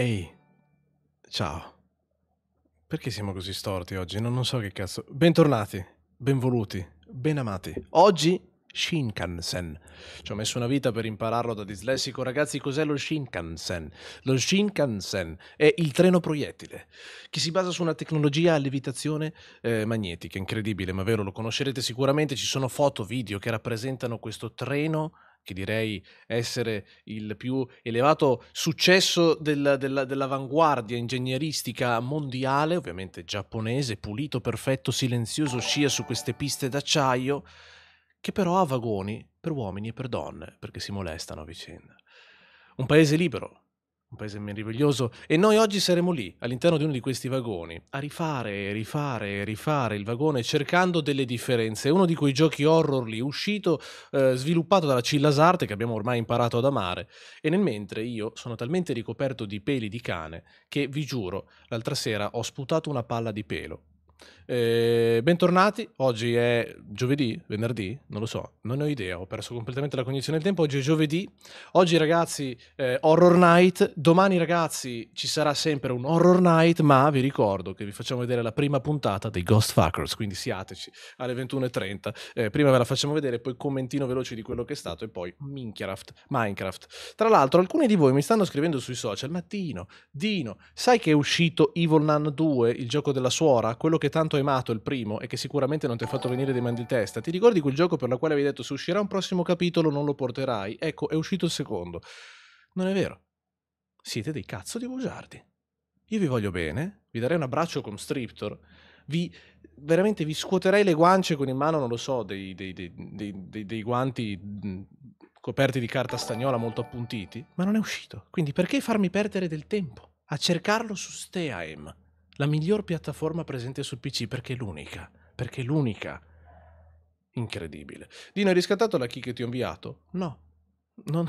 Ehi, ciao. Perché siamo così storti oggi? Non, non so che cazzo. Bentornati, benvoluti, ben amati. Oggi Shinkansen. Ci ho messo una vita per impararlo da dislessico. Ragazzi, cos'è lo Shinkansen? Lo Shinkansen è il treno proiettile che si basa su una tecnologia a levitazione eh, magnetica. Incredibile, ma vero, lo conoscerete sicuramente. Ci sono foto, video che rappresentano questo treno che direi essere il più elevato successo della, della, dell'avanguardia ingegneristica mondiale, ovviamente giapponese, pulito, perfetto, silenzioso, scia su queste piste d'acciaio, che però ha vagoni per uomini e per donne, perché si molestano a vicenda. Un paese libero, un paese meraviglioso, e noi oggi saremo lì, all'interno di uno di questi vagoni, a rifare, rifare, rifare il vagone, cercando delle differenze. uno di quei giochi horror lì, uscito, eh, sviluppato dalla Cillasarte, che abbiamo ormai imparato ad amare, e nel mentre io sono talmente ricoperto di peli di cane che, vi giuro, l'altra sera ho sputato una palla di pelo. Eh, bentornati, oggi è giovedì, venerdì, non lo so, non ne ho idea, ho perso completamente la cognizione del tempo, oggi è giovedì, oggi ragazzi eh, Horror Night, domani ragazzi ci sarà sempre un Horror Night, ma vi ricordo che vi facciamo vedere la prima puntata dei Ghost Fuckers, quindi siateci alle 21.30, eh, prima ve la facciamo vedere, poi commentino veloce di quello che è stato e poi Minecraft, Minecraft. Tra l'altro alcuni di voi mi stanno scrivendo sui social, Mattino, Dino, sai che è uscito Evil Nun 2, il gioco della suora, quello che tanto emato il primo e che sicuramente non ti ha fatto venire dei mal di testa, ti ricordi quel gioco per il quale avevi detto se uscirà un prossimo capitolo non lo porterai? Ecco, è uscito il secondo. Non è vero. Siete dei cazzo di bugiardi. Io vi voglio bene, vi darei un abbraccio con Striptor, vi veramente vi scuoterei le guance con in mano, non lo so, dei, dei, dei, dei guanti coperti di carta stagnola molto appuntiti, ma non è uscito. Quindi perché farmi perdere del tempo a cercarlo su Steam? la miglior piattaforma presente sul PC perché è l'unica, perché è l'unica. Incredibile. Dino, hai riscattato la key che ti ho inviato? No, non...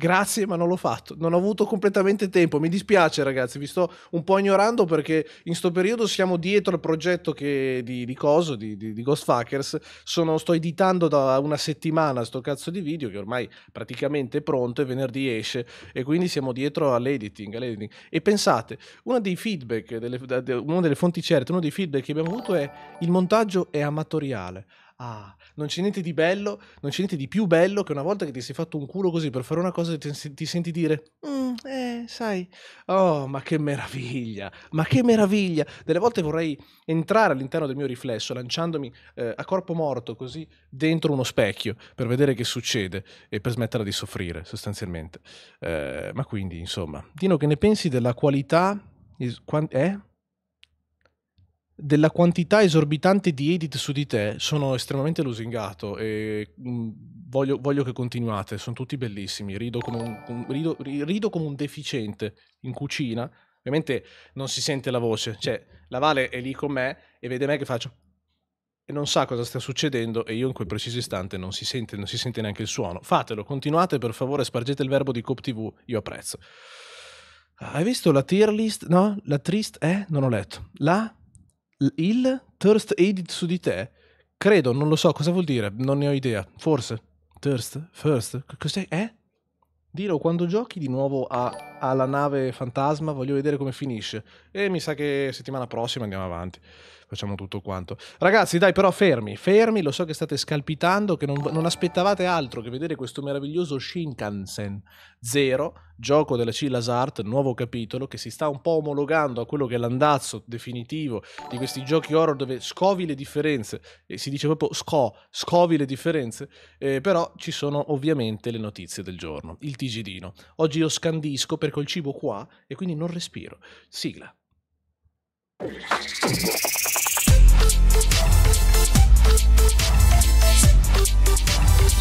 Grazie, ma non l'ho fatto. Non ho avuto completamente tempo. Mi dispiace, ragazzi, vi sto un po' ignorando perché in sto periodo siamo dietro al progetto che, di, di Coso, di, di, di Ghostfuckers. Sono, sto editando da una settimana sto cazzo di video che ormai praticamente è pronto e venerdì esce. E quindi siamo dietro all'editing. all'editing. E pensate, uno dei feedback, delle, una delle fonti certe, uno dei feedback che abbiamo avuto è il montaggio è amatoriale. Ah, non c'è niente di bello, non c'è niente di più bello che una volta che ti sei fatto un culo così per fare una cosa ti, ti senti dire, mm, eh, sai, oh, ma che meraviglia, ma che meraviglia. Delle volte vorrei entrare all'interno del mio riflesso lanciandomi eh, a corpo morto così dentro uno specchio per vedere che succede e per smetterla di soffrire sostanzialmente. Eh, ma quindi, insomma, Dino, che ne pensi della qualità? Is, quant- eh? della quantità esorbitante di edit su di te sono estremamente lusingato e mm, voglio, voglio che continuate, sono tutti bellissimi, rido come un, un, rido, rido come un deficiente in cucina, ovviamente non si sente la voce, cioè la Vale è lì con me e vede me che faccio e non sa cosa sta succedendo e io in quel preciso istante non si sente, non si sente neanche il suono. Fatelo, continuate per favore, spargete il verbo di Cop TV, io apprezzo. Hai visto la tier list? No? La trist? Eh? Non ho letto. La? il Thirst Aided su di te. Credo, non lo so cosa vuol dire, non ne ho idea. Forse. Thirst? First? Cos'è? Eh? Dillo quando giochi di nuovo a alla nave fantasma, voglio vedere come finisce. E mi sa che settimana prossima andiamo avanti. Facciamo tutto quanto. Ragazzi, dai, però fermi, fermi, lo so che state scalpitando, che non, non aspettavate altro che vedere questo meraviglioso Shinkansen Zero, gioco della Cillas Art, nuovo capitolo, che si sta un po' omologando a quello che è l'andazzo definitivo di questi giochi horror dove scovi le differenze, e si dice proprio sco, scovi le differenze, eh, però ci sono ovviamente le notizie del giorno, il Tigidino. Oggi io scandisco per perché ho il cibo qua e quindi non respiro. Sigla.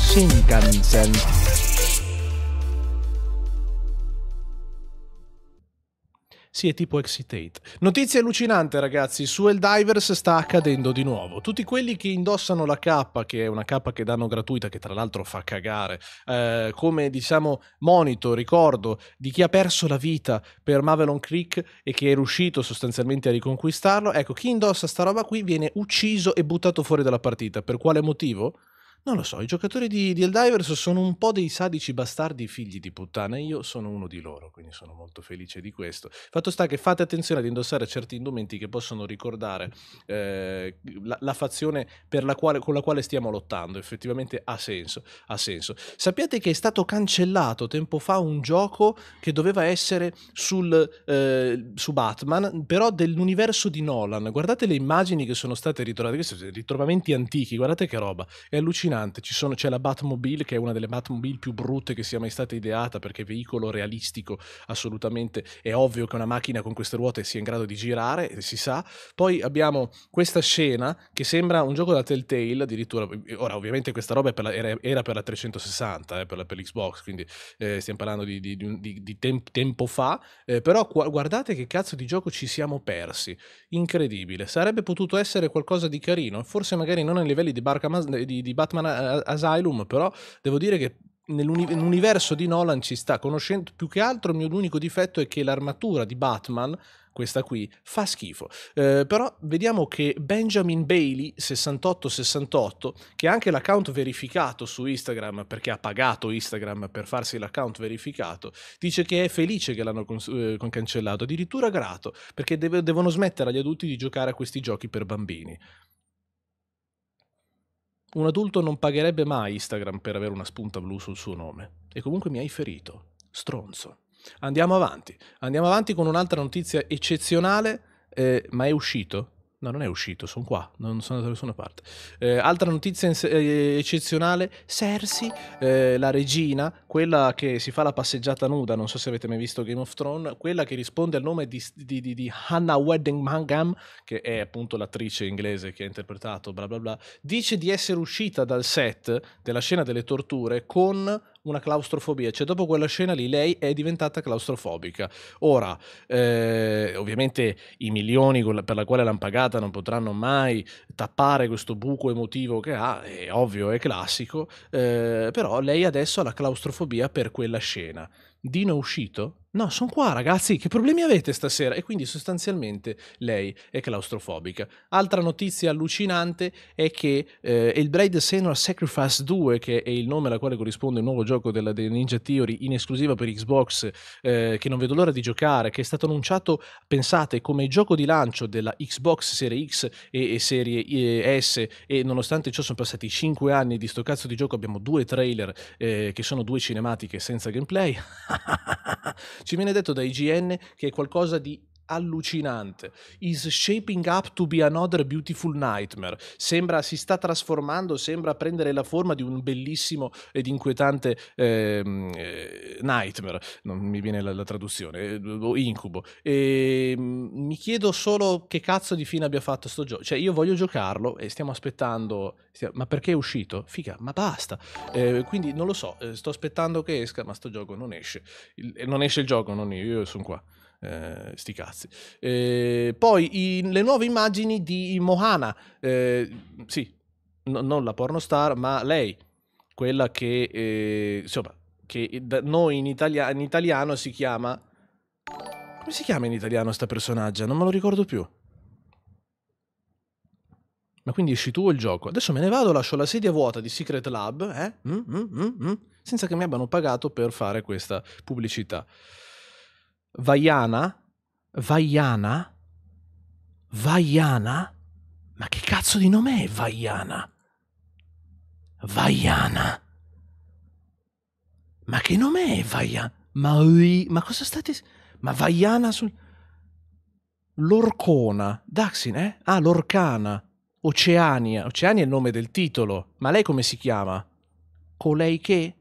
Shinkansen. Sì, è tipo Excitate. Notizia allucinante, ragazzi. Su Helldivers sta accadendo di nuovo. Tutti quelli che indossano la K, che è una K che danno gratuita, che tra l'altro fa cagare, eh, come diciamo monito, ricordo di chi ha perso la vita per Mavelon Creek e che è riuscito sostanzialmente a riconquistarlo. Ecco, chi indossa sta roba qui viene ucciso e buttato fuori dalla partita. Per quale motivo? Non lo so, i giocatori di, di Eldivers sono un po' dei sadici bastardi figli di puttana e io sono uno di loro, quindi sono molto felice di questo. Fatto sta che fate attenzione ad indossare certi indumenti che possono ricordare eh, la, la, fazione la quale, con la quale stiamo lottando, effettivamente ha senso, ha senso. Sappiate che è stato cancellato tempo fa un gioco che doveva essere sul, eh, su Batman, però dell'universo di Nolan. Guardate le immagini che sono state ritrovate, questi ritrovamenti antichi, guardate che roba, è allucinante allucinante. Sono, c'è la Batmobile, che è una delle Batmobile più brutte che sia mai stata ideata, perché è veicolo realistico assolutamente. È ovvio che una macchina con queste ruote sia in grado di girare, eh, si sa. Poi abbiamo questa scena che sembra un gioco da Telltale, addirittura. Eh, ora, ovviamente questa roba per la, era, era, per la 360, eh, per, la, per l'Xbox, quindi eh, stiamo parlando di, di, di, di temp- tempo fa. Eh, però qu- guardate che cazzo di gioco ci siamo persi. Incredibile. Sarebbe potuto essere qualcosa di carino, forse magari non ai livelli di, Barca, di, di Batman Batman eh, Asylum, però devo dire che nell'universo di Nolan ci sta conoscendo più che altro il mio unico difetto è che l'armatura di Batman questa qui fa schifo eh, però vediamo che Benjamin Bailey 6868 che ha anche l'account verificato su Instagram perché ha pagato Instagram per farsi l'account verificato dice che è felice che l'hanno cons- eh, cancellato addirittura grato perché deve- devono smettere agli adulti di giocare a questi giochi per bambini un adulto non pagherebbe mai Instagram per avere una spunta blu sul suo nome. E comunque mi hai ferito. Stronzo. Andiamo avanti. Andiamo avanti con un'altra notizia eccezionale, eh, ma è uscito No, non è uscito, sono qua, non sono andato da nessuna parte. Eh, altra notizia eh, eccezionale, Cersei, eh, la regina, quella che si fa la passeggiata nuda, non so se avete mai visto Game of Thrones, quella che risponde al nome di, di, di, di Hannah Wedding Mangam, che è appunto l'attrice inglese che ha interpretato, bla bla bla, dice di essere uscita dal set della scena delle torture con una claustrofobia, cioè dopo quella scena lì lei è diventata claustrofobica. Ora, eh, ovviamente i milioni per la quale l'hanno pagata non potranno mai tappare questo buco emotivo che ha, è ovvio, è classico, eh, però lei adesso ha la claustrofobia per quella scena. Dino è uscito? No, sono qua ragazzi, che problemi avete stasera? E quindi sostanzialmente lei è claustrofobica. Altra notizia allucinante è che eh, il Braid Senor Sacrifice 2, che è il nome alla quale corrisponde il nuovo gioco della The Ninja Theory in esclusiva per Xbox, eh, che non vedo l'ora di giocare, che è stato annunciato, pensate, come gioco di lancio della Xbox Series X e, e Serie eh, S, e nonostante ciò sono passati 5 anni di sto cazzo di gioco, abbiamo due trailer eh, che sono due cinematiche senza gameplay. Ci viene detto da IGN che è qualcosa di allucinante. Is shaping up to be another beautiful nightmare. Sembra si sta trasformando, sembra prendere la forma di un bellissimo ed inquietante ehm, eh, nightmare. Non mi viene la, la traduzione, eh, o incubo. E, ehm, mi chiedo solo che cazzo di fine abbia fatto sto gioco. Cioè, io voglio giocarlo e stiamo aspettando. Stia- ma perché è uscito? Figa, ma basta. Eh, quindi non lo so, eh, sto aspettando che esca, ma sto gioco non esce. Il, non esce il gioco, non io, io sono qua. Eh, sti cazzi. Eh, poi i, le nuove immagini di Mohana, eh, sì, no, non la pornostar, ma lei, quella che, eh, insomma, che da noi in, italia- in italiano si chiama... Come si chiama in italiano sta personaggio? Non me lo ricordo più. Ma quindi esci tu o il gioco? Adesso me ne vado, lascio la sedia vuota di Secret Lab, eh? mm, mm, mm, mm senza che mi abbiano pagato per fare questa pubblicità. Vaiana? Vaiana? Vaiana? Ma che cazzo di nome è Vaiana? Vaiana? Ma che nome è Vaiana? Ma, ma cosa state... Ma Vaiana sul... L'Orcona. Daxin, eh? Ah, l'Orcana. Oceania. Oceania è il nome del titolo. Ma lei come si chiama? Colei che?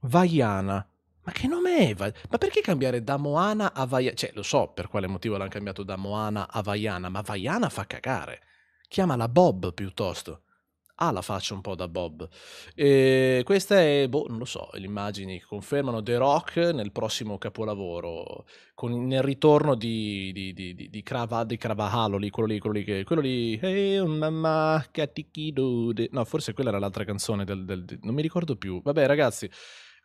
Vaiana. Ma che nome è? Ma perché cambiare da Moana a Vaiana? Cioè, lo so per quale motivo l'hanno cambiato da Moana a Vaiana, ma Vaiana fa cagare. Chiamala Bob piuttosto. Ha ah, la faccia un po' da Bob. E questa è, boh, non lo so, le immagini che confermano The Rock nel prossimo capolavoro, con, nel ritorno di, di, di, di, di, Crava, di Cravahalo, lì, quello lì, quello lì, che, quello lì, hey, mamma, catichido, no, forse quella era l'altra canzone del, del, del non mi ricordo più, vabbè ragazzi,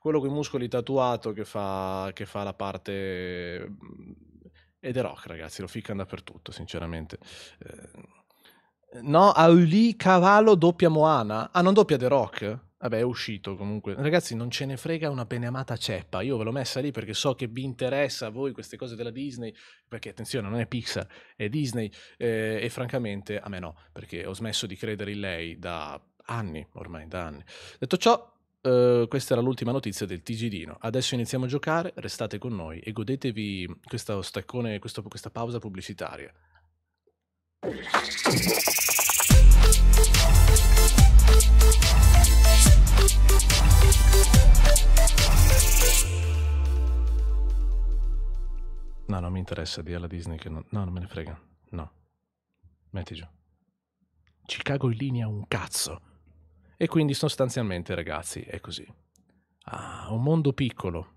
quello con i muscoli tatuato che fa, che fa la parte... Mhmm, ed è rock, ragazzi, lo ficcano dappertutto, sinceramente. Ehm, no, Auli Cavallo doppia Moana. Ah, non doppia The Rock? Vabbè, è uscito comunque. Ragazzi, non ce ne frega una beneamata ceppa. Io ve l'ho messa lì perché so che vi interessa a voi queste cose della Disney. Perché, attenzione, non è Pixar, è Disney. Eh, e francamente, a me no, perché ho smesso di credere in lei da anni, ormai da anni. Detto ciò, Uh, questa era l'ultima notizia del Tigidino. Adesso iniziamo a giocare, restate con noi e godetevi questo staccone, questo, questa pausa pubblicitaria. No, non mi interessa di alla Disney che non... No, non me ne frega. No. Metti giù. Chicago in linea un cazzo. E quindi sostanzialmente, ragazzi, è così. Ah, un mondo piccolo,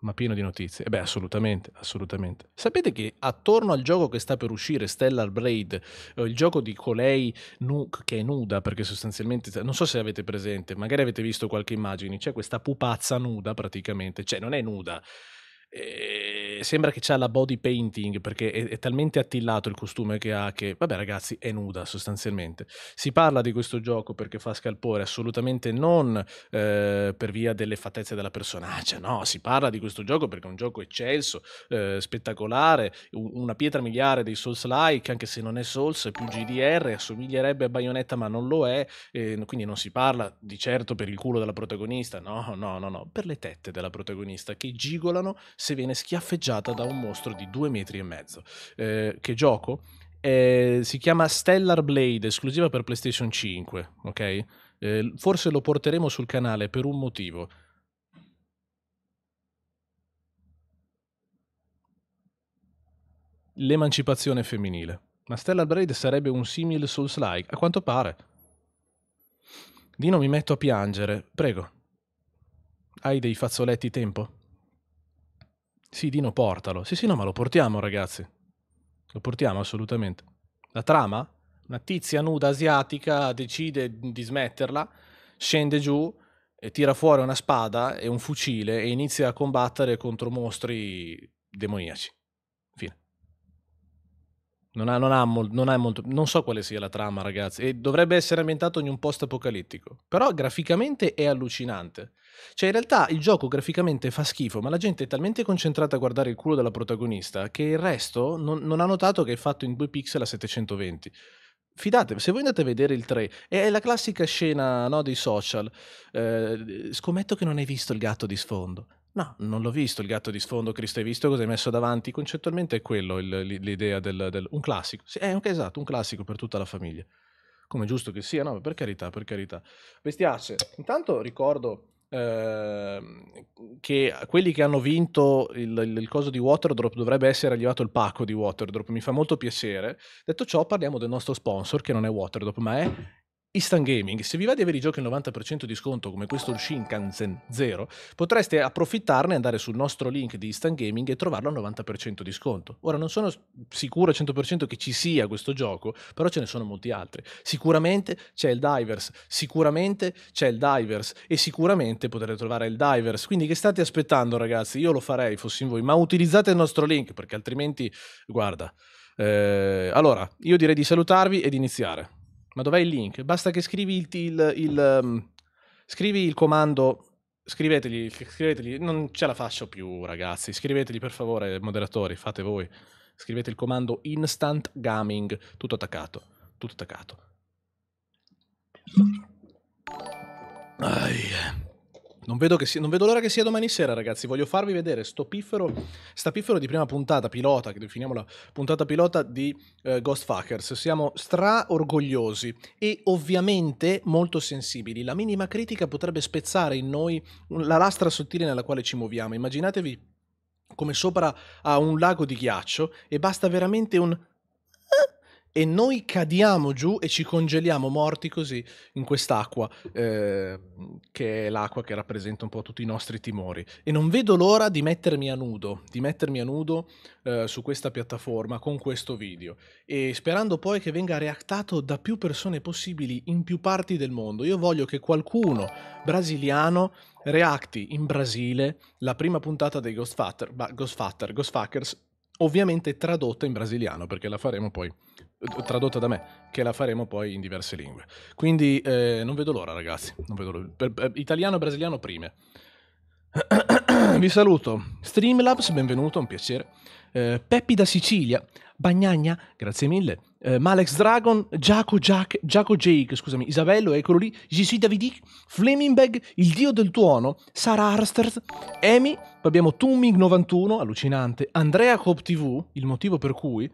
ma pieno di notizie. E eh beh, assolutamente, assolutamente. Sapete che attorno al gioco che sta per uscire, Stellar Blade, eh, il gioco di colei nu- che è nuda, perché sostanzialmente, cioè, non so se avete presente, magari avete visto qualche immagine, c'è questa pupazza nuda praticamente, cioè non è nuda, eh, sembra che c'ha la body painting perché è, è, talmente attillato il costume che ha che vabbè ragazzi è nuda sostanzialmente si parla di questo gioco perché fa scalpore assolutamente non eh, per via delle fattezze della personaggia no si parla di questo gioco perché è un gioco eccelso eh, spettacolare una pietra miliare dei Souls like anche se non è Souls è più GDR assomiglierebbe a Bayonetta ma non lo è ehm, quindi non si parla di certo per il culo della protagonista no no no no per le tette della protagonista che gigolano se viene schiaffeggiata da un mostro di due metri e mezzo. Eh, che gioco? Eh, si chiama Stellar Blade, esclusiva per PlayStation 5, ok? Eh, forse lo porteremo sul canale per un motivo. L'emancipazione femminile. Ma Stellar Blade sarebbe un simile Souls-like, a quanto pare. Dino, mi metto a piangere. Prego. Hai dei fazzoletti tempo? Sì, Dino, portalo. Sì, sì, no, ma lo portiamo, ragazzi. Lo portiamo assolutamente. La trama? Una tizia nuda asiatica decide di smetterla, scende giù e tira fuori una spada e un fucile e inizia a combattere contro mostri demoniaci. Non, ha, non, ha mol, non, ha molto, non so quale sia la trama, ragazzi. E dovrebbe essere ambientato in un post apocalittico. Però graficamente è allucinante. Cioè, in realtà il gioco graficamente fa schifo, ma la gente è talmente concentrata a guardare il culo della protagonista che il resto non, non ha notato che è fatto in 2 pixel a 720 fidatevi, se voi andate a vedere il 3, è la classica scena no, dei social, eh, scommetto che non hai visto il gatto di sfondo, No, non l'ho visto il gatto di sfondo, Cristo, hai visto cosa hai messo davanti? Concettualmente è quello il, l'idea del, del, un classico. Sì, è anche esatto, un classico per tutta la famiglia. Come giusto che sia, no, per carità, per carità. Bestiace, intanto ricordo ehm, che quelli che hanno vinto il, il, il, coso di Waterdrop dovrebbe essere arrivato il pacco di Waterdrop, mi fa molto piacere. Detto ciò, parliamo del nostro sponsor che non è Waterdrop, ma è Instant Gaming, se vi va di avere i giochi al 90% di sconto come questo Shinkansen 0, potreste approfittarne e andare sul nostro link di Instant Gaming e trovarlo al 90% di sconto. Ora non sono sicuro al 100% che ci sia questo gioco, però ce ne sono molti altri. Sicuramente c'è il Divers, sicuramente c'è il Divers e sicuramente potrete trovare il Divers. Quindi che state aspettando ragazzi? Io lo farei fossi in voi, ma utilizzate il nostro link perché altrimenti, guarda. Eh, allora, io direi di salutarvi e di iniziare. Ma dov'è il link? Basta che scrivi il, il, il um, scrivi il comando scriveteli, scriveteli, non ce la faccio più ragazzi, scriveteli per favore moderatori, fate voi, scrivete il comando instant gaming, tutto attaccato, tutto attaccato. Ai. Non vedo, si, non vedo, l'ora che sia domani sera, ragazzi. Voglio farvi vedere sto piffero, sta piffero di prima puntata pilota, che definiamo la puntata pilota di eh, Ghostfuckers. Siamo stra orgogliosi e ovviamente molto sensibili. La minima critica potrebbe spezzare in noi la lastra sottile nella quale ci muoviamo. Immaginatevi come sopra a un lago di ghiaccio e basta veramente un e noi cadiamo giù e ci congeliamo morti così in quest'acqua, eh, che è l'acqua che rappresenta un po' tutti i nostri timori. E non vedo l'ora di mettermi a nudo, di mettermi a nudo eh, su questa piattaforma con questo video e sperando poi che venga reactato da più persone possibili in più parti del mondo. Io voglio che qualcuno brasiliano reacti in Brasile la prima puntata dei Ghostfatter, Ghostfatter, Ghostfuckers, ovviamente tradotta in brasiliano perché la faremo poi tradotta da me, che la faremo poi in diverse lingue. Quindi eh, non vedo l'ora, ragazzi. Vedo l'ora. italiano e brasiliano prime. Vi saluto. Streamlabs, benvenuto, un piacere. Eh, Peppi da Sicilia, Bagnagna, grazie mille. Eh, Malex Dragon, Giaco, Jack, Giaco Jake, scusami, Isabello, eccolo lì. Gisù Davidic, Flemingberg, il dio del tuono, Sara Arsters, Amy, abbiamo Tumming91, allucinante. Andrea Cop TV, il motivo per cui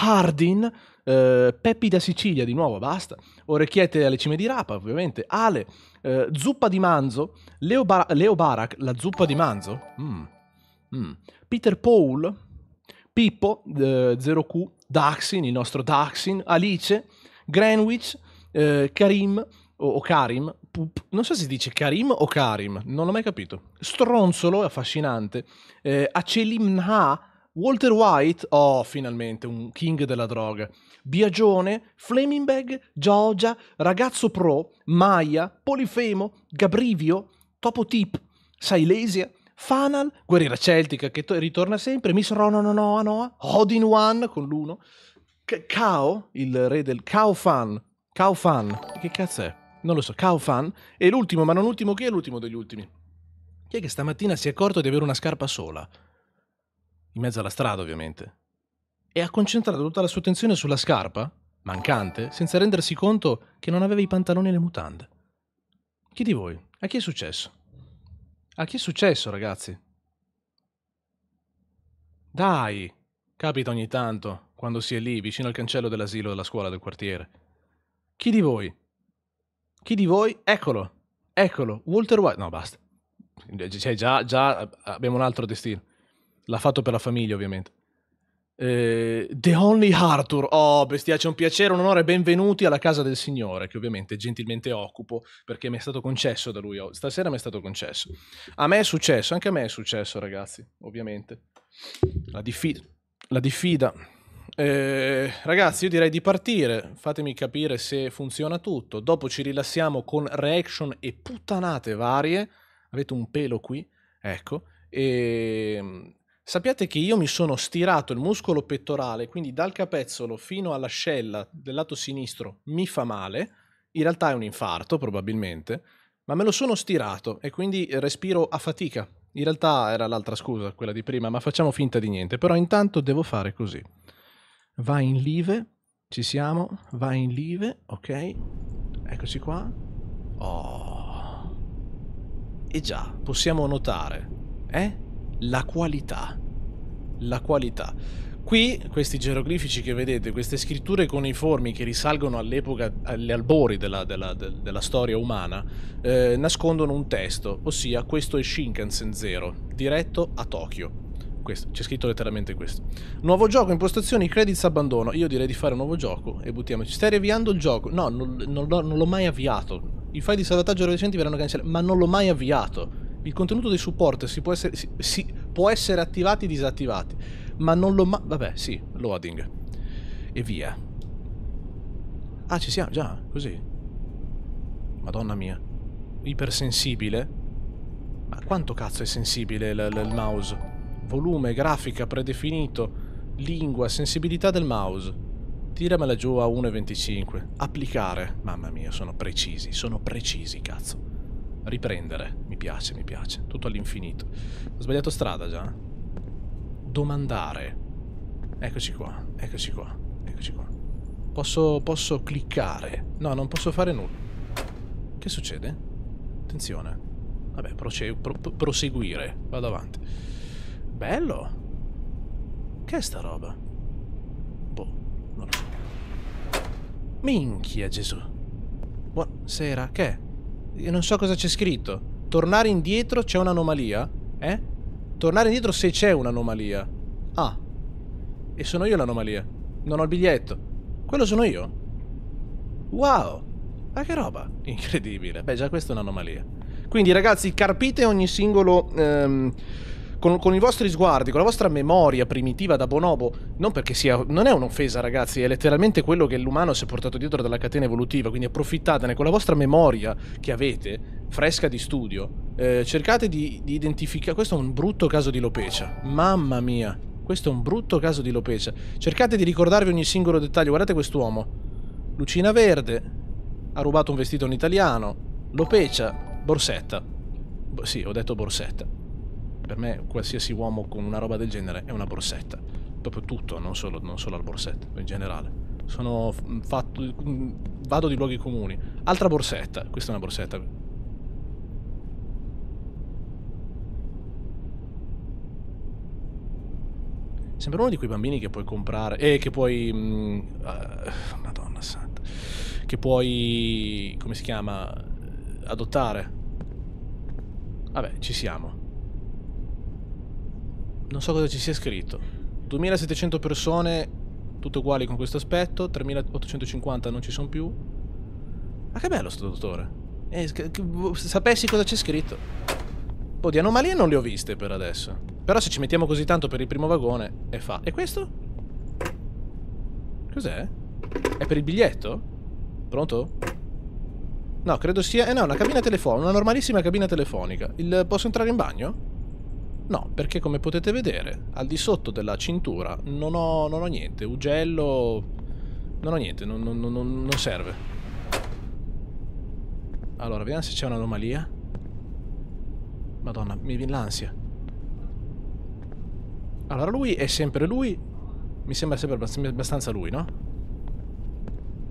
Hardin, eh, Peppi da Sicilia di nuovo, basta, Orecchiette alle cime di rapa, ovviamente, Ale, eh, Zuppa di manzo, Leo, Bar- Leo, Barak, la zuppa di manzo, mm. Mm. Peter Paul, Pippo, eh, 0Q, Daxin, il nostro Daxin, Alice, Greenwich, eh, Karim, o, o Karim, Pup. non so se si dice Karim o Karim, non l'ho mai capito, Stronzolo, affascinante, eh, Acelimna, Walter White, oh finalmente un king della droga, Biagione, Flaming Bag, Giorgia, Ragazzo Pro, Maia, Polifemo, Gabrivio, Topo Tip, Silesia, Fanal, Guerriera Celtica che to- ritorna sempre, Miss Ronononoa, Noa, Odin One con l'uno, C- il re del Kao Fan, Kao Fan, che cazzo è? Non lo so, Kao Fan, e l'ultimo ma non ultimo chi è l'ultimo degli ultimi. Chi è che stamattina si è accorto di avere una scarpa sola? in mezzo alla strada ovviamente, e ha concentrato tutta la sua attenzione sulla scarpa, mancante, senza rendersi conto che non aveva i pantaloni e le mutande. Chi di voi? A chi è successo? A chi è successo, ragazzi? Dai! Capita ogni tanto, quando si è lì, vicino al cancello dell'asilo della scuola del quartiere. Chi di voi? Chi di voi? Eccolo! Eccolo! Walter White... No, basta. Cioè, già, già abbiamo un altro destino. L'ha fatto per la famiglia, ovviamente. Eh, The Only Arthur, oh bestia, c'è un piacere, un onore, benvenuti alla casa del Signore, che ovviamente gentilmente occupo perché mi è stato concesso da lui, oh, stasera mi è stato concesso. A me è successo, anche a me è successo ragazzi, ovviamente. La diffida. La diffida. Eh, ragazzi, io direi di partire, fatemi capire se funziona tutto, dopo ci rilassiamo con reaction e puttanate varie, avete un pelo qui, ecco, e ehm, Sappiate che io mi sono stirato il muscolo pettorale, quindi dal capezzolo fino all'ascella del lato sinistro mi fa male, in realtà è un infarto probabilmente, ma me lo sono stirato e quindi respiro a fatica. In realtà era l'altra scusa, quella di prima, ma facciamo finta di niente, però intanto devo fare così. Vai in live, ci siamo, vai in live, ok, eccoci qua. Oh. E già, possiamo notare, eh? la qualità. La qualità. Qui questi geroglifici che vedete, queste scritture con i formi che risalgono all'epoca, agli albori della, della, della storia umana, eh, nascondono un testo, ossia questo è Shinkansen Zero, diretto a Tokyo. Questo, c'è scritto letteralmente questo. Nuovo gioco, impostazioni, credits, abbandono. Io direi di fare un nuovo gioco e buttiamoci. Stai riavviando il gioco? No, non, non, non l'ho mai avviato. I file di salvataggio recenti verranno cancellati, ma non l'ho mai avviato. Il contenuto dei supporto si può essere, si, si, può essere attivato e disattivato, ma non lo... Ma- vabbè, sì, loading. E via. Ah, ci siamo, già, così. Madonna mia. Ipersensibile? Ma quanto cazzo è sensibile il, il mouse? Volume, grafica, predefinito, lingua, sensibilità del mouse. Tiramela giù a 1,25. Applicare. Mamma mia, sono precisi, sono precisi, cazzo. Riprendere piace, mi piace. Tutto all'infinito. Ho sbagliato strada già. Domandare. Eccoci qua, eccoci qua, eccoci qua. Posso, posso cliccare. No, non posso fare nulla. Che succede? Attenzione. Vabbè, pro proseguire. Vado avanti. Bello. Che è sta roba? Boh, non lo so. Minchia, Gesù. Buonasera, che è? non so cosa c'è scritto. Tornare indietro c'è un'anomalia? Eh? Tornare indietro se c'è un'anomalia. Ah. E sono io l'anomalia. Non ho il biglietto. Quello sono io. Wow. Ma che roba. Incredibile. Beh, già questa è un'anomalia. Quindi ragazzi, carpite ogni singolo... Ehm con, con, i vostri sguardi, con la vostra memoria primitiva da bonobo, non perché sia... non è un'offesa ragazzi, è letteralmente quello che l'umano si è portato dietro dalla catena evolutiva, quindi approfittatene con la vostra memoria che avete, fresca di studio, eh, cercate di, di identificare... questo è un brutto caso di lopecia, mamma mia, questo è un brutto caso di lopecia, cercate di ricordarvi ogni singolo dettaglio, guardate quest'uomo, lucina verde, ha rubato un vestito a un italiano, lopecia, borsetta, sì ho detto borsetta, per me qualsiasi uomo con una roba del genere è una borsetta. Proprio tutto, non solo, non solo al borsetto, in generale. Sono mm, fatto... Mm, vado di luoghi comuni. Altra borsetta, questa è una borsetta. Sembra uno di quei bambini che puoi comprare... Eh, che puoi... Mh, mm, eh, uh, Madonna santa. Che puoi... come si chiama? Adottare. Vabbè, ci siamo non so cosa ci sia scritto. 2700 persone, tutte uguali con questo aspetto, 3850 non ci sono più. Ma che bello sto dottore. Eh, sapessi cosa c'è scritto. Un oh, po' di anomalie non le ho viste per adesso. Però se ci mettiamo così tanto per il primo vagone, è fa. E questo? Cos'è? È per il biglietto? Pronto? No, credo sia... Eh no, una cabina telefonica, una normalissima cabina telefonica. Il... Posso entrare in bagno? No, perché come potete vedere, al di sotto della cintura non ho, non ho niente, ugello... Non ho niente, non, non, non serve. Allora, vediamo se c'è un'anomalia. Madonna, mi viene l'ansia. Allora, lui è sempre lui. Mi sembra sempre abbastanza lui, no?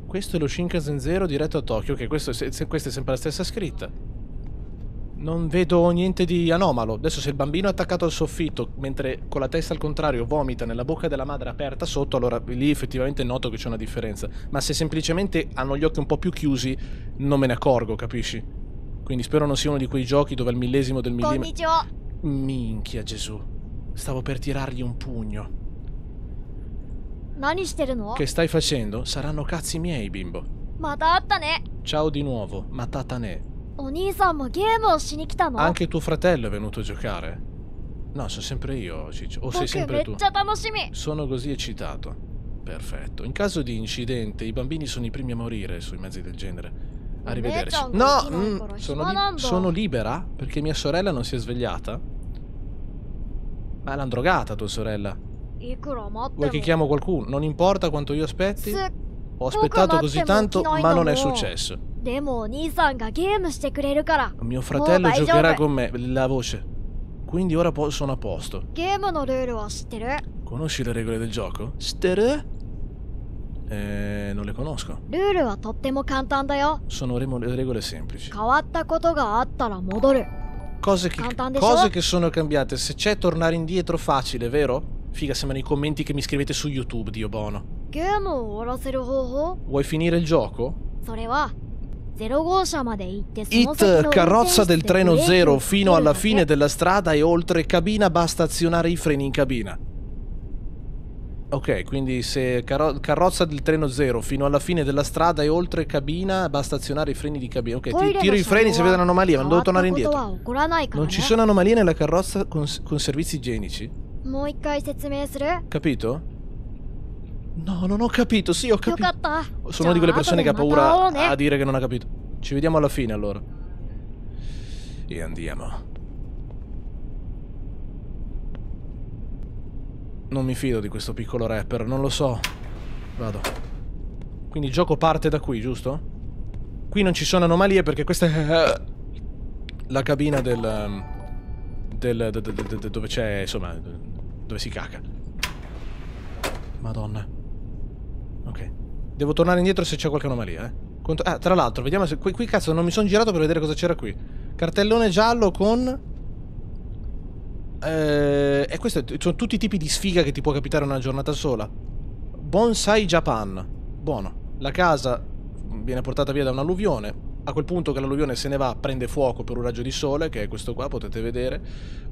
Questo è lo Shinkansen Zero diretto a Tokyo, Ok, questo, questo è sempre la stessa scritta. Non vedo niente di anomalo. Adesso se il bambino è attaccato al soffitto, mentre con la testa al contrario vomita nella bocca della madre aperta sotto, allora lì effettivamente noto che c'è una differenza. Ma se semplicemente hanno gli occhi un po' più chiusi, non me ne accorgo, capisci? Quindi spero non sia uno di quei giochi dove il millesimo del millimetro... Konnichiwa! Minchia Gesù. Stavo per tirargli un pugno. Che stai facendo? Saranno cazzi miei, bimbo. Ciao di nuovo, Matatane. Anche tuo fratello è venuto a giocare? No, sono sempre io, Ciccio. O sei sempre tu? Sono così eccitato. Perfetto. In caso di incidente, i bambini sono i primi a morire sui mezzi del genere. Arrivederci. No, mh, mm, sono, li sono libera? Perché mia sorella non si è svegliata? Ma l'hanno drogata tua sorella. Vuoi che chiamo qualcuno? Non importa quanto io aspetti? Ho aspettato così tanto, ma non è successo. Mio fratello giocherà con me, la voce. Quindi ora sono a posto. Conosci le regole del gioco? Stere? Eh, non le conosco. Sono regole semplici. Cose che, cose che sono cambiate. Se c'è tornare indietro facile, vero? Figa, sembrano i commenti che mi scrivete su YouTube, Dio Bono. Vuoi finire il gioco? Hit carrozza del treno 0 fino alla fine della strada e oltre cabina basta azionare i freni in cabina. Ok, quindi se carro carrozza del treno 0 fino alla fine della strada e oltre cabina basta azionare i freni di cabina. Ok, ti tiro i freni se vedo un'anomalia, ma devo tornare indietro. Non ci sono anomalie nella carrozza con, con servizi igienici? Capito? No, non ho capito. Sì, ho capito. Sono una di quelle persone che ha paura a dire che non ha capito. Ci vediamo alla fine, allora. E andiamo. Non mi fido di questo piccolo rapper, non lo so. Vado. Quindi il gioco parte da qui, giusto? Qui non ci sono anomalie perché questa è... Eh, la cabina del... Ehm, del... del, del dove c'è... Insomma... Dove si caca. Madonna. Devo tornare indietro se c'è qualche anomalia, eh. Cont ah, tra l'altro, vediamo se... Qui, qui cazzo, non mi sono girato per vedere cosa c'era qui. Cartellone giallo con... Eh, e questo sono tutti i tipi di sfiga che ti può capitare una giornata sola. Bonsai Japan. Buono. La casa viene portata via da un'alluvione. A quel punto che l'alluvione se ne va, prende fuoco per un raggio di sole, che è questo qua, potete vedere.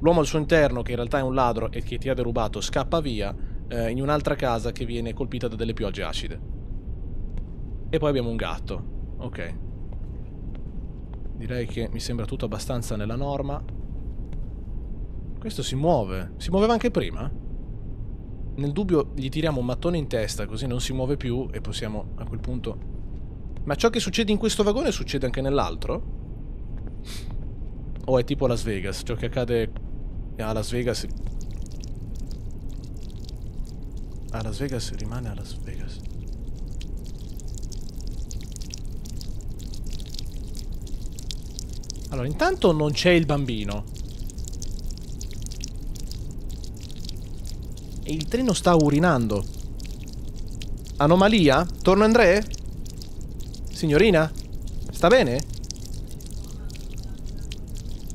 L'uomo al suo interno, che in realtà è un ladro e che ti ha derubato, scappa via eh, in un'altra casa che viene colpita da delle piogge acide. E poi abbiamo un gatto. Ok. Direi che mi sembra tutto abbastanza nella norma. Questo si muove. Si muoveva anche prima? Nel dubbio gli tiriamo un mattone in testa così non si muove più e possiamo a quel punto... Ma ciò che succede in questo vagone succede anche nell'altro? O è tipo Las Vegas? Ciò che accade a Las Vegas... A Las Vegas rimane a Las Vegas. Allora, intanto non c'è il bambino. E il treno sta urinando. Anomalia? Torno Andrea? Signorina? Sta bene?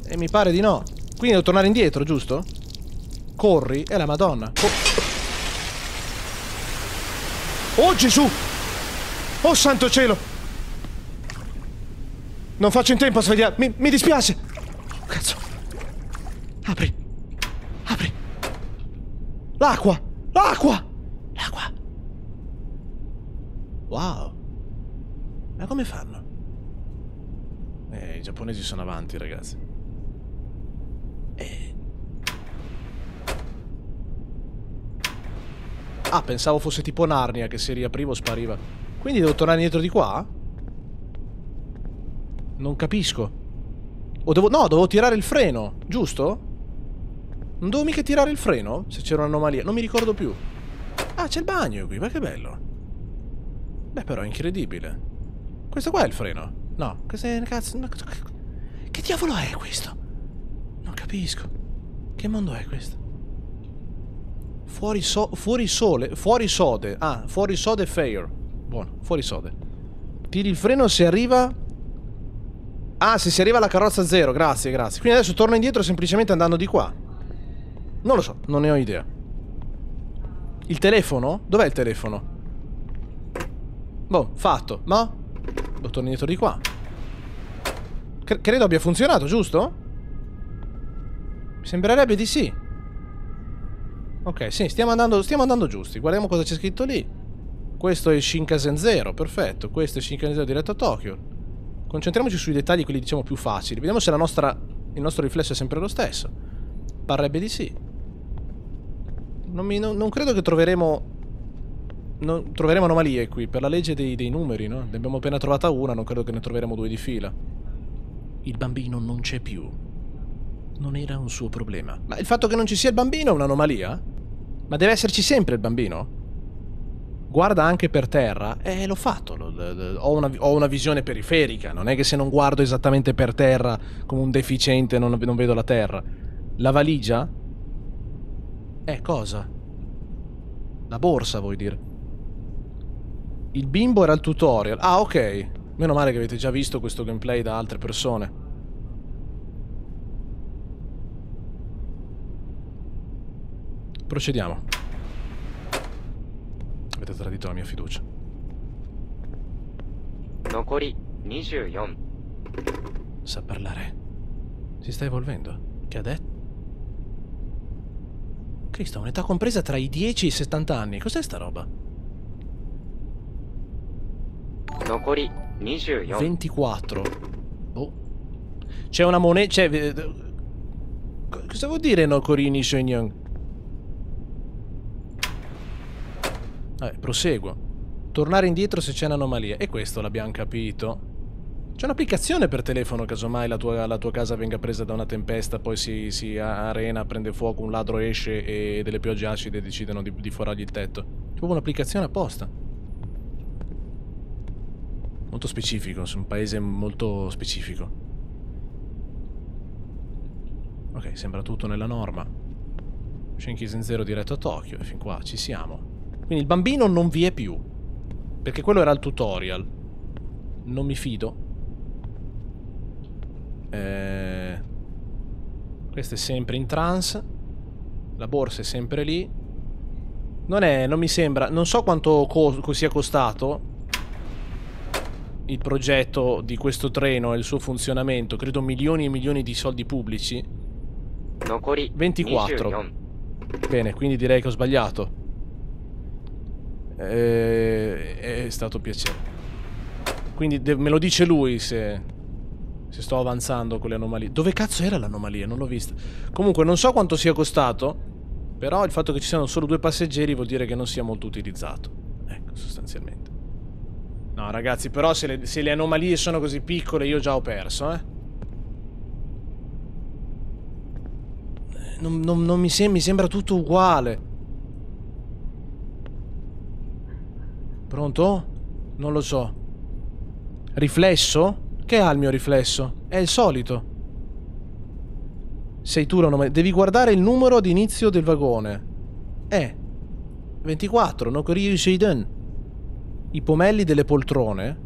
E mi pare di no. Quindi devo tornare indietro, giusto? Corri e la madonna. Oh, oh Gesù! Oh santo cielo! Non faccio in tempo a svegliare. Mi, mi dispiace. Cazzo. Apri. Apri. L'acqua. L'acqua. L'acqua. Wow. Ma come fanno? Eh, i giapponesi sono avanti, ragazzi. Eh. Ah, pensavo fosse tipo Narnia che se riaprivo spariva. Quindi devo tornare indietro di qua? Non capisco. O devo... No, devo tirare il freno, giusto? Non devo mica tirare il freno? Se c'era un'anomalia. Non mi ricordo più. Ah, c'è il bagno qui, ma che bello. Beh, però, è incredibile. Questo qua è il freno. No, cos'è? Cazzo. che diavolo è questo? Non capisco. Che mondo è questo? Fuori, so, fuori sole. Fuori sode. Ah, fuori sode fair. Buono, fuori sode. Tiri il freno se arriva Ah, se si arriva alla carrozza zero, grazie, grazie. Quindi adesso torno indietro semplicemente andando di qua. Non lo so, non ne ho idea. Il telefono? Dov'è il telefono? Boh, fatto, ma? No? Boh, lo torno indietro di qua. credo abbia funzionato, giusto? Mi sembrerebbe di sì. Ok, sì, stiamo andando, stiamo andando giusti. Guardiamo cosa c'è scritto lì. Questo è Shinkansen Zero, perfetto. Questo è Shinkansen Zero diretto a Tokyo. Concentriamoci sui dettagli, quelli diciamo più facili. Vediamo se nostra, il nostro riflesso è sempre lo stesso. Parrebbe di sì. Non, mi, non, non credo che troveremo... Non, troveremo anomalie qui, per la legge dei, dei numeri, no? Ne abbiamo appena trovata una, non credo che ne troveremo due di fila. Il bambino non c'è più. Non era un suo problema. Ma il fatto che non ci sia il bambino è un'anomalia? Ma deve esserci sempre il bambino? guarda anche per terra, eh, l'ho fatto, ho una, ho, una, visione periferica, non è che se non guardo esattamente per terra come un deficiente non, non vedo la terra. La valigia? Eh, cosa? La borsa, vuoi dire? Il bimbo era il tutorial. Ah, ok. Meno male che avete già visto questo gameplay da altre persone. Procediamo. Avete tradito la mia fiducia. Nokori 24. Sa parlare. Si sta evolvendo. Che ha detto? Cristo, un'età compresa tra i 10 e i 70 anni. Cos'è sta roba? Nocori 24. 24. C'è una moneta... C'è... Eh, eh, cosa vuol dire Nokori Nishonyon? Vabbè, eh, proseguo. Tornare indietro se c'è un'anomalia. E questo l'abbiamo capito. C'è un'applicazione per telefono, casomai la tua, la tua, casa venga presa da una tempesta, poi si, si, arena, prende fuoco, un ladro esce e delle piogge acide decidono di, di forargli il tetto. C'è proprio un'applicazione apposta. Molto specifico, su un paese molto specifico. Ok, sembra tutto nella norma. Shinkizen Zero diretto a Tokyo e fin qua ci siamo. Quindi il bambino non vi è più. Perché quello era il tutorial. Non mi fido. Eh... Questo è sempre in trance. La borsa è sempre lì. Non è, non mi sembra. Non so quanto co sia costato il progetto di questo treno e il suo funzionamento. Credo milioni e milioni di soldi pubblici. 24. Bene, quindi direi che ho sbagliato eh, è stato piacere. Quindi me lo dice lui se, se sto avanzando con le anomalie. Dove cazzo era l'anomalia? Non l'ho vista. Comunque non so quanto sia costato, però il fatto che ci siano solo due passeggeri vuol dire che non sia molto utilizzato. Ecco, sostanzialmente. No, ragazzi, però se le, se le anomalie sono così piccole io già ho perso, eh. eh non, non, non mi, sem mi sembra tutto uguale. Pronto? Non lo so. Riflesso? Che ha il mio riflesso? È il solito. Sei tu la nome... Devi guardare il numero di inizio del vagone. Eh. 24, no Koryu Seiden. I pomelli delle poltrone?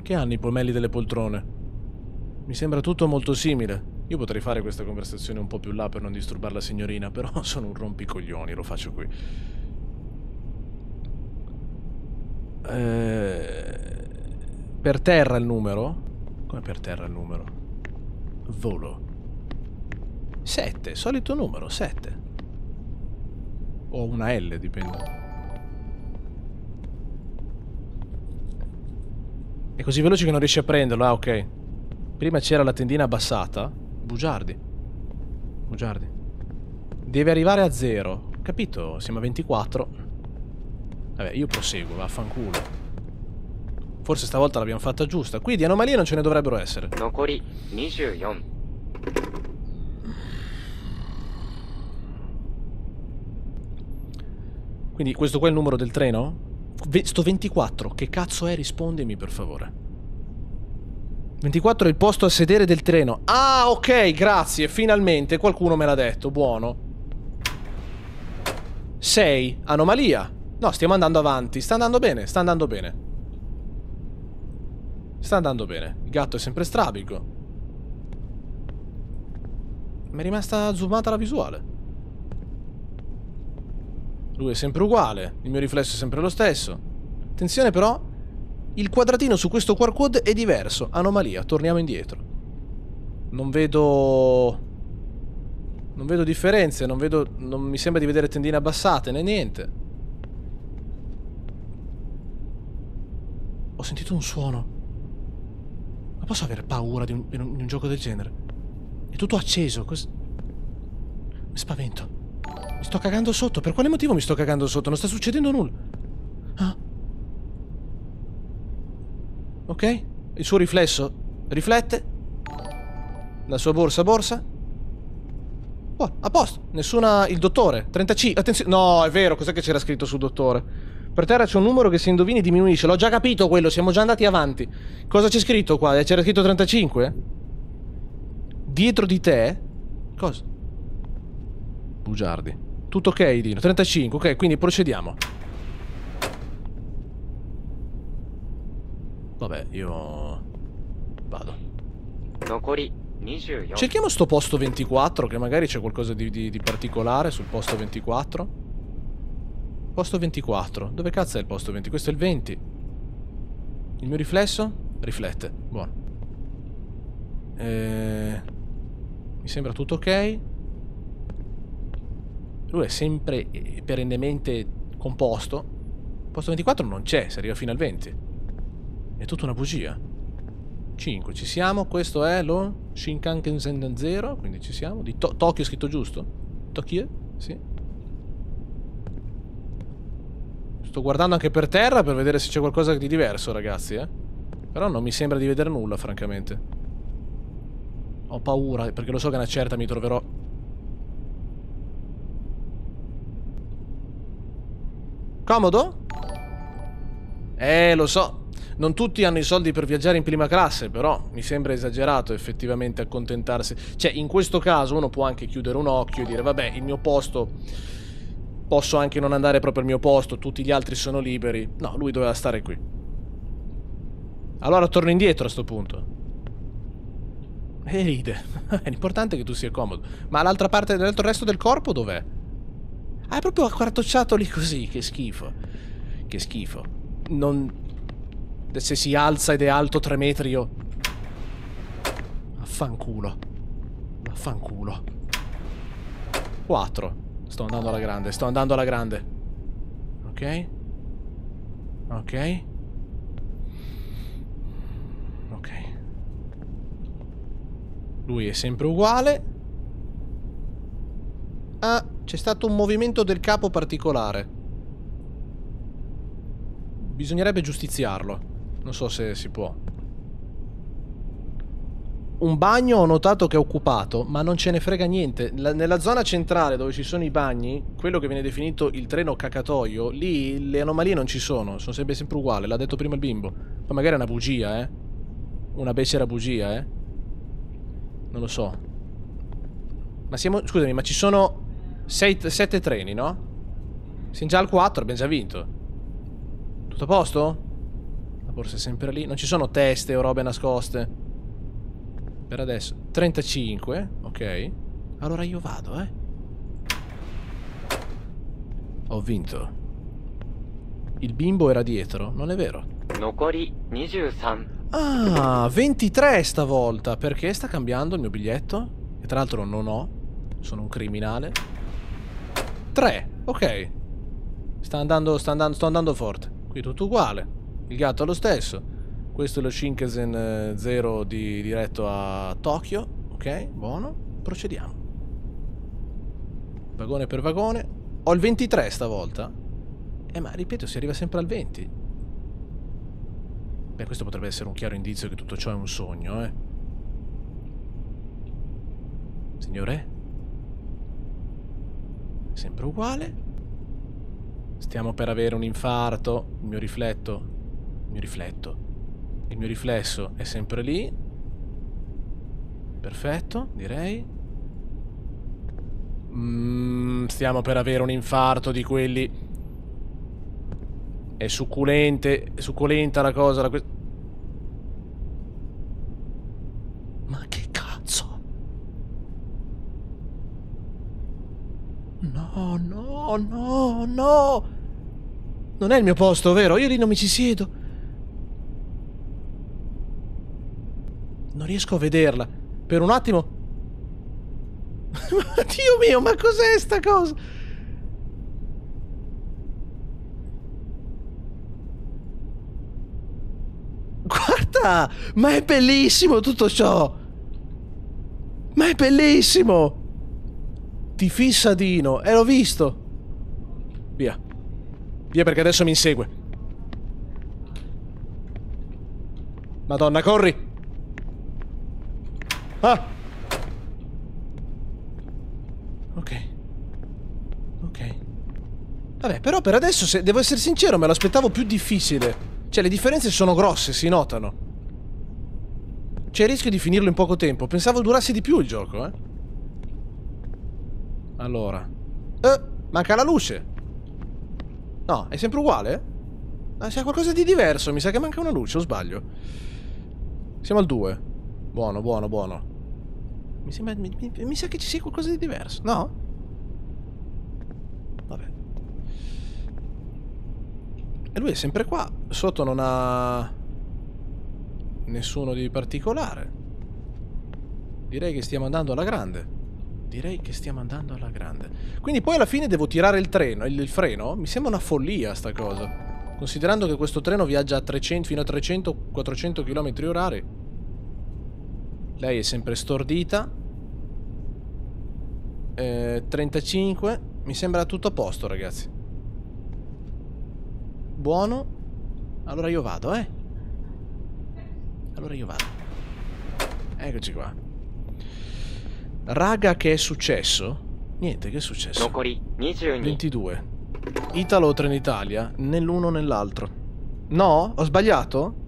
Che hanno i pomelli delle poltrone? Mi sembra tutto molto simile. Io potrei fare questa conversazione un po' più là per non disturbare la signorina, però sono un rompicoglioni, lo faccio qui. Eh, per terra il numero? Come per terra il numero? Volo. 7, solito numero, 7. O una L, dipende. È così veloce che non riesci a prenderlo, ah ok. Prima c'era la tendina abbassata. Bugiardi. Bugiardi. Deve arrivare a 0. Capito, siamo a 24. Vabbè, io proseguo, vaffanculo. Forse stavolta l'abbiamo fatta giusta. Qui di anomalie non ce ne dovrebbero essere. Nokori 24. Quindi questo qua è il numero del treno? Sto 24, che cazzo è? Rispondimi per favore. 24 è il posto a sedere del treno. Ah, ok, grazie, finalmente qualcuno me l'ha detto, buono. 6, anomalia. No, stiamo andando avanti. Sta andando bene, sta andando bene. Sta andando bene. Il gatto è sempre strabico. Mi è rimasta zoomata la visuale. Lui è sempre uguale. Il mio riflesso è sempre lo stesso. Attenzione però. Il quadratino su questo QR code è diverso. Anomalia. Torniamo indietro. Non vedo... Non vedo differenze, non vedo... Non mi sembra di vedere tendine abbassate, né niente. Ho sentito un suono. Ma posso avere paura di un, di un, di un gioco del genere? È tutto acceso. Cos... Mi spavento. Mi sto cagando sotto. Per quale motivo mi sto cagando sotto? Non sta succedendo nulla. Ah. Ok. Il suo riflesso riflette. La sua borsa borsa. Oh, a posto. Nessuna... Il dottore. 35. Attenzione. No, è vero. Cos'è che c'era scritto sul dottore? Per terra c'è un numero che se indovini diminuisce. L'ho già capito quello, siamo già andati avanti. Cosa c'è scritto qua? C'era scritto 35? Dietro di te? Cosa? Bugiardi. Tutto ok, Dino. 35, ok, quindi procediamo. Vabbè, io... Vado. Cerchiamo sto posto 24, che magari c'è qualcosa di, di, di particolare sul posto 24. Posto 24. Dove cazzo è il posto 20? Questo è il 20. Il mio riflesso? Riflette. Buono. Eh, mi sembra tutto ok. Lui è sempre perennemente composto. Posto 24 non c'è, si arriva fino al 20. È tutta una bugia. 5, ci siamo. Questo è lo Shinkansen 0, quindi ci siamo. Di to Tokyo è scritto giusto? Tokyo? Sì. Sto guardando anche per terra per vedere se c'è qualcosa di diverso, ragazzi, eh. Però non mi sembra di vedere nulla, francamente. Ho paura, perché lo so che una certa mi troverò... Comodo? Eh, lo so. Non tutti hanno i soldi per viaggiare in prima classe, però mi sembra esagerato effettivamente accontentarsi. Cioè, in questo caso uno può anche chiudere un occhio e dire, vabbè, il mio posto posso anche non andare proprio al mio posto, tutti gli altri sono liberi. No, lui doveva stare qui. Allora torno indietro a sto punto. E ride. L'importante è che tu sia comodo. Ma l'altra parte, del resto del corpo dov'è? Ah, è proprio accartocciato lì così, che schifo. Che schifo. Non... Se si alza ed è alto tre metri io... Affanculo. Affanculo. 4. Sto andando alla grande, sto andando alla grande. Ok. Ok. Ok. Lui è sempre uguale. Ah, c'è stato un movimento del capo particolare. Bisognerebbe giustiziarlo. Non so se si può un bagno ho notato che è occupato, ma non ce ne frega niente. La, nella zona centrale dove ci sono i bagni, quello che viene definito il treno cacatoio, lì le anomalie non ci sono, sono sempre, sempre uguali, l'ha detto prima il bimbo. Ma magari è una bugia, eh? Una becera bugia, eh? Non lo so. Ma siamo... Scusami, ma ci sono 7 treni, no? Siamo già al 4, abbiamo già vinto. Tutto a posto? La borsa è sempre lì. Non ci sono teste o robe nascoste. Per adesso 35, ok. Allora io vado, eh. Ho vinto. Il bimbo era dietro, non è vero? Ah, 23 stavolta. Perché sta cambiando il mio biglietto? Che tra l'altro non ho. Sono un criminale. 3, ok. Sta andando, sta andando, sto andando forte. Qui tutto uguale. Il gatto è lo stesso. Questo è lo Shinkansen 0 eh, di, diretto a Tokyo. Ok, buono. Procediamo. Vagone per vagone. Ho il 23 stavolta. Eh ma ripeto, si arriva sempre al 20. Beh, questo potrebbe essere un chiaro indizio che tutto ciò è un sogno, eh. Signore? Sempre uguale. Stiamo per avere un infarto. Il mio rifletto. Il mio rifletto. Il mio riflesso è sempre lì. Perfetto, direi. Mm, stiamo per avere un infarto di quelli... È succulente, è succulenta la cosa, la Ma che cazzo? No, no, no, no! Non è il mio posto, vero? Io lì non mi ci siedo. riesco a vederla. Per un attimo... Dio mio, ma cos'è sta cosa? Guarda! Ma è bellissimo tutto ciò! Ma è bellissimo! Ti fissa Dino, e l'ho visto! Via. Via perché adesso mi insegue. Madonna, corri! Ah! Ok. Ok. Vabbè, però per adesso, se devo essere sincero, me l'aspettavo più difficile. Cioè, le differenze sono grosse, si notano. C'è il rischio di finirlo in poco tempo. Pensavo durasse di più il gioco, eh. Allora. Eh, manca la luce. No, è sempre uguale? Ah, c'è qualcosa di diverso. Mi sa che manca una luce, o sbaglio. Siamo al 2. Buono, buono, buono. Mi sembra... Mi, mi, mi sa che ci sia qualcosa di diverso, no? Vabbè. E lui è sempre qua. Sotto non ha... Nessuno di particolare. Direi che stiamo andando alla grande. Direi che stiamo andando alla grande. Quindi poi alla fine devo tirare il treno, il, il freno? Mi sembra una follia sta cosa. Considerando che questo treno viaggia a 300, fino a 300-400 km orari. Lei è sempre stordita. Eh, 35. Mi sembra tutto a posto, ragazzi. Buono. Allora io vado, eh. Allora io vado. Eccoci qua. Raga, che è successo? Niente, che è successo? 22. Italo o Trenitalia? Nell'uno o nell'altro? No? Ho sbagliato?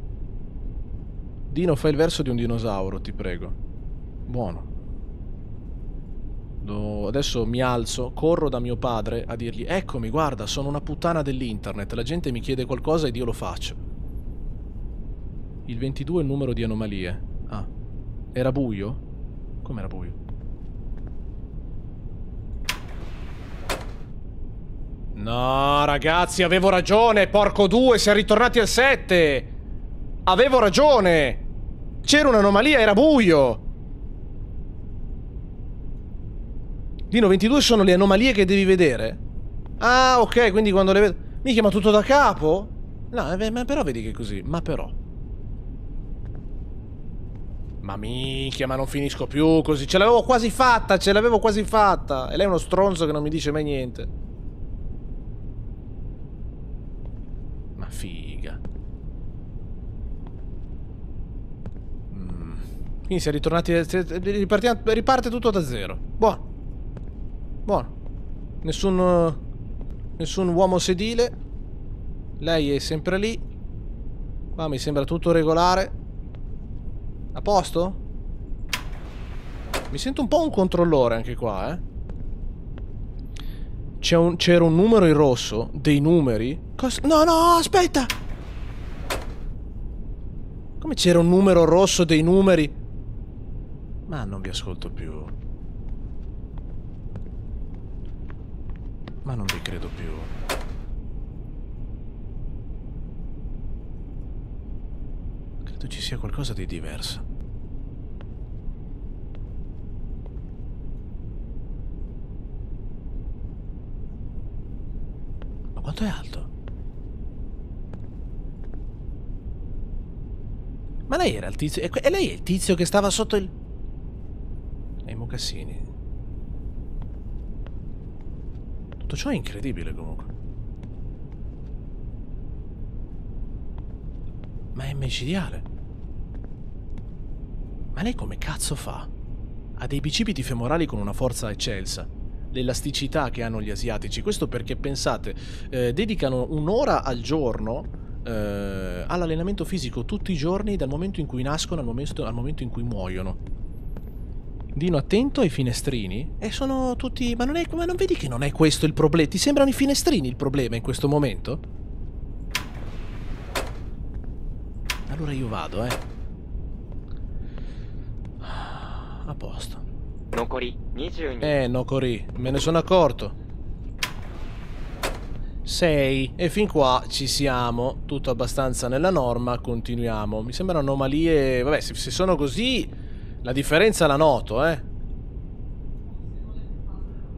Dino, fai il verso di un dinosauro, ti prego. Buono. Do... Adesso mi alzo, corro da mio padre a dirgli Eccomi, guarda, sono una puttana dell'internet, la gente mi chiede qualcosa ed io lo faccio. Il 22 è il numero di anomalie. Ah. Era buio? Com'era buio? No, ragazzi, avevo ragione, porco due, siamo ritornati al 7! Avevo ragione! C'era un'anomalia, era buio! Dino, 22 sono le anomalie che devi vedere? Ah, ok, quindi quando le vedo... Mi chiama tutto da capo? No, eh, ma però vedi che è così, ma però... Ma minchia, ma non finisco più così. Ce l'avevo quasi fatta, ce l'avevo quasi fatta. E lei è uno stronzo che non mi dice mai niente. Ma figa. Quindi si è ritornati... Riparte tutto da zero. Buono. Buono. Nessun... Nessun uomo sedile. Lei è sempre lì. Qua mi sembra tutto regolare. A posto? Mi sento un po' un controllore anche qua, eh. C'era un, un, numero in rosso, dei numeri. Cosa? No, no, aspetta! Come c'era un numero rosso dei numeri? Ma non vi ascolto più. Ma non vi credo più. Credo ci sia qualcosa di diverso. Ma quanto è alto? Ma lei era il tizio... E lei è il tizio che stava sotto il e i mocassini. Tutto ciò è incredibile comunque. Ma è micidiale. Ma lei come cazzo fa? Ha dei bicipiti femorali con una forza eccelsa. L'elasticità che hanno gli asiatici. Questo perché, pensate, eh, dedicano un'ora al giorno eh, all'allenamento fisico tutti i giorni dal momento in cui nascono al momento, al momento in cui muoiono. Dino attento ai finestrini e sono tutti... Ma non, è... Ma non vedi che non è questo il problema? Ti sembrano i finestrini il problema in questo momento? Allora io vado, eh. A posto. Nokori, 22. Eh, Nokori, me ne sono accorto. 6 e fin qua ci siamo, tutto abbastanza nella norma, continuiamo. Mi sembrano anomalie, vabbè, se sono così la differenza la noto, eh.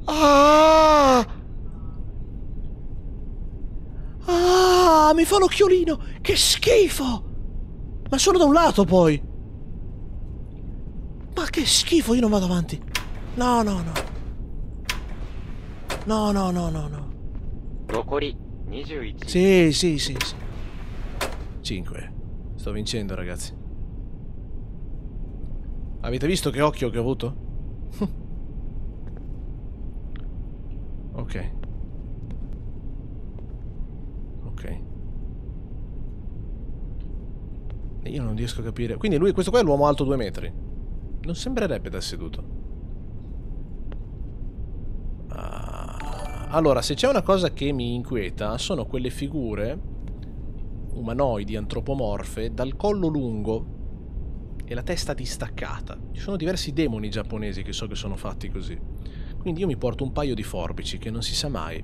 Ah! Ah, mi fa l'occhiolino! Che schifo! Ma solo da un lato poi! Ma che schifo, io non vado avanti. No, no, no. No, no, no, no, no. Sì, sì, sì, sì. 5. Sto vincendo, ragazzi. Avete visto che occhio che ho avuto? ok. Ok. io non riesco a capire. Quindi lui, questo qua è l'uomo alto due metri. Non sembrerebbe da seduto. Ah. Allora, se c'è una cosa che mi inquieta, sono quelle figure umanoidi, antropomorfe, dal collo lungo, e la testa distaccata. Ci sono diversi demoni giapponesi che so che sono fatti così. Quindi io mi porto un paio di forbici che non si sa mai.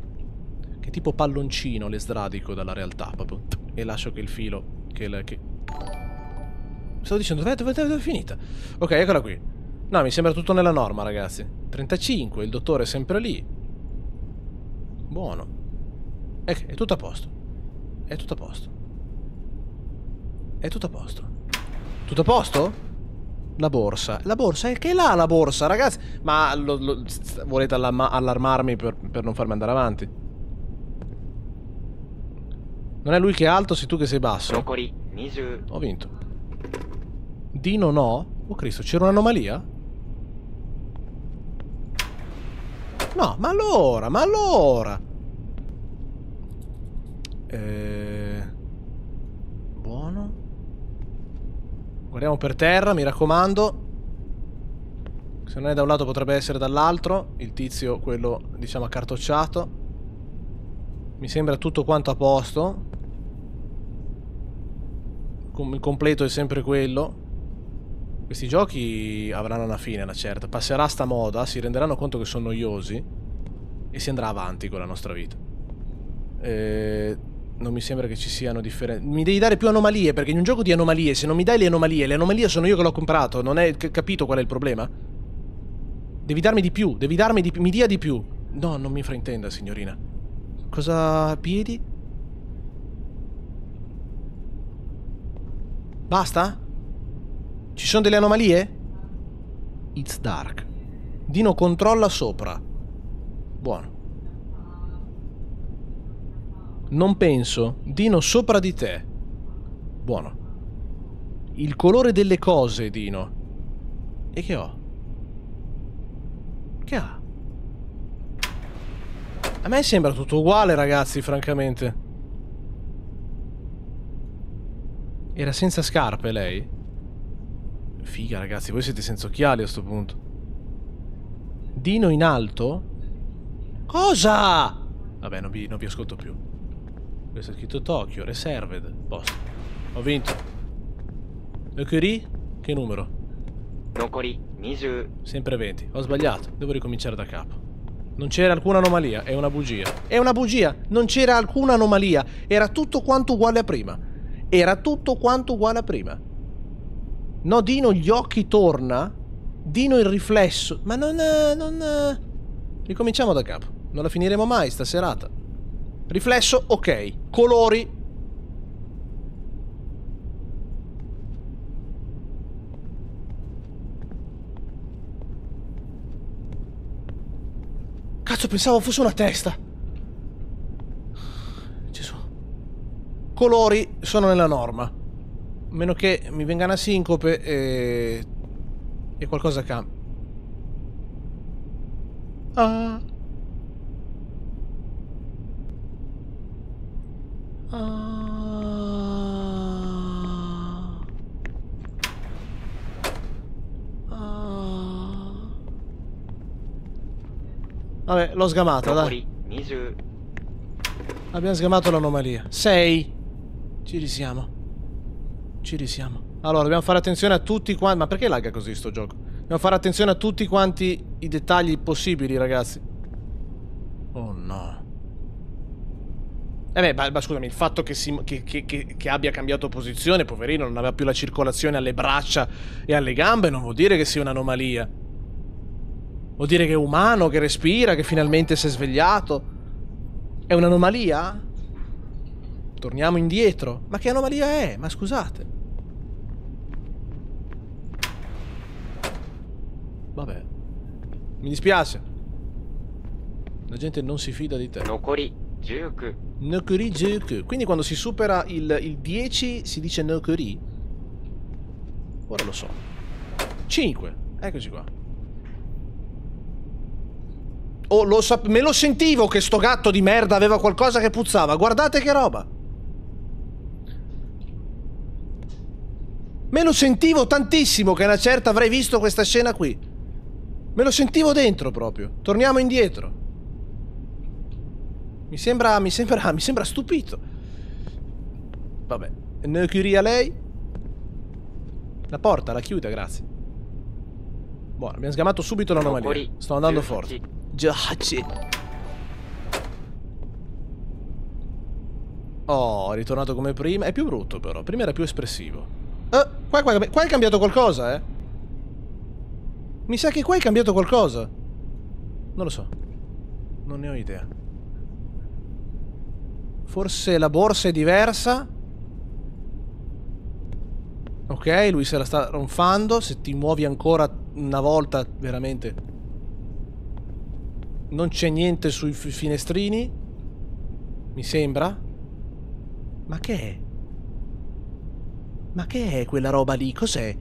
Che tipo palloncino le sradico dalla realtà proprio. E lascio che il filo... Che... La, che... Stavo dicendo... Dove, dove, dove è finita? Ok, eccola qui. No, mi sembra tutto nella norma, ragazzi. 35, il dottore è sempre lì. Buono. Ecco, è tutto a posto. È tutto a posto. È tutto a posto. Tutto a posto? La borsa. La borsa? che è là la borsa, ragazzi? Ma lo, lo, volete allarmarmi per, per non farmi andare avanti? Non è lui che è alto, sei tu che sei basso? Ho vinto. Dino no? Oh Cristo, c'era un'anomalia? No, ma allora, ma allora! Eh... Buono. Guardiamo per terra, mi raccomando. Se non è da un lato potrebbe essere dall'altro. Il tizio, quello, diciamo, accartocciato. Mi sembra tutto quanto a posto. Il completo è sempre quello. Questi giochi avranno una fine, una certa. Passerà sta moda, si renderanno conto che sono noiosi e si andrà avanti con la nostra vita. Eh, non mi sembra che ci siano differenze. Mi devi dare più anomalie, perché in un gioco di anomalie, se non mi dai le anomalie, le anomalie sono io che l'ho comprato, non è capito qual è il problema? Devi darmi di più, devi darmi di più, mi dia di più. No, non mi fraintenda, signorina. Cosa piedi? Basta? Ci sono delle anomalie? It's dark. Dino controlla sopra. Buono. Non penso. Dino sopra di te. Buono. Il colore delle cose, Dino. E che ho? Che ha? A me sembra tutto uguale, ragazzi, francamente. Era senza scarpe, lei? Figa, ragazzi, voi siete senza occhiali a sto punto. Dino in alto? Cosa? Vabbè, non vi, non vi ascolto più. Questo è scritto Tokyo, Reserved, posto. Ho vinto. Yokuri? Che numero? Nokori, Misu. Sempre 20. Ho sbagliato, devo ricominciare da capo. Non c'era alcuna anomalia, è una bugia. È una bugia, non c'era alcuna anomalia, era tutto quanto uguale a prima. Era tutto quanto uguale a prima. No, Dino gli occhi torna, Dino il riflesso, ma non... non... Ricominciamo da capo, non la finiremo mai sta serata. Riflesso, ok. Colori. Cazzo, pensavo fosse una testa. Gesù. Colori sono nella norma. A meno che mi venga una sincope e... e qualcosa cambia. Ah... Ah. Vabbè, l'ho sgamata, dai. Abbiamo sgamato l'anomalia. 6. Ci risiamo. Ci risiamo. Allora, dobbiamo fare attenzione a tutti quanti... Ma perché lagga così sto gioco? Dobbiamo fare attenzione a tutti quanti i dettagli possibili, ragazzi. Oh no. Eh beh, ma, ma scusami, il fatto che, si, che, che, che, abbia cambiato posizione, poverino, non aveva più la circolazione alle braccia e alle gambe, non vuol dire che sia un'anomalia. Vuol dire che è umano, che respira, che finalmente si è svegliato. È un'anomalia? Torniamo indietro. Ma che anomalia è? Ma scusate. Vabbè. Mi dispiace. La gente non si fida di te. No, Cori. Juku. Nokuri Juku. Quindi quando si supera il, il 10 si dice Nokuri. Ora lo so. 5. Eccoci qua. Oh, lo me lo sentivo che sto gatto di merda aveva qualcosa che puzzava. Guardate che roba. Me lo sentivo tantissimo che una certa avrei visto questa scena qui. Me lo sentivo dentro proprio. Torniamo indietro. Mi sembra, mi sembra, mi sembra stupito. Vabbè. Ne curia lei. La porta, la chiude, grazie. Buono, abbiamo sgamato subito l'anomalia. Sto andando forte. Giaci. Oh, è ritornato come prima. È più brutto però. Prima era più espressivo. Eh, qua, qua, qua è cambiato qualcosa, eh. Mi sa che qua è cambiato qualcosa. Non lo so. Non ne ho idea. Forse la borsa è diversa. Ok, lui se la sta ronfando. Se ti muovi ancora una volta, veramente... Non c'è niente sui finestrini. Mi sembra. Ma che è? Ma che è quella roba lì? Cos'è?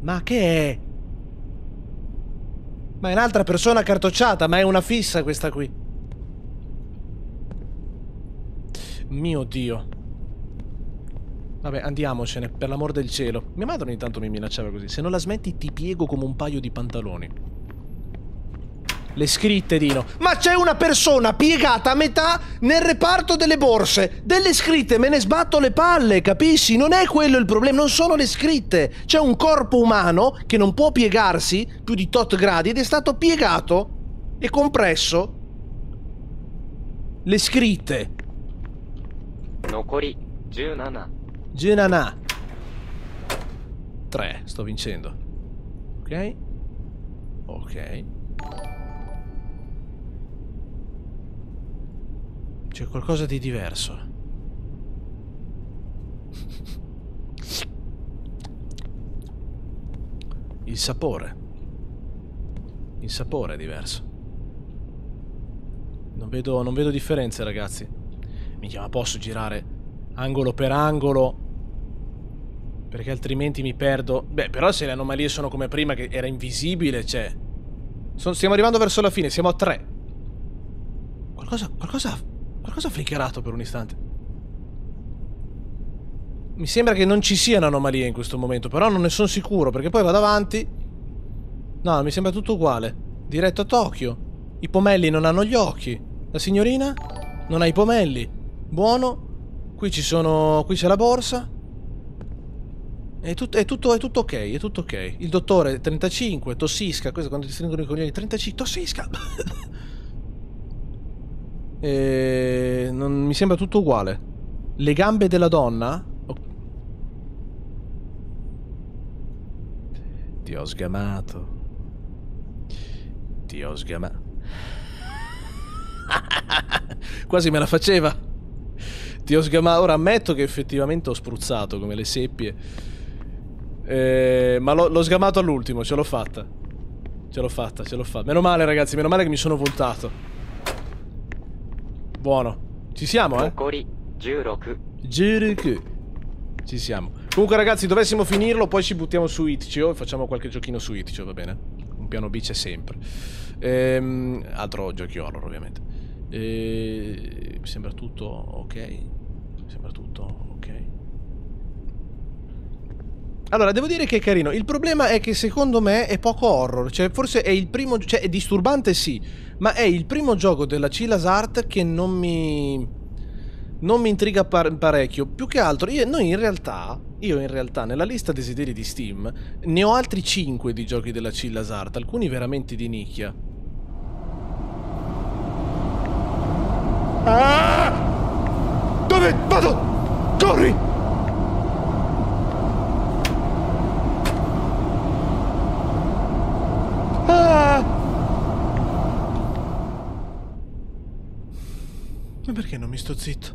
Ma che è? Ma è un'altra persona cartocciata, ma è una fissa questa qui. Mio Dio. Vabbè, andiamocene, per l'amor del cielo. Mia madre ogni tanto mi minacciava così. Se non la smetti ti piego come un paio di pantaloni. Le scritte, Dino. Ma c'è una persona piegata a metà nel reparto delle borse. Delle scritte, me ne sbatto le palle, capisci? Non è quello il problema, non sono le scritte. C'è un corpo umano che non può piegarsi più di tot gradi ed è stato piegato e compresso. Le scritte. Nokori, Junana. Junana. 3, sto vincendo. Ok. Ok. C'è qualcosa di diverso. Il sapore. Il sapore è diverso. Non vedo, non vedo differenze, ragazzi. Minchia, ma posso girare angolo per angolo? Perché altrimenti mi perdo... Beh, però se le anomalie sono come prima, che era invisibile, cioè... Sono, stiamo arrivando verso la fine, siamo a tre. Qualcosa... Qualcosa... Qualcosa ha flickerato per un istante. Mi sembra che non ci siano anomalie in questo momento, però non ne sono sicuro, perché poi vado avanti... No, mi sembra tutto uguale. Diretto a Tokyo. I pomelli non hanno gli occhi. La signorina non ha i pomelli. Buono. Qui ci sono... qui c'è la borsa. È, tut... è, tutto... è tutto ok, è tutto ok. Il dottore 35, tossisca, questo quando ti stringono i coglioni. 35, tossisca! E... Non... Mi sembra tutto uguale. Le gambe della donna? Ti ho sgamato. Ti ho sgamato. Quasi me la faceva. Ti ho sgamato. Ora ammetto che effettivamente ho spruzzato come le seppie. Eh, ma l'ho sgamato all'ultimo, ce l'ho fatta. Ce l'ho fatta, ce l'ho fatta. Meno male, ragazzi, meno male che mi sono voltato. Buono. Ci siamo, eh? 16. Ci siamo. Comunque, ragazzi, dovessimo finirlo, poi ci buttiamo su Itch.io e facciamo qualche giochino su Itch.io, va bene? Un piano B c'è sempre. Ehm, altro giochi horror, ovviamente. Ehm, mi sembra tutto ok. Mi sembra tutto ok. Allora, devo dire che è carino. Il problema è che secondo me è poco horror. Cioè, forse è il primo... Cioè, è disturbante, sì ma è il primo gioco della Chilas Art che non mi, non mi intriga par- parecchio. Più che altro, io, noi in realtà, io in realtà nella lista desideri di Steam ne ho altri 5 di giochi della Chilas Art, alcuni veramente di nicchia. Ah! Dove vado? Corri! Ma perché non mi sto zitto?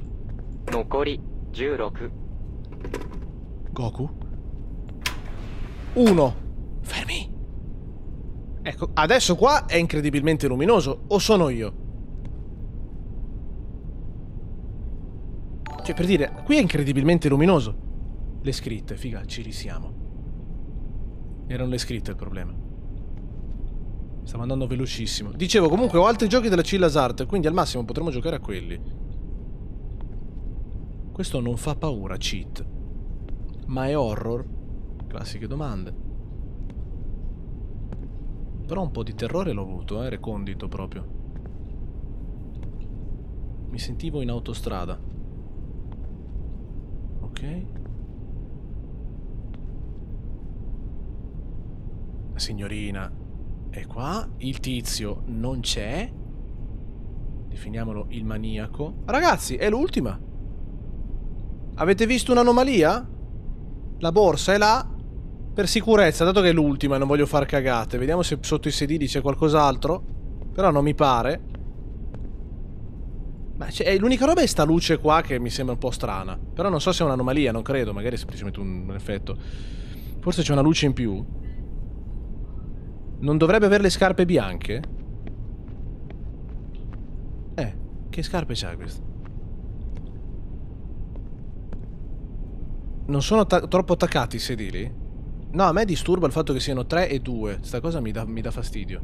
Nokori 16. Goku? Uno. Fermi. Ecco, adesso qua è incredibilmente luminoso. O sono io? Cioè, per dire, qui è incredibilmente luminoso. Le scritte, figa, ci risiamo. Erano le scritte il problema. Stiamo andando velocissimo. Dicevo, comunque ho altri giochi della Chillas Art, quindi al massimo potremo giocare a quelli. Questo non fa paura, cheat. Ma è horror? Classiche domande. Però un po' di terrore l'ho avuto, eh, recondito proprio. Mi sentivo in autostrada. Ok. La Signorina, è qua. Il tizio non c'è. Definiamolo il maniaco. Ragazzi, è l'ultima. Avete visto un'anomalia? La borsa è là. Per sicurezza, dato che è l'ultima, non voglio far cagate. Vediamo se sotto i sedili c'è qualcos'altro. Però non mi pare. Ma eh, l'unica roba è sta luce qua che mi sembra un po' strana. Però non so se è un'anomalia, non credo. Magari è semplicemente un effetto. Forse c'è una luce in più. Non dovrebbe avere le scarpe bianche? Eh, che scarpe c'ha questo? Non sono troppo attaccati i sedili? No, a me disturba il fatto che siano 3 e 2. Sta cosa mi dà, mi dà fastidio.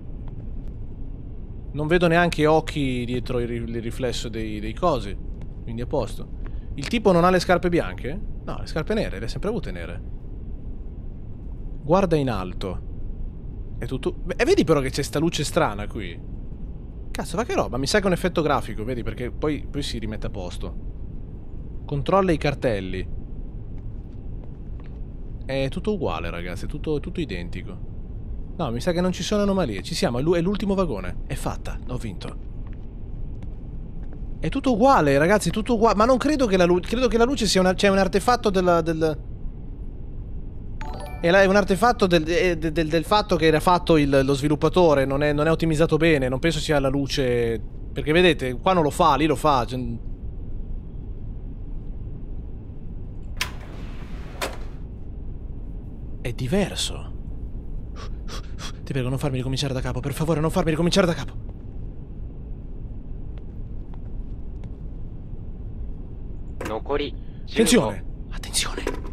Non vedo neanche occhi dietro il, il riflesso dei, dei cosi. Quindi a posto. Il tipo non ha le scarpe bianche? No, le scarpe nere, le ha sempre avute nere. Guarda in alto. È tutto... E vedi però che c'è sta luce strana qui. Cazzo, ma che roba? Mi sa che è un effetto grafico, vedi? Perché poi, poi si rimette a posto. Controlla i cartelli. È tutto uguale, ragazzi. È tutto, tutto identico. No, mi sa che non ci sono anomalie. Ci siamo, è l'ultimo vagone. È fatta, ho vinto. È tutto uguale, ragazzi, È tutto uguale. Ma non credo che la, lu credo che la luce sia una, cioè un artefatto della, del... È un artefatto del, eh, del, del, del fatto che era fatto il, lo sviluppatore, non è, non è, ottimizzato bene, non penso sia alla luce... Perché vedete, qua non lo fa, lì lo fa. Cioè, è diverso. Ti prego, non farmi ricominciare da capo, per favore, non farmi ricominciare da capo. Attenzione! Attenzione!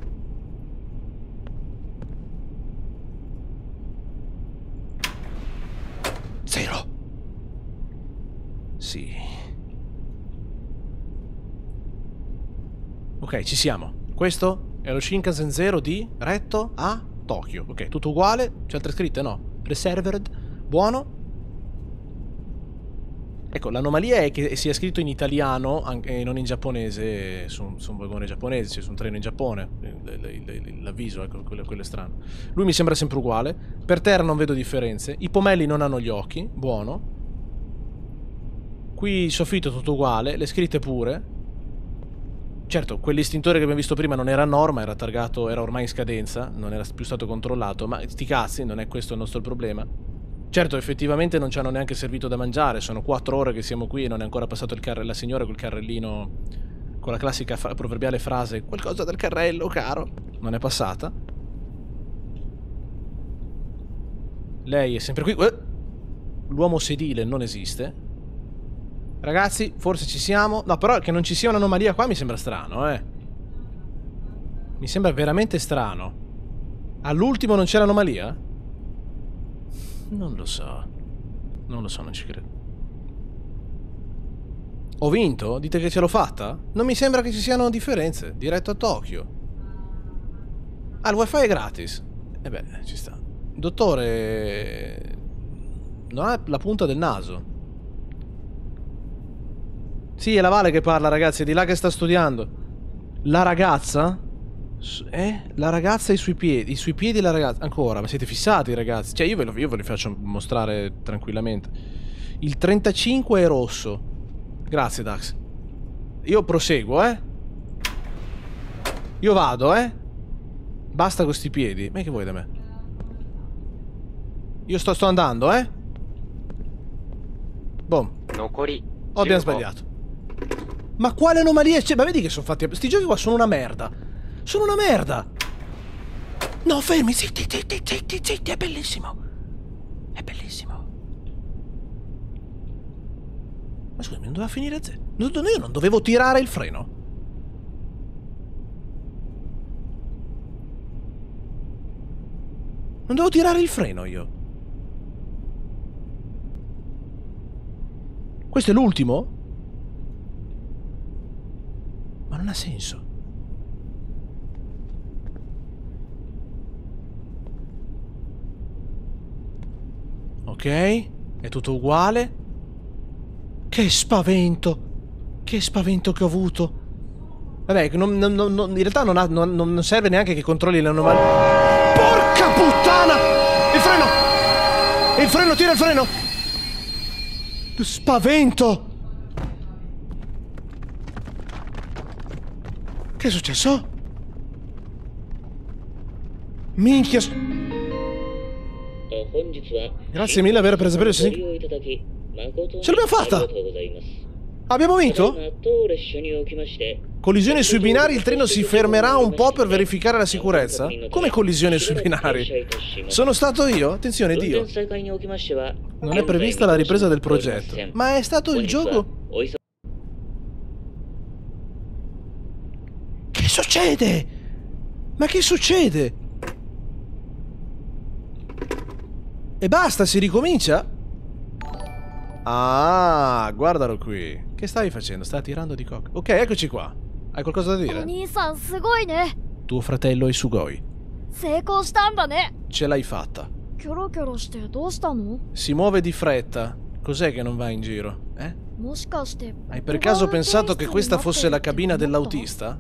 Zero. Sì. Ok, ci siamo. Questo è lo Shinkansen Zero di retto a Tokyo. Ok, tutto uguale. C'è altre scritte? No. Reserved. Buono. Ecco, l'anomalia è che sia scritto in italiano e non in giapponese su un, su un vagone giapponese, cioè su un treno in Giappone. Eh, l'avviso, ecco, quello, quello, è strano. Lui mi sembra sempre uguale. Per terra non vedo differenze. I pomelli non hanno gli occhi, buono. Qui il soffitto è tutto uguale, le scritte pure. Certo, quell'istintore che abbiamo visto prima non era norma, era targato, era ormai in scadenza, non era più stato controllato, ma sti cazzi, non è questo il nostro problema. Certo, effettivamente non ci hanno neanche servito da mangiare, sono quattro ore che siamo qui e non è ancora passato il la signora col carrellino con la classica proverbiale frase qualcosa del carrello, caro. Non è passata. Lei è sempre qui. Eh! L'uomo sedile non esiste. Ragazzi, forse ci siamo. No, però che non ci sia un'anomalia qua mi sembra strano, eh. Mi sembra veramente strano. All'ultimo non c'è l'anomalia? Non lo so. Non lo so, non ci credo. Ho vinto? Dite che ce l'ho fatta? Non mi sembra che ci siano differenze. Diretto a Tokyo. Ah, il wifi è gratis. E eh beh, ci sta. Dottore... Non ha la punta del naso. Sì, è la Vale che parla, ragazzi. È di là che sta studiando. La ragazza? Eh? La ragazza è sui piedi. I suoi piedi la ragazza. Ancora, ma siete fissati, ragazzi. Cioè, io ve, lo, io ve li faccio mostrare tranquillamente. Il 35 è rosso. Grazie, Dax. Io proseguo, eh. Io vado, eh. Basta con questi piedi. Ma che vuoi da me? Io sto, sto andando, eh. Boom. Non corri. Oh, abbiamo sbagliato. Ma quale anomalia c'è? Ma vedi che sono fatti... Questi giochi qua sono una merda. Sono una merda! No, fermi, zitti, zitti, zitti, zitti, è bellissimo! È bellissimo. Ma scusami, non doveva finire zero. Io non dovevo tirare il freno. Non devo tirare il freno io. Questo è l'ultimo? Ma non ha senso. Ok? È tutto uguale. Che spavento! Che spavento che ho avuto! Vabbè, non, non, non, in realtà ha, non, serve neanche che controlli l'anomalia. Porca puttana! Il freno! Il freno, tira il freno! Spavento! Che è successo? Minchia... Grazie mille per aver preso per il segno. Ce l'abbiamo fatta! Abbiamo vinto? Collisione sui binari, il treno si fermerà un po' per verificare la sicurezza? Come collisione sui binari? Sono stato io? Attenzione, Dio. Non è prevista la ripresa del progetto. Ma è stato il gioco? Che succede? Ma che succede? E basta, si ricomincia? Ah, guardalo qui. Che stavi facendo? Stai tirando di coca. Ok, eccoci qua. Hai qualcosa da dire? Tuo fratello è Sugoi. Ce l'hai fatta. Si muove di fretta. Cos'è che non va in giro? Eh? Hai per caso pensato che questa fosse la cabina dell'autista?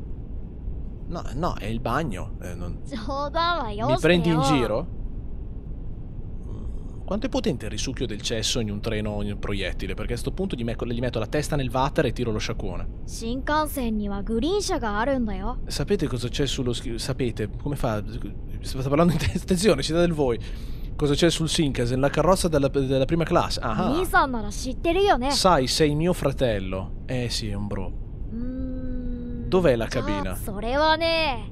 No, no, è il bagno. Eh, non... Oh, Mi prendi in giro? Oh. Quanto è potente il risucchio del cesso in un treno o in un proiettile? Perché a questo punto gli, gli metto la testa nel water e tiro lo sciacquone. Sapete cosa c'è sullo schifo? Sapete come fa? Sta parlando in attenzione, ci dà del voi. Cosa c'è sul Shinkansen? La carrozza della, della prima classe. Ah Ah. Sai, sei mio fratello. Eh sì, è un bro. Dov'è la ah, cabina?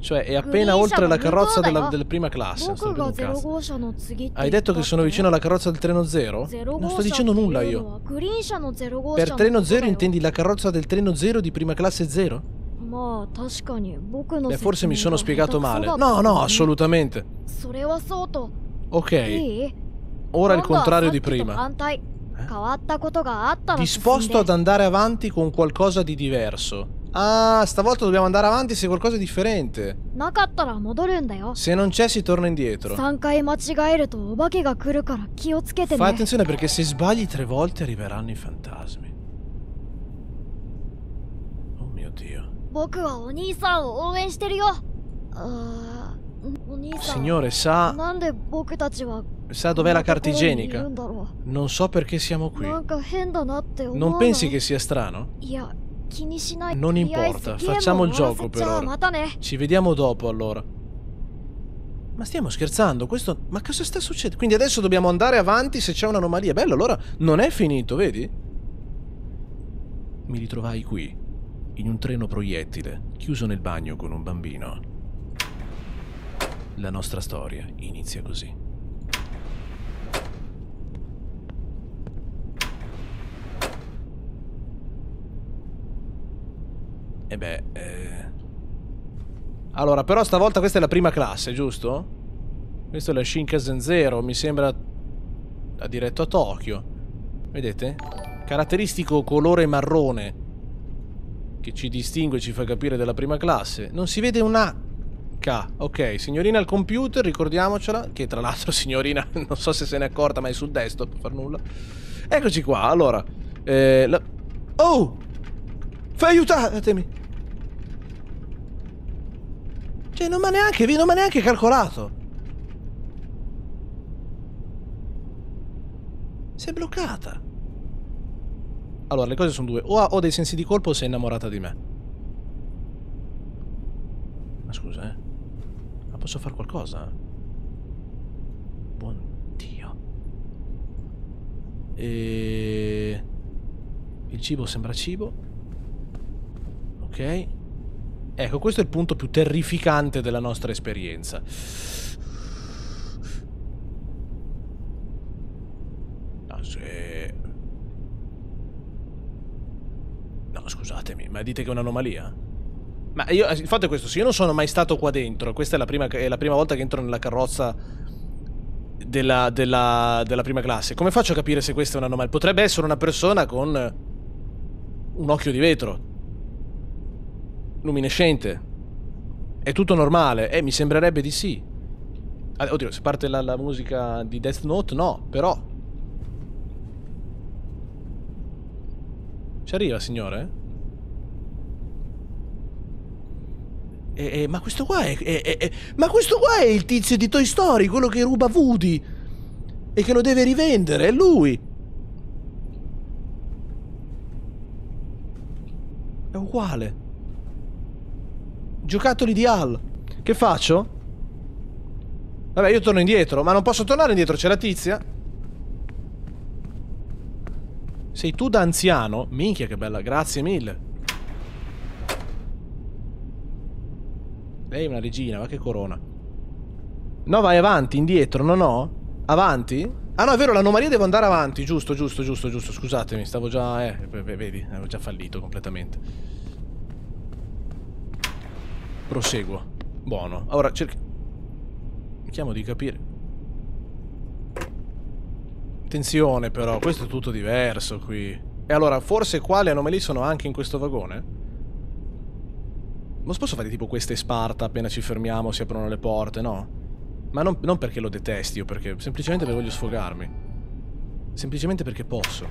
Cioè, è appena oltre la carrozza della, della prima classe. Hai detto che sono vicino alla carrozza del treno zero? Non sto dicendo nulla io. Per treno zero intendi la carrozza del treno zero di prima classe zero? Beh, forse mi sono spiegato male. No, no, assolutamente. Ok. Ora il contrario di prima. Eh? Disposto ad andare avanti con qualcosa di diverso. Ah, stavolta dobbiamo andare avanti se qualcosa è differente. Se non c'è si torna indietro. Fai attenzione perché se sbagli tre volte arriveranno i fantasmi. Oh mio Dio. Ah, Signore, sa... Sa dov'è la carta igienica? Non so perché siamo qui. Non pensi che sia strano? Non importa, facciamo il gioco per ora. Ci vediamo dopo allora. Ma stiamo scherzando, questo... Ma cosa sta succedendo? Quindi adesso dobbiamo andare avanti se c'è un'anomalia. Bello, allora non è finito, vedi? Mi ritrovai qui, in un treno proiettile, chiuso nel bagno con un bambino. La nostra storia inizia così. E eh beh... Eh... Allora, però stavolta questa è la prima classe, giusto? Questa è la Shinkansen Zero, mi sembra... Ha diretto a Tokyo. Vedete? Caratteristico colore marrone che ci distingue e ci fa capire della prima classe. Non si vede una K. Ok, signorina al computer, ricordiamocela, che tra l'altro signorina, non so se se n'è accorta, ma è sul desktop, per nulla. Eccoci qua, allora. Eh, la... Oh! Fai aiutatemi! Cioè, non mi ha neanche, neanche calcolato. Si è bloccata. Allora, le cose sono due. O ha dei sensi di colpo o sei innamorata di me. Ma scusa, eh. Ma posso fare qualcosa? Buon Dio. E... Il cibo sembra cibo. Ok. Ecco, questo è il punto più terrificante della nostra esperienza. No, ah, se... No, scusatemi, ma dite che è un'anomalia? Ma io, il fatto è questo, se io non sono mai stato qua dentro, questa è la prima, è la prima volta che entro nella carrozza della, della, della, prima classe, come faccio a capire se questa è un'anomalia? Potrebbe essere una persona con un occhio di vetro luminescente. È tutto normale? Eh, mi sembrerebbe di sì. Ah, oddio, se parte la, la musica di Death Note, no, però... Ci arriva, signore? E, eh, e, eh, ma questo qua è, è, è, Ma questo qua è il tizio di Toy Story, quello che ruba Woody. E che lo deve rivendere, è lui. È uguale. Giocattoli di Hal. Che faccio? Vabbè, io torno indietro. Ma non posso tornare indietro, c'è la tizia. Sei tu da anziano? Minchia che bella, grazie mille. Lei è una regina, ma che corona. No, vai avanti, indietro, no, no. Avanti? Ah no, è vero, l'anomalia devo andare avanti, giusto, giusto, giusto, giusto. Scusatemi, stavo già... eh, vedi, avevo già fallito completamente. Proseguo. Buono. Ora Cerchiamo di capire... Attenzione però, questo è tutto diverso qui. E allora, forse quali anomalie sono anche in questo vagone? Non posso fare tipo queste Sparta appena ci fermiamo si aprono le porte, no? Ma non, non perché lo detesti o perché... Semplicemente perché voglio sfogarmi. Semplicemente perché posso.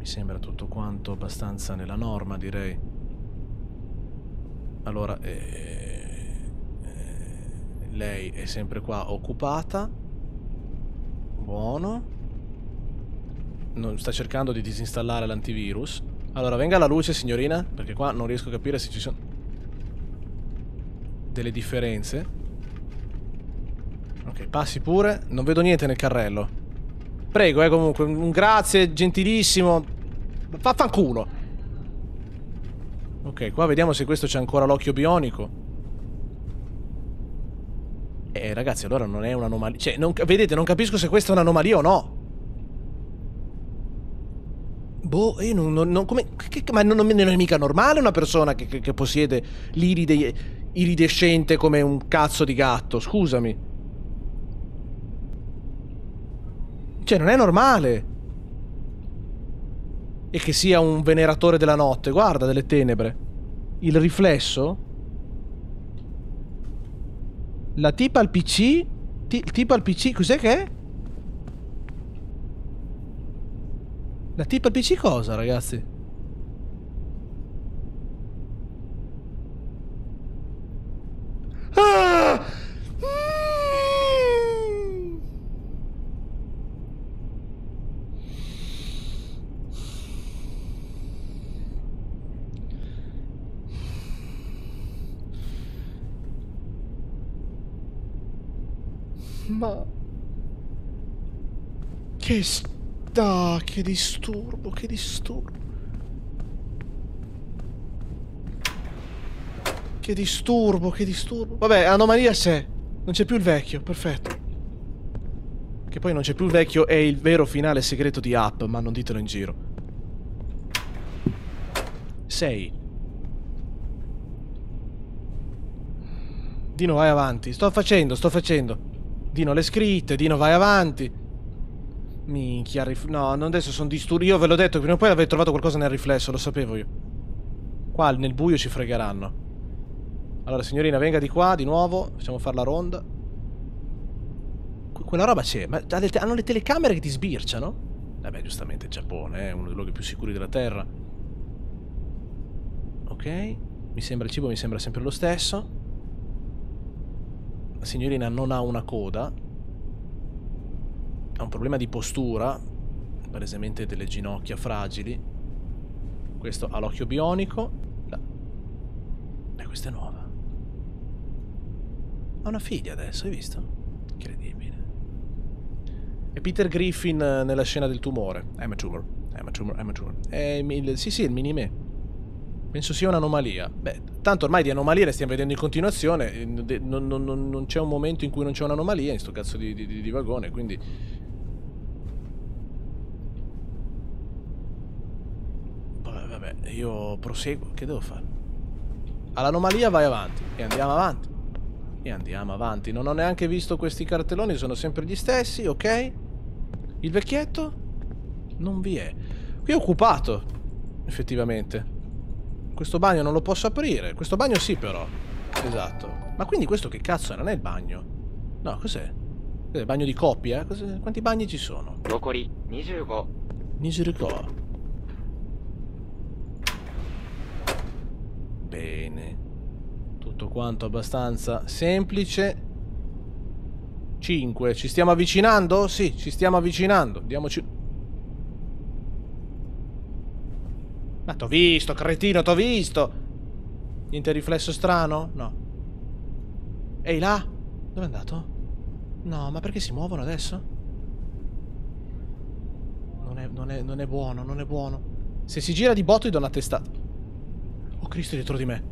Mi sembra tutto quanto abbastanza nella norma, direi. Allora, eh, eh, lei è sempre qua occupata. Buono. Non, sta cercando di disinstallare l'antivirus. Allora, venga alla luce, signorina, perché qua non riesco a capire se ci sono delle differenze. Ok, passi pure. Non vedo niente nel carrello. Prego, eh, comunque, un grazie, gentilissimo. Vaffanculo. Ok, qua vediamo se questo c'è ancora l'occhio bionico. Eh, ragazzi, allora non è un'anomalia. Cioè, non, vedete, non capisco se questa è un'anomalia o no. Boh, io eh, non... non, non come, che, ma non, non, è mica normale una persona che, che, che possiede l'iride... iridescente come un cazzo di gatto, scusami. Cioè, non è normale. E che sia un veneratore della notte. Guarda, delle tenebre. Il riflesso. La tipa al PC... Ti, tipa al PC... Cos'è che è? La tipa al PC cosa, ragazzi? Che sta... Che disturbo, che disturbo. Che disturbo, che disturbo. Vabbè, anomalia c'è. Non c'è più il vecchio, perfetto. Che poi non c'è più il vecchio è il vero finale segreto di app, ma non ditelo in giro. 6. Dino vai avanti. Sto facendo, sto facendo. Dino le scritte, Dino vai avanti. Minchia, rif... no, non adesso sono disturbi. Io ve l'ho detto, prima o poi avrei trovato qualcosa nel riflesso, lo sapevo io. Qua nel buio ci fregheranno. Allora, signorina, venga di qua di nuovo. Facciamo fare la ronda. Que quella roba c'è. Ma hanno le telecamere che ti sbirciano? Vabbè, giustamente il Giappone eh, è uno dei luoghi più sicuri della Terra. Ok. Mi sembra il cibo, mi sembra sempre lo stesso. La signorina non ha una coda ha un problema di postura, palesemente delle ginocchia fragili. Questo ha l'occhio bionico. La... Beh, questa è nuova. Ha una figlia adesso, hai visto? Incredibile. E Peter Griffin eh, nella scena del tumore. I'm a tumor, I'm a tumor, I'm tumor. il, sì, sì, il mini me. Penso sia un'anomalia. Beh, tanto ormai di anomalie le stiamo vedendo in continuazione. Eh, non, non, non c'è un momento in cui non c'è un'anomalia in sto cazzo di, di, di, vagone, quindi vabbè, io proseguo. Che devo fare? All'anomalia vai avanti. E andiamo avanti. E andiamo avanti. Non ho neanche visto questi cartelloni, sono sempre gli stessi, ok? Il vecchietto? Non vi è. Qui è occupato, effettivamente. Questo bagno non lo posso aprire. Questo bagno sì, però. Esatto. Ma quindi questo che cazzo è? Non è il bagno? No, cos'è? Cos'è il bagno di coppia? Eh? Quanti bagni ci sono? Nishiriko. Nishiriko. Bene. Tutto quanto abbastanza semplice. 5. Ci stiamo avvicinando? Sì, ci stiamo avvicinando. Diamoci... Ma t'ho visto, cretino, t'ho visto! Niente riflesso strano? No. Ehi là? Dove è andato? No, ma perché si muovono adesso? Non è, non è, non è buono, non è buono. Se si gira di botto gli do una testata. Oh Cristo dietro di me.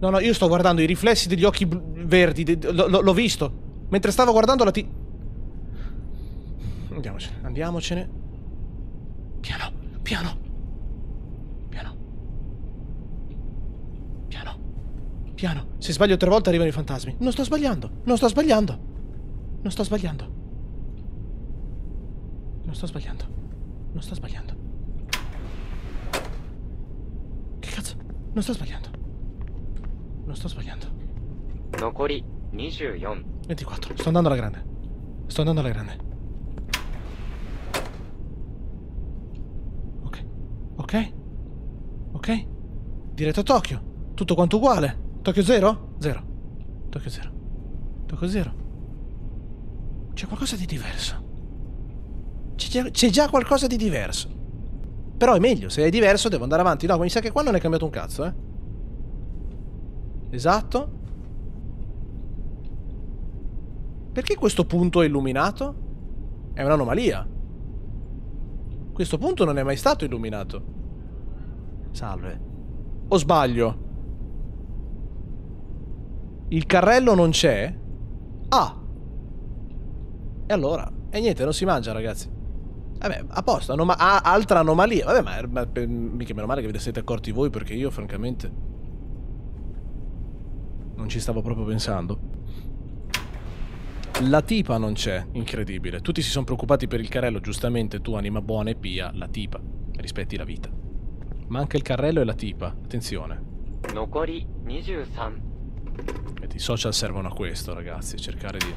No, no, io sto guardando i riflessi degli occhi verdi. L'ho visto. Mentre stavo guardando la ti... Andiamocene, andiamocene. Piano, piano. Piano. Piano. Piano. Se sbaglio tre volte arrivano i fantasmi. Non sto sbagliando, non sto sbagliando. Non sto sbagliando. Non sto sbagliando. Non sto sbagliando. Non sto sbagliando. Non sto sbagliando. Nocori 24. 24. Sto andando alla grande. Sto andando alla grande. Ok. Ok. Ok. Diretto a Tokyo. Tutto quanto uguale. Tokyo 0? 0. Tokyo 0. Tokyo 0. C'è qualcosa di diverso. C'è già qualcosa di diverso. Però è meglio, se è diverso devo andare avanti. No, mi sa che qua non è cambiato un cazzo, eh. Esatto. Perché questo punto è illuminato? È un'anomalia. Questo punto non è mai stato illuminato. Salve. O sbaglio? Il carrello non c'è? Ah! E allora? E niente, non si mangia, ragazzi. Vabbè, a posto, anoma- altra anomalia. Vabbè, ma, ma per, mica meno male che ve ne siete accorti voi perché io francamente non ci stavo proprio pensando. La tipa non c'è, incredibile. Tutti si sono preoccupati per il carrello, giustamente tu anima buona e pia, la tipa, rispetti la vita. Ma anche il carrello e la tipa, attenzione. Nocori 23. I social servono a questo, ragazzi, cercare di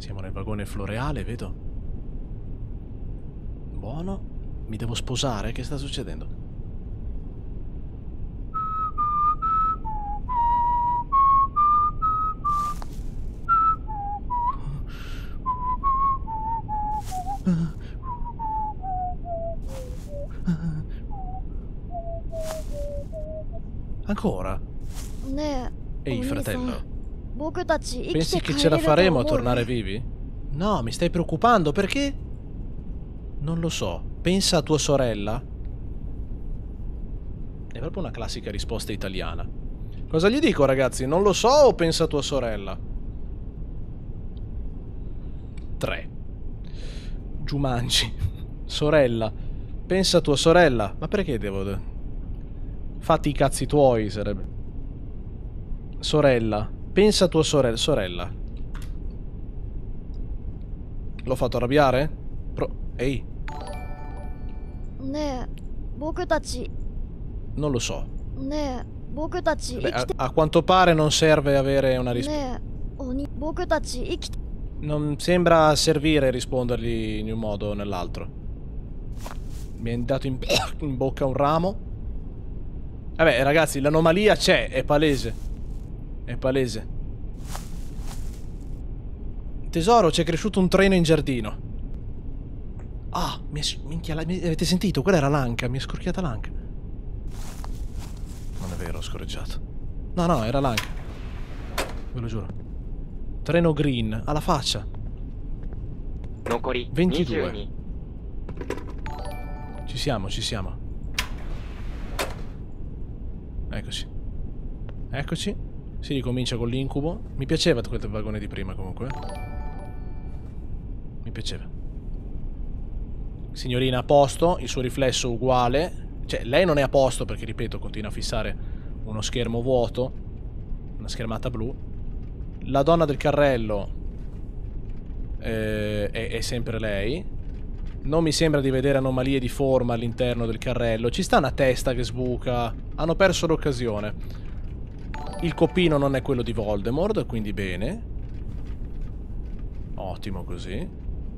Siamo nel vagone floreale, vedo. Buono. Mi devo sposare? Che sta succedendo? Ancora? E il fratello? Pensi che ce la faremo a tornare vivi? No, mi stai preoccupando, perché? Non lo so. Pensa a tua sorella. È proprio una classica risposta italiana. Cosa gli dico, ragazzi? Non lo so o pensa a tua sorella? 3. Giumanci. Sorella. Pensa a tua sorella. Ma perché devo... Fatti i cazzi tuoi, sarebbe. Sorella. Pensa a tua sorella. Sorella. L'ho fatto arrabbiare? Pro... Ehi. Ne, Non lo so. Ne, Beh, a, a, quanto pare non serve avere una risposta. Non sembra servire rispondergli in un modo o nell'altro. Mi è andato in, in bocca un ramo. Vabbè, ragazzi, l'anomalia c'è, è palese. È palese. Tesoro, c'è cresciuto un treno in giardino. Ah, mi è, minchia, la, mi, avete sentito? Quella era l'anca, mi è scorchiata l'anca. Non è vero, ho scorreggiato. No, no, era l'anca. Ve lo giuro. Treno green, alla faccia. 22. Ci siamo, ci siamo. Eccoci. Eccoci. Si ricomincia con l'incubo. Mi piaceva quel vagone di prima comunque. Eh. Mi piaceva. Signorina a posto, il suo riflesso uguale. Cioè, lei non è a posto perché, ripeto, continua a fissare uno schermo vuoto. Una schermata blu. La donna del carrello eh, è, è sempre lei. Non mi sembra di vedere anomalie di forma all'interno del carrello. Ci sta una testa che sbuca. Hanno perso l'occasione. Il copino non è quello di Voldemort, quindi bene. Ottimo così.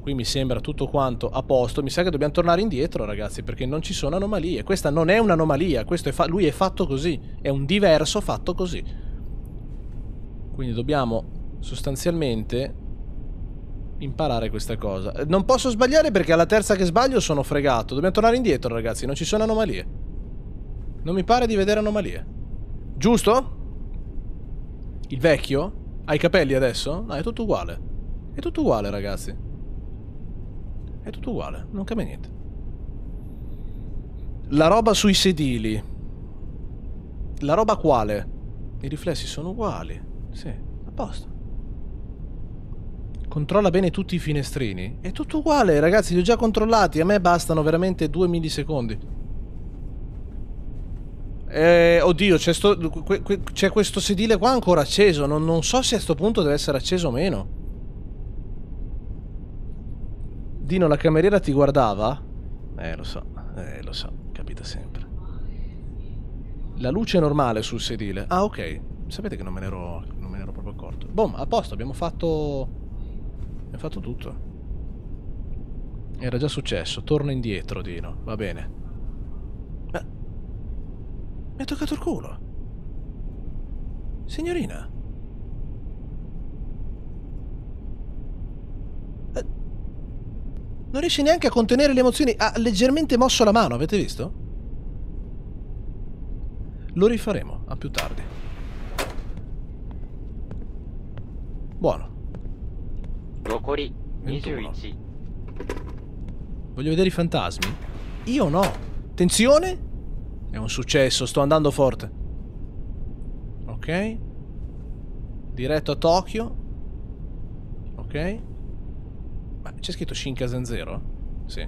Qui mi sembra tutto quanto a posto. Mi sa che dobbiamo tornare indietro, ragazzi, perché non ci sono anomalie. Questa non è un'anomalia, lui è fatto così. È un diverso fatto così. Quindi dobbiamo sostanzialmente imparare questa cosa. Non posso sbagliare perché alla terza che sbaglio sono fregato. Dobbiamo tornare indietro, ragazzi. Non ci sono anomalie. Non mi pare di vedere anomalie. Giusto? Il vecchio? Ha i capelli adesso? No, è tutto uguale. È tutto uguale, ragazzi. È tutto uguale, non cambia niente. La roba sui sedili. La roba quale? I riflessi sono uguali. Sì, a posto. Controlla bene tutti i finestrini. È tutto uguale, ragazzi, li ho già controllati. A me bastano veramente due millisecondi. Eh, oddio, c'è, sto, c'è, questo sedile qua ancora acceso. Non, non so se a questo punto deve essere acceso o meno. Dino, la cameriera ti guardava? Eh, lo so, eh, lo so, capita sempre. La luce è normale sul sedile. Ah, ok. Sapete che non me ne ero, non me ne ero proprio accorto. Boh, a posto, abbiamo fatto... Abbiamo fatto tutto. Era già successo. Torna indietro, Dino. Va bene. Mi ha toccato il culo. Signorina. Eh, non riesce neanche a contenere le emozioni. Ha leggermente mosso la mano, avete visto? Lo rifaremo, a più tardi. Buono. 残り21 Voglio vedere i fantasmi? Io no. Attenzione! È un successo, sto andando forte. Ok. Diretto a Tokyo. Ok. Ma c'è scritto Shinkansen 0? Sì.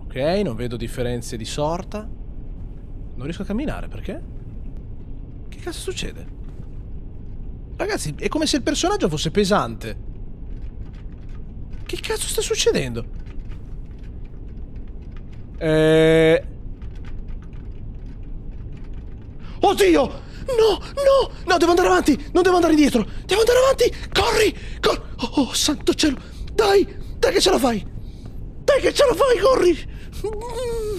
Ok, non vedo differenze di sorta. Non riesco a camminare, perché? Che cazzo succede? Ragazzi, è come se il personaggio fosse pesante. Che cazzo sta succedendo? Eh, Oddio! Oh, no, no, no, devo andare avanti, non devo andare indietro, devo andare avanti, corri, corri, oh, oh santo cielo, dai, dai che ce la fai, dai che ce la fai, corri, mm.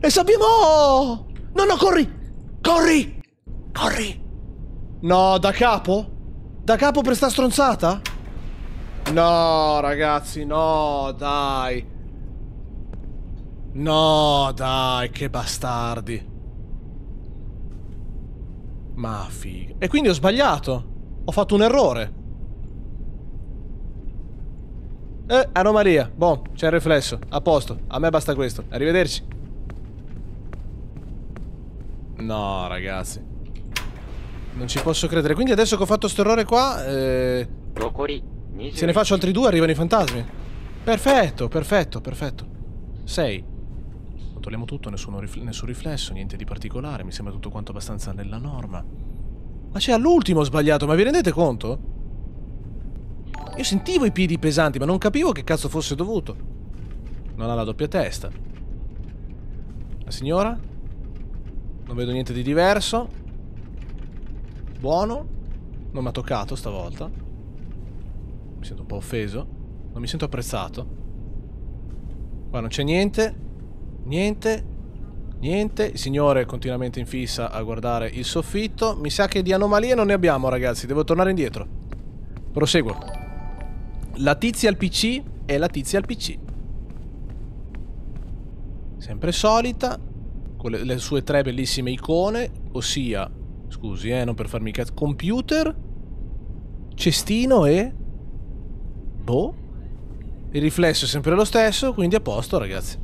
e sappiamo, no, no, corri, corri, corri, no, da capo, da capo per sta stronzata, no, ragazzi, no, dai, no, dai, che bastardi. Ma figa. E quindi ho sbagliato. Ho fatto un errore. Eh, anomalia. Boh, c'è il riflesso. A posto. A me basta questo. Arrivederci. No, ragazzi. Non ci posso credere. Quindi adesso che ho fatto questo errore qua... Eh... Se ne faccio altri due arrivano i fantasmi. Perfetto, perfetto, perfetto. Sei controlliamo tutto, nessun, rifl nessun riflesso, niente di particolare, mi sembra tutto quanto abbastanza nella norma. Ma c'è all'ultimo sbagliato, ma vi rendete conto? Io sentivo i piedi pesanti, ma non capivo che cazzo fosse dovuto. Non ha la doppia testa. La signora? Non vedo niente di diverso. Buono. Non mi ha toccato stavolta. Mi sento un po' offeso. Non mi sento apprezzato. Qua non c'è niente. Niente. Niente. Il signore continuamente in fissa a guardare il soffitto. Mi sa che di anomalie non ne abbiamo, ragazzi. Devo tornare indietro. Proseguo. La tizia al PC è la tizia al PC. Sempre solita. Con le, le sue tre bellissime icone. Ossia... Scusi, eh, non per farmi cazzo. Computer. Cestino e... Boh. Il riflesso è sempre lo stesso, quindi a posto, ragazzi.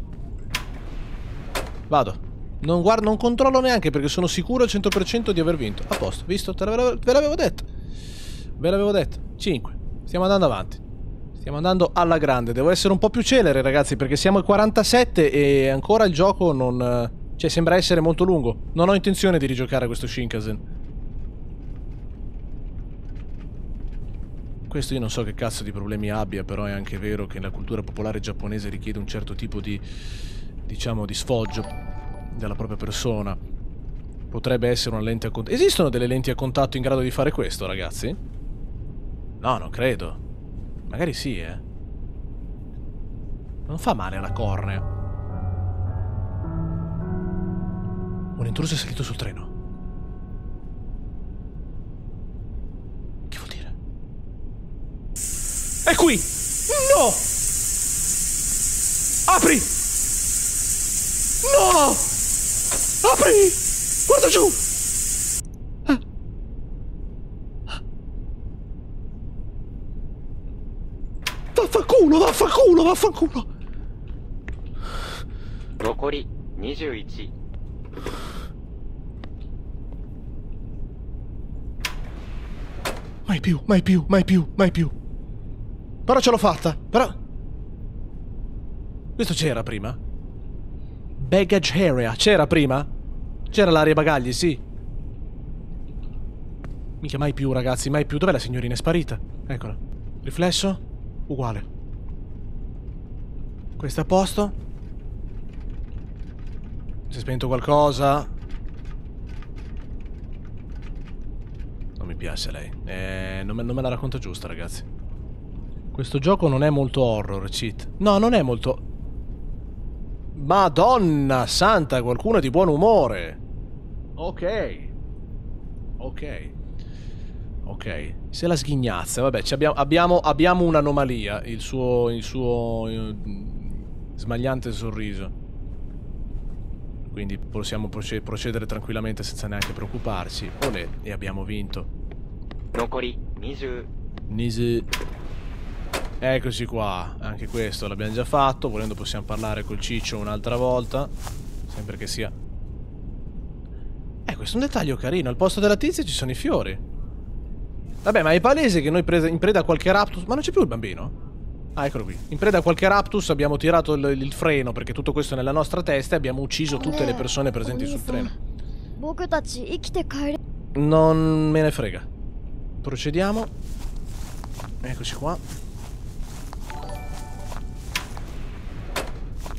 Vado. Non, guardo, non controllo neanche perché sono sicuro al 100% di aver vinto. A posto, visto? Te ve l'avevo detto. Ve l'avevo detto. 5. Stiamo andando avanti. Stiamo andando alla grande. Devo essere un po' più celere, ragazzi, perché siamo al 47 e ancora il gioco non... Cioè, sembra essere molto lungo. Non ho intenzione di rigiocare questo Shinkansen. Questo io non so che cazzo di problemi abbia, però è anche vero che la cultura popolare giapponese richiede un certo tipo di diciamo, di sfoggio della propria persona. Potrebbe essere una lente a contatto. Esistono delle lenti a contatto in grado di fare questo, ragazzi? No, non credo. Magari sì, eh. Non fa male alla cornea. Un intruso è salito sul treno. Che vuol dire? È qui! No! Apri! No! Apri! Guarda giù! Ah. Vaffanculo, vaffanculo, vaffanculo! Nocori 21. Mai più, mai più, mai più, mai più. Però ce l'ho fatta, però... Questo c'era prima? Baggage area. C'era prima? C'era l'area bagagli, sì. Mica mai più, ragazzi, mai più. Dov'è la signorina? È sparita. Eccola. Riflesso? Uguale. Questo è a posto. Si è spento qualcosa. Non mi piace lei. Eh, non me, non me la racconta giusta, ragazzi. Questo gioco non è molto horror, cheat. No, non è molto... Madonna santa, qualcuno di buon umore. Ok. Ok. Ok. Se la sghignazza, vabbè, abbiamo, abbiamo, abbiamo un'anomalia, il suo, il suo eh, smagliante sorriso. Quindi possiamo procedere tranquillamente senza neanche preoccuparci. Olè, e abbiamo vinto. Nisu. Nisu. Eccoci qua, anche questo l'abbiamo già fatto, volendo possiamo parlare col ciccio un'altra volta, sempre che sia... Eh, questo è un dettaglio carino, al posto della tizia ci sono i fiori. Vabbè, ma è palese che noi in preda a qualche raptus... Ma non c'è più il bambino? Ah, eccolo qui. In preda a qualche raptus abbiamo tirato il, il freno, perché tutto questo è nella nostra testa, e abbiamo ucciso tutte le persone presenti sul treno. Non me ne frega. Procediamo. Eccoci qua.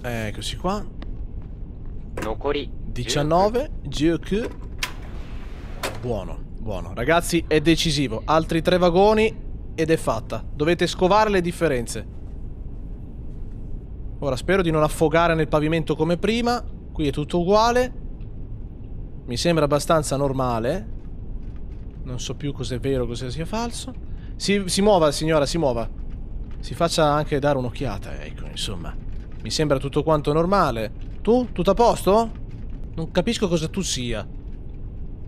Eccoci qua. 残り19 GQ. Buono, buono. Ragazzi, è decisivo. Altri tre vagoni ed è fatta. Dovete scovare le differenze. Ora spero di non affogare nel pavimento come prima. Qui è tutto uguale. Mi sembra abbastanza normale. Non so più cos'è vero, cosa sia falso. Si, si muova, signora, si muova. Si faccia anche dare un'occhiata, ecco, insomma. Mi sembra tutto quanto normale. Tu? Tutto a posto? Non capisco cosa tu sia.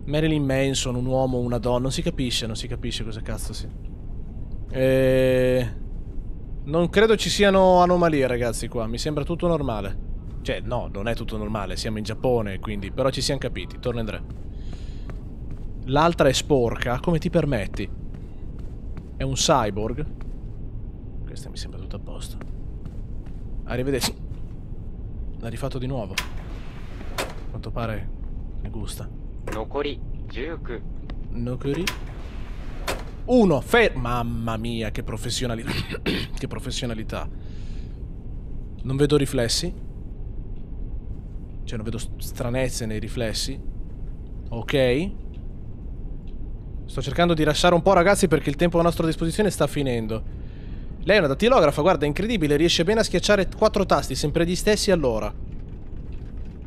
Marilyn Manson, un uomo, una donna, non si capisce, non si capisce cosa cazzo sia. E... Non credo ci siano anomalie, ragazzi, qua. Mi sembra tutto normale. Cioè, no, non è tutto normale. Siamo in Giappone, quindi... Però ci siamo capiti. Torna in tre. L'altra è sporca. Come ti permetti? È un cyborg? Questa mi sembra tutto a posto. Arrivederci. L'ha rifatto di nuovo. A quanto pare ne gusta. Nokori 19. Nokori 1. Fer Mamma mia, che professionalità. che professionalità. Non vedo riflessi. Cioè, non vedo stranezze nei riflessi. Ok. Sto cercando di lasciare un po', ragazzi, perché il tempo a nostra disposizione sta finendo. Lei è una dattilografa, guarda, è incredibile, riesce bene a schiacciare quattro tasti, sempre gli stessi all'ora.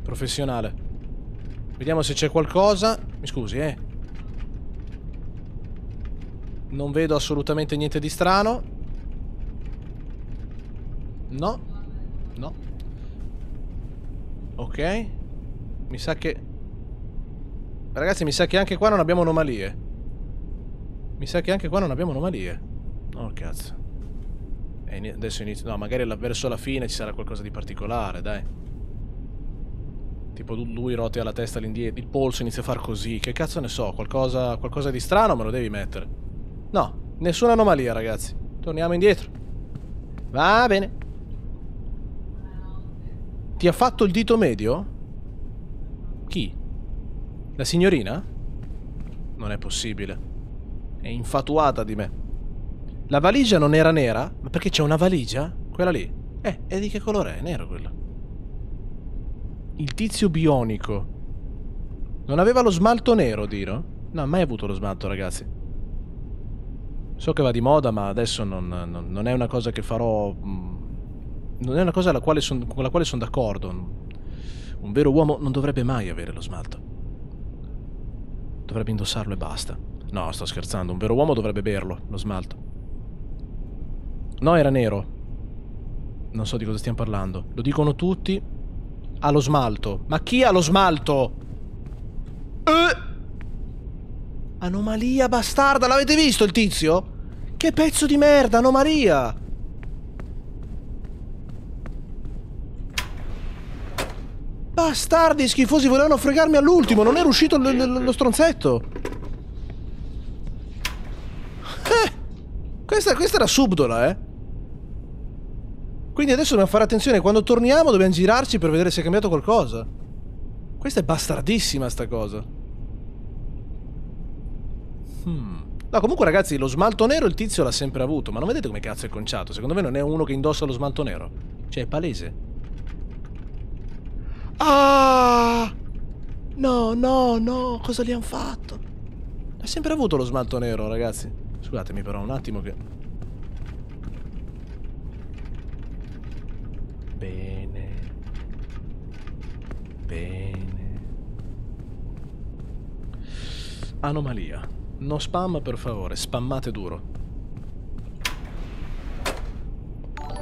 Professionale. Vediamo se c'è qualcosa. Mi scusi, eh. Non vedo assolutamente niente di strano. No. No. Ok. Mi sa che... Ragazzi, mi sa che anche qua non abbiamo anomalie. Mi sa che anche qua non abbiamo anomalie. Oh, cazzo adesso inizio... No, magari verso la fine ci sarà qualcosa di particolare, dai. Tipo lui rotea la testa all'indietro, il polso inizia a far così. Che cazzo ne so, qualcosa, qualcosa di strano me lo devi mettere. No, nessuna anomalia, ragazzi. Torniamo indietro. Va bene. Ti ha fatto il dito medio? Chi? La signorina? Non è possibile. È infatuata di me. La valigia non era nera? Ma perché c'è una valigia? Quella lì? Eh, e di che colore è? Nero quello. Il tizio bionico. Non aveva lo smalto nero, Dino? No, mai avuto lo smalto, ragazzi. So che va di moda, ma adesso non, non, non è una cosa che farò... Mm, non è una cosa con la quale sono d'accordo. Un vero uomo non dovrebbe mai avere lo smalto. Dovrebbe indossarlo e basta. No, sto scherzando. Un vero uomo dovrebbe berlo, lo smalto. No, era nero. Non so di cosa stiamo parlando. Lo dicono tutti. Ha lo smalto. Ma chi ha lo smalto? Eh! Anomalia bastarda, l'avete visto il tizio? Che pezzo di merda, anomalia! Bastardi schifosi, volevano fregarmi all'ultimo, non era uscito lo stronzetto. Eh! Questa, questa era subdola, eh! Quindi adesso dobbiamo fare attenzione, quando torniamo dobbiamo girarci per vedere se è cambiato qualcosa. Questa è bastardissima sta cosa. Hmm. No, comunque ragazzi, lo smalto nero il tizio l'ha sempre avuto, ma non vedete come cazzo è conciato? Secondo me non è uno che indossa lo smalto nero. Cioè, è palese. Ah! No, no, no, cosa gli hanno fatto? Ha sempre avuto lo smalto nero, ragazzi. Scusatemi però un attimo che... Bene. Bene. Anomalia. No spam per favore, spammate duro.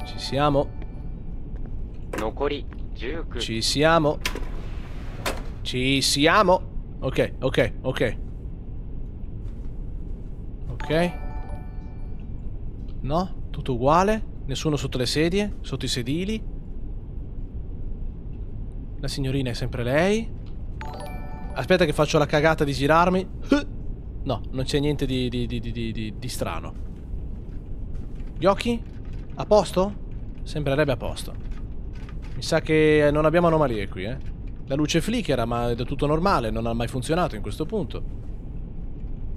Ci siamo. Ci siamo. Ci siamo. Ok, ok, ok. Ok. No? Tutto uguale? Nessuno sotto le sedie? Sotto i sedili? La signorina è sempre lei. Aspetta che faccio la cagata di girarmi. No, non c'è niente di, di, di, di, strano. Gli occhi? A posto? Sembrerebbe a posto. Mi sa che non abbiamo anomalie qui, eh. La luce flickera, ma è tutto normale, non ha mai funzionato in questo punto.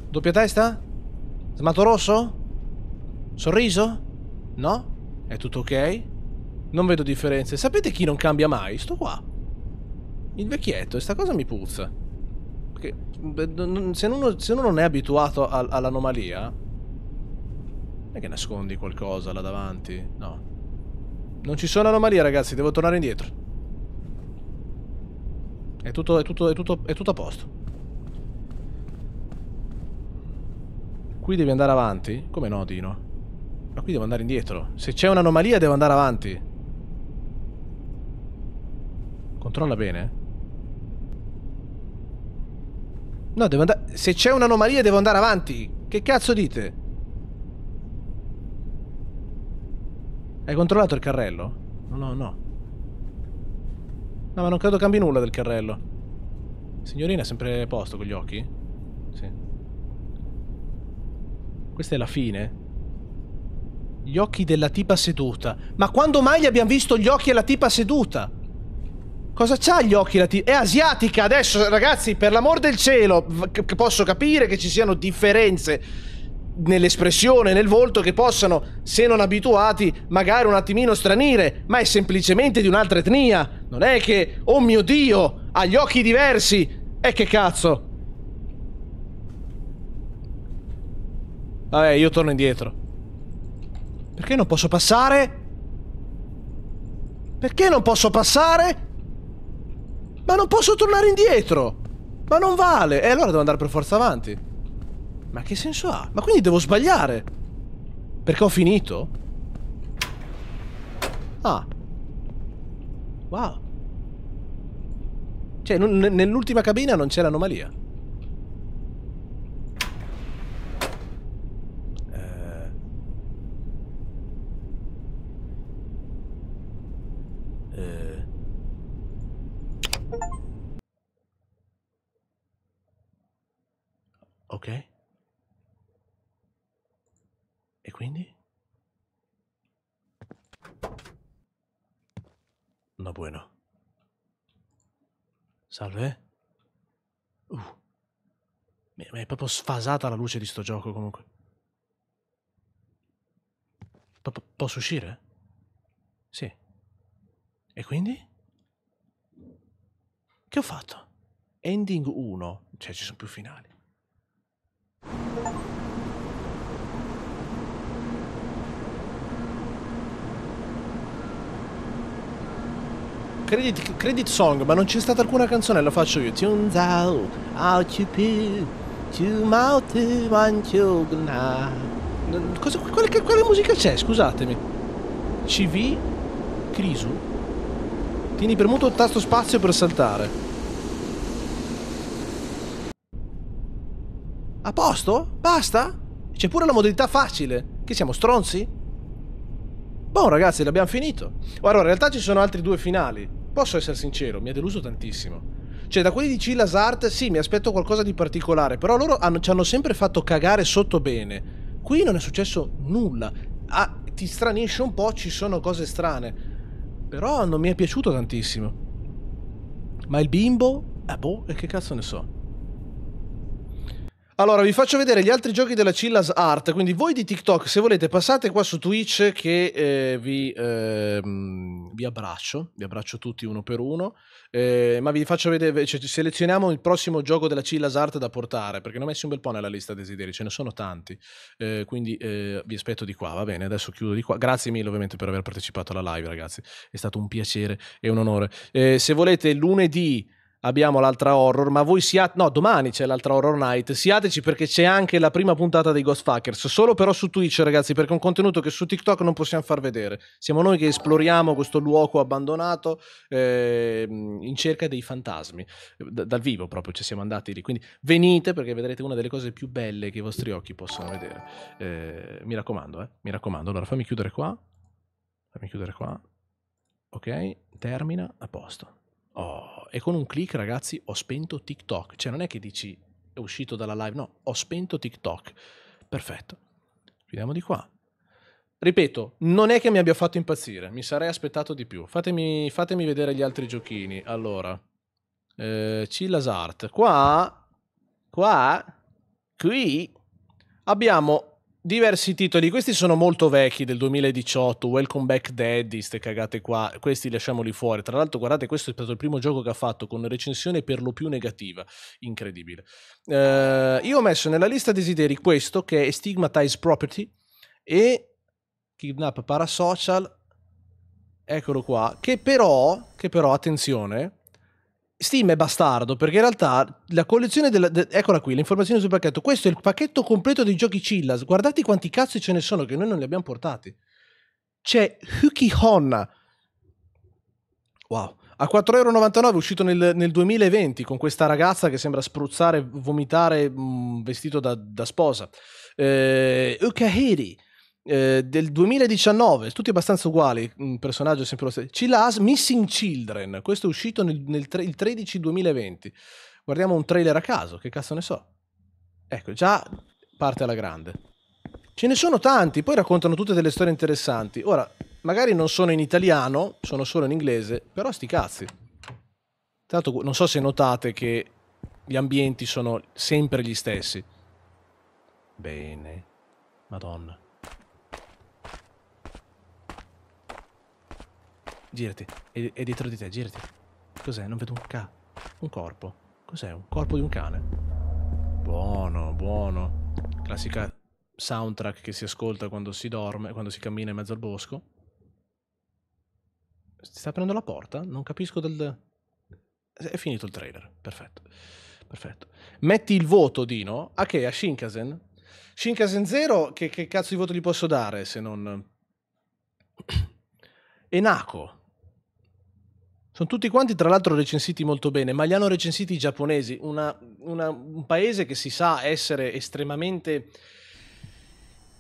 Doppia testa? Smato rosso? Sorriso? No? È tutto ok? Non vedo differenze. Sapete chi non cambia mai? Sto qua il vecchietto, e sta cosa mi puzza. Perché se uno, se uno non è abituato all'anomalia, non è che nascondi qualcosa là davanti, no. Non ci sono anomalie, ragazzi, devo tornare indietro. È tutto, è tutto, è tutto, è tutto a posto. Qui devi andare avanti? Come no, Dino? Ma qui devo andare indietro. Se c'è un'anomalia devo andare avanti. Controlla bene. No, devo andare... Se c'è un'anomalia devo andare avanti. Che cazzo dite? Hai controllato il carrello? No, no, no. No, ma non credo cambi nulla del carrello. Signorina è sempre a posto con gli occhi? Sì. Questa è la fine? Gli occhi della tipa seduta. Ma quando mai gli abbiamo visto gli occhi alla tipa seduta? Cosa c'ha gli occhi latini? È asiatica adesso, ragazzi, per l'amor del cielo. Posso capire che ci siano differenze nell'espressione, nel volto, che possano, se non abituati, magari un attimino stranire, ma è semplicemente di un'altra etnia. Non è che, oh mio Dio, ha gli occhi diversi. E che cazzo? Vabbè, io torno indietro. Perché non posso passare? Perché non posso passare? Ma non posso tornare indietro! Ma non vale! E eh, allora devo andare per forza avanti. Ma che senso ha? Ma quindi devo sbagliare! Perché ho finito? Ah. Wow. Cioè, nell'ultima cabina non c'è l'anomalia. Ok? E quindi? No bueno. Salve? Uh. Mi è proprio sfasata la luce di sto gioco comunque. P posso uscire? Sì. E quindi? Che ho fatto? Ending 1. Cioè ci sono più finali. Credit, credit, song, ma non c'è stata alcuna canzone, la faccio io. Tune out, out you più, Cosa, quale, quale musica c'è? Scusatemi. CV Crisu. Tieni premuto il tasto spazio per saltare. A posto? Basta? C'è pure la modalità facile. Che siamo stronzi? Boh, ragazzi, l'abbiamo finito. Ora, in realtà ci sono altri due finali. Posso essere sincero, mi ha deluso tantissimo. Cioè, da quelli di Chillas Art, sì, mi aspetto qualcosa di particolare, però loro hanno, ci hanno sempre fatto cagare sotto bene. Qui non è successo nulla. Ah, ti stranisce un po', ci sono cose strane. Però non mi è piaciuto tantissimo. Ma il bimbo? Eh boh, e che cazzo ne so. Allora, vi faccio vedere gli altri giochi della Chillas Art. Quindi, voi di TikTok, se volete, passate qua su Twitch che eh, vi, eh, vi, abbraccio. Vi abbraccio tutti uno per uno. Eh, ma vi faccio vedere, cioè, selezioniamo il prossimo gioco della Chillas Art da portare. Perché ne ho messi un bel po' nella lista desideri, ce ne sono tanti. Eh, quindi, eh, vi aspetto di qua. Va bene, adesso chiudo di qua. Grazie mille, ovviamente, per aver partecipato alla live, ragazzi. È stato un piacere e un onore. Eh, se volete, lunedì abbiamo l'altra horror, ma voi siate... No, domani c'è l'altra horror night, siateci perché c'è anche la prima puntata dei Ghostfuckers, solo però su Twitch ragazzi, perché è un contenuto che su TikTok non possiamo far vedere. Siamo noi che esploriamo questo luogo abbandonato eh, in cerca dei fantasmi, D- dal vivo proprio ci siamo andati lì, quindi venite perché vedrete una delle cose più belle che i vostri occhi possono vedere. Eh, mi raccomando, eh, mi raccomando. Allora fammi chiudere qua, fammi chiudere qua. Ok, termina, a posto. Oh, e con un click, ragazzi, ho spento TikTok. Cioè, non è che dici è uscito dalla live, no, ho spento TikTok. Perfetto. Chiudiamo di qua. Ripeto, non è che mi abbia fatto impazzire, mi sarei aspettato di più. Fatemi, fatemi vedere gli altri giochini. Allora, eh, Chillas Art. Qua, qua, qui abbiamo diversi titoli, questi sono molto vecchi del 2018, Welcome Back Daddy, ste cagate qua, questi lasciamoli fuori. Tra l'altro guardate, questo è stato il primo gioco che ha fatto con recensione per lo più negativa, incredibile. Uh, io ho messo nella lista desideri questo che è Stigmatized Property e Kidnap Parasocial, eccolo qua, che però, che però attenzione, Steam è bastardo perché in realtà la collezione della... De, eccola qui, l'informazione sul pacchetto. Questo è il pacchetto completo dei giochi Chillas. Guardate quanti cazzi ce ne sono che noi non li abbiamo portati. C'è Huki Honna. Wow. A 4,99€ uscito nel, nel, 2020 con questa ragazza che sembra spruzzare, vomitare mh, mm, vestito da, da sposa. Eh, Ukahiri eh, del 2019, tutti abbastanza uguali, un personaggio sempre lo stesso. Chilas Missing Children, questo è uscito nel, nel tre, il 13 2020. Guardiamo un trailer a caso, che cazzo ne so. Ecco, già parte alla grande. Ce ne sono tanti, poi raccontano tutte delle storie interessanti. Ora, magari non sono in italiano, sono solo in inglese, però sti cazzi. Tanto non so se notate che gli ambienti sono sempre gli stessi. Bene. Madonna. Girati. È, è dietro di te, girati. Cos'è? Non vedo un ca... Un corpo. Cos'è? Un corpo di un cane. Buono, buono. Classica soundtrack che si ascolta quando si dorme, quando si cammina in mezzo al bosco. Si sta aprendo la porta? Non capisco del... È finito il trailer, perfetto. Perfetto. Metti il voto, Dino, a che? A Shinkasen? Shinkasen 0, che, che cazzo di voto gli posso dare se non... Enako. Sono tutti quanti, tra l'altro, recensiti molto bene, ma li hanno recensiti i giapponesi, una, una, un paese che si sa essere estremamente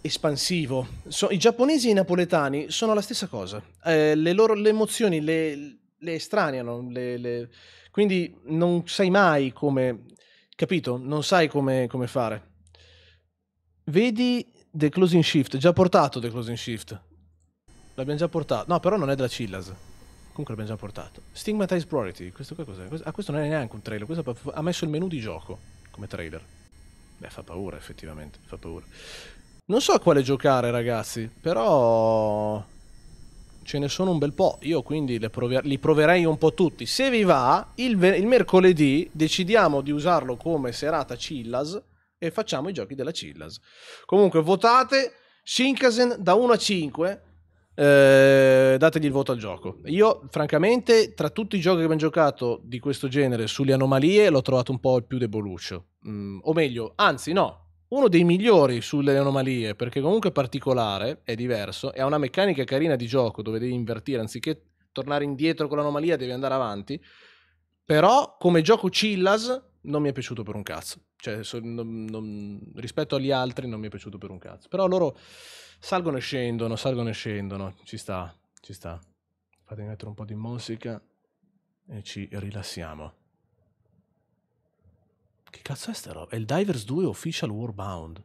espansivo. So, I giapponesi e i napoletani sono la stessa cosa. Eh, le loro le emozioni le, le estraniano, le, le... quindi non sai mai come, capito? Non sai come, come fare. Vedi The Closing Shift, già portato The Closing Shift. L'abbiamo già portato. No, però non è della Chillas. Comunque l'abbiamo già portato. Stigmatized Priority. Questo qua cos'è? Ah, questo non è neanche un trailer. Questo ha messo il menu di gioco come trailer. Beh, fa paura, effettivamente. Fa paura. Non so a quale giocare, ragazzi. Però... Ce ne sono un bel po'. Io quindi prover li proverei un po' tutti. Se vi va, il, il mercoledì decidiamo di usarlo come serata Chillas e facciamo i giochi della Chillas. Comunque, votate... Shinkansen da 1 a 5 eh, dategli il voto al gioco. Mm. Io, francamente, tra tutti i giochi che abbiamo giocato di questo genere sulle anomalie, l'ho trovato un po' il più deboluccio. Mm, o meglio, anzi, no, uno dei migliori sulle anomalie, perché comunque è particolare, è diverso, e ha una meccanica carina di gioco dove devi invertire, anziché tornare indietro con l'anomalia devi andare avanti. Però come gioco Chillas non mi è piaciuto per un cazzo. Cioè, so, non, non, rispetto agli altri non mi è piaciuto per un cazzo. Però loro Salgono e scendono, salgono e scendono. Ci sta, ci sta. Fatemi mettere un po' di musica e ci rilassiamo. Che cazzo è sta roba? È il Divers 2 Official Warbound.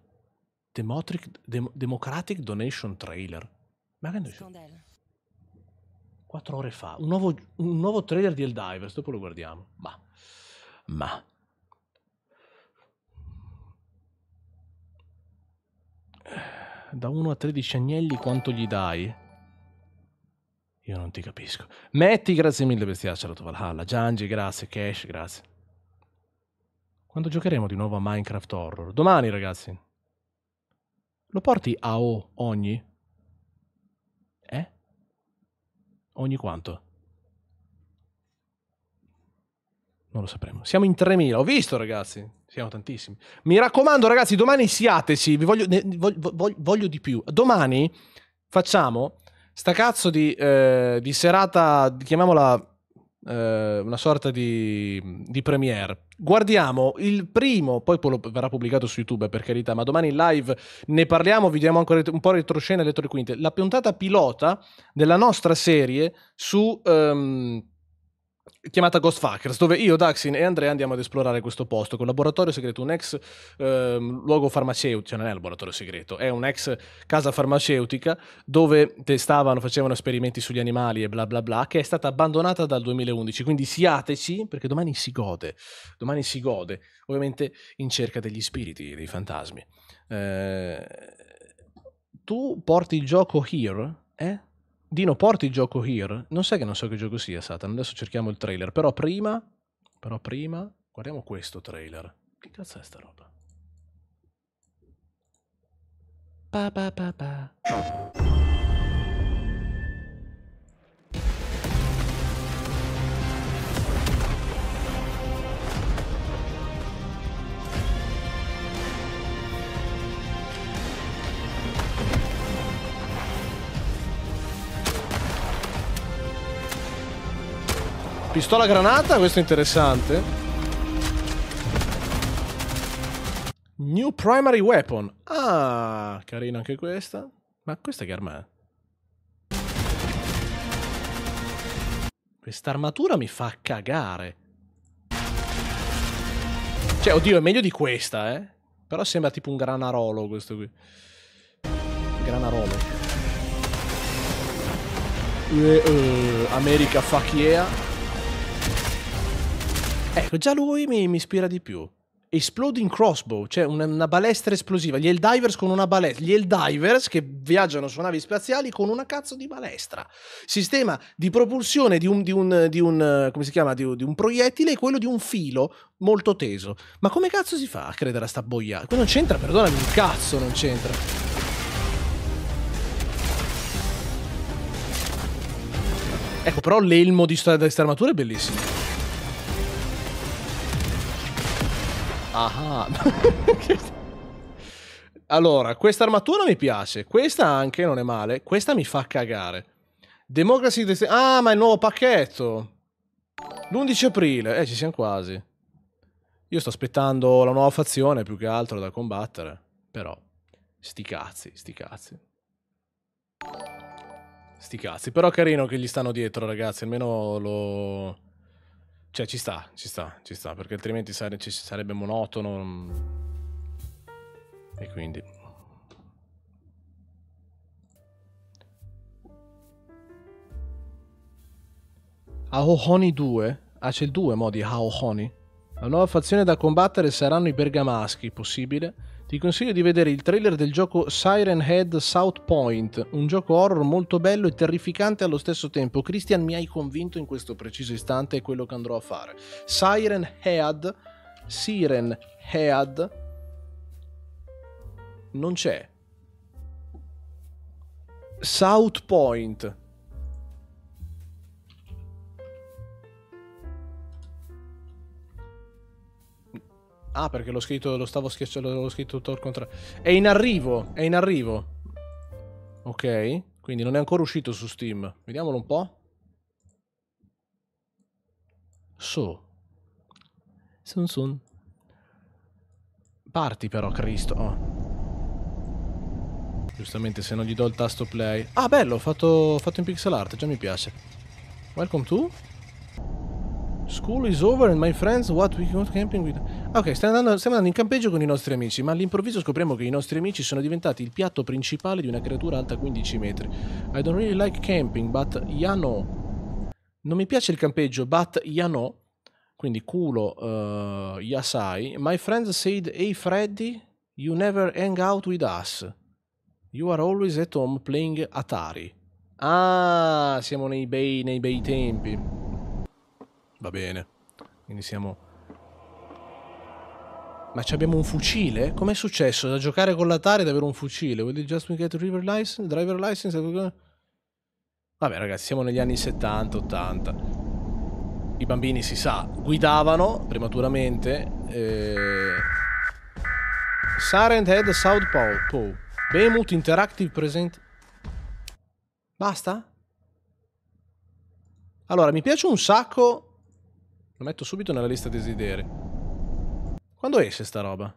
Demotric, Dem Democratic Donation Trailer. Ma che ne Quattro ore fa. Un nuovo, un nuovo trailer di Eldivers, dopo lo guardiamo. Ma... Ma... Eh. Da 1 a 13 agnelli quanto gli dai? Io non ti capisco. Metti, grazie mille, bestiaccia la tua Valhalla. Giangi, grazie. Cash, grazie. Quando giocheremo di nuovo a Minecraft Horror? Domani, ragazzi. Lo porti a O ogni? Eh? Ogni quanto? Non lo sapremo. Siamo in 3000. Ho visto, ragazzi. Siamo tantissimi. Mi raccomando, ragazzi, domani siateci. Vi voglio, ne, voglio, voglio, voglio di più. Domani facciamo sta cazzo di, eh, di serata, chiamiamola eh, una sorta di, di, premiere. Guardiamo il primo, poi verrà pubblicato su YouTube per carità, ma domani in live ne parliamo, vi diamo ancora un po' retroscena e le quinte. La puntata pilota della nostra serie su... Ehm, chiamata Ghostfuckers, dove io, Daxin e Andrea andiamo ad esplorare questo posto, con laboratorio segreto, un ex eh, luogo farmaceutico, cioè non è un laboratorio segreto, è un'ex casa farmaceutica dove testavano, facevano esperimenti sugli animali e bla bla bla, che è stata abbandonata dal 2011, quindi siateci perché domani si gode, domani si gode, ovviamente in cerca degli spiriti, dei fantasmi. Eh, tu porti il gioco here, eh? Dino, porti il gioco here? Non sai che non so che gioco sia, Satan. Adesso cerchiamo il trailer. Però prima... Però prima... Guardiamo questo trailer. Che cazzo è sta roba? Pa, pa, pa, pa. Pistola granata, questo è interessante. New primary weapon. Ah, carina anche questa. Ma questa che arma è? Quest'armatura mi fa cagare. Cioè, oddio, è meglio di questa, eh. Però sembra tipo un granarolo questo qui. Granarolo. Uh, uh, America fuck yeah. Ecco, già lui mi, mi ispira di più. Exploding Crossbow, cioè una, una, balestra esplosiva. Gli Eldivers con una balestra. Gli Eldivers che viaggiano su navi spaziali con una cazzo di balestra. Sistema di propulsione di un, di un, di un come si chiama, di, di un proiettile e quello di un filo molto teso. Ma come cazzo si fa a credere a sta boia? non c'entra, perdonami, un cazzo non c'entra. Ecco, però l'elmo di questa armatura è bellissimo. Ah. allora, questa armatura mi piace, questa anche non è male, questa mi fa cagare. Democracy... Ah, ma il nuovo pacchetto! L'11 aprile, eh, ci siamo quasi. Io sto aspettando la nuova fazione più che altro da combattere, però... Sti cazzi, sti cazzi. Sti cazzi, però carino che gli stanno dietro ragazzi, almeno lo cioè, ci sta, ci sta, ci sta, perché altrimenti sare- ci sarebbe monotono. Mm. E quindi. Aohoni 2? Ah, c'è il 2 mo di Aohoni. La nuova fazione da combattere saranno i bergamaschi, possibile ti consiglio di vedere il trailer del gioco Siren Head South Point, un gioco horror molto bello e terrificante allo stesso tempo. Christian mi hai convinto in questo preciso istante, è quello che andrò a fare. Siren Head, Siren Head, non c'è. South Point. Ah, perché l'ho scritto, lo stavo schiacciando, l'ho scritto tutto al contrario. È in arrivo, è in arrivo. Ok, quindi non è ancora uscito su Steam. Vediamolo un po'. So. Sun sun. Parti però, Cristo. Oh. Giustamente se non gli do il tasto play. Ah, bello, ho fatto, fatto in pixel art, già mi piace. Welcome to... School is over and my friends what we go camping with... Ok, stiamo andando, stiamo andando, in campeggio con i nostri amici, ma all'improvviso scopriamo che i nostri amici sono diventati il piatto principale di una creatura alta 15 metri. I don't really like camping, but yeah no. Non mi piace il campeggio, but yeah no. Quindi culo, uh, yasai. My friend said, hey Freddy, you never hang out with us. You are always at home playing Atari. Ah, siamo nei bei, nei bei tempi. Va bene. Quindi siamo ma abbiamo un fucile? Com'è successo? Da giocare con l'Atari ad avere un fucile? Will you just get river license? Driver license? Vabbè ragazzi, siamo negli anni 70-80. I bambini, si sa, guidavano prematuramente. Eh... Silent Head South Pole. Pole. Behemoth Interactive Present. Basta? Allora, mi piace un sacco... Lo metto subito nella lista desideri. Quando esce sta roba?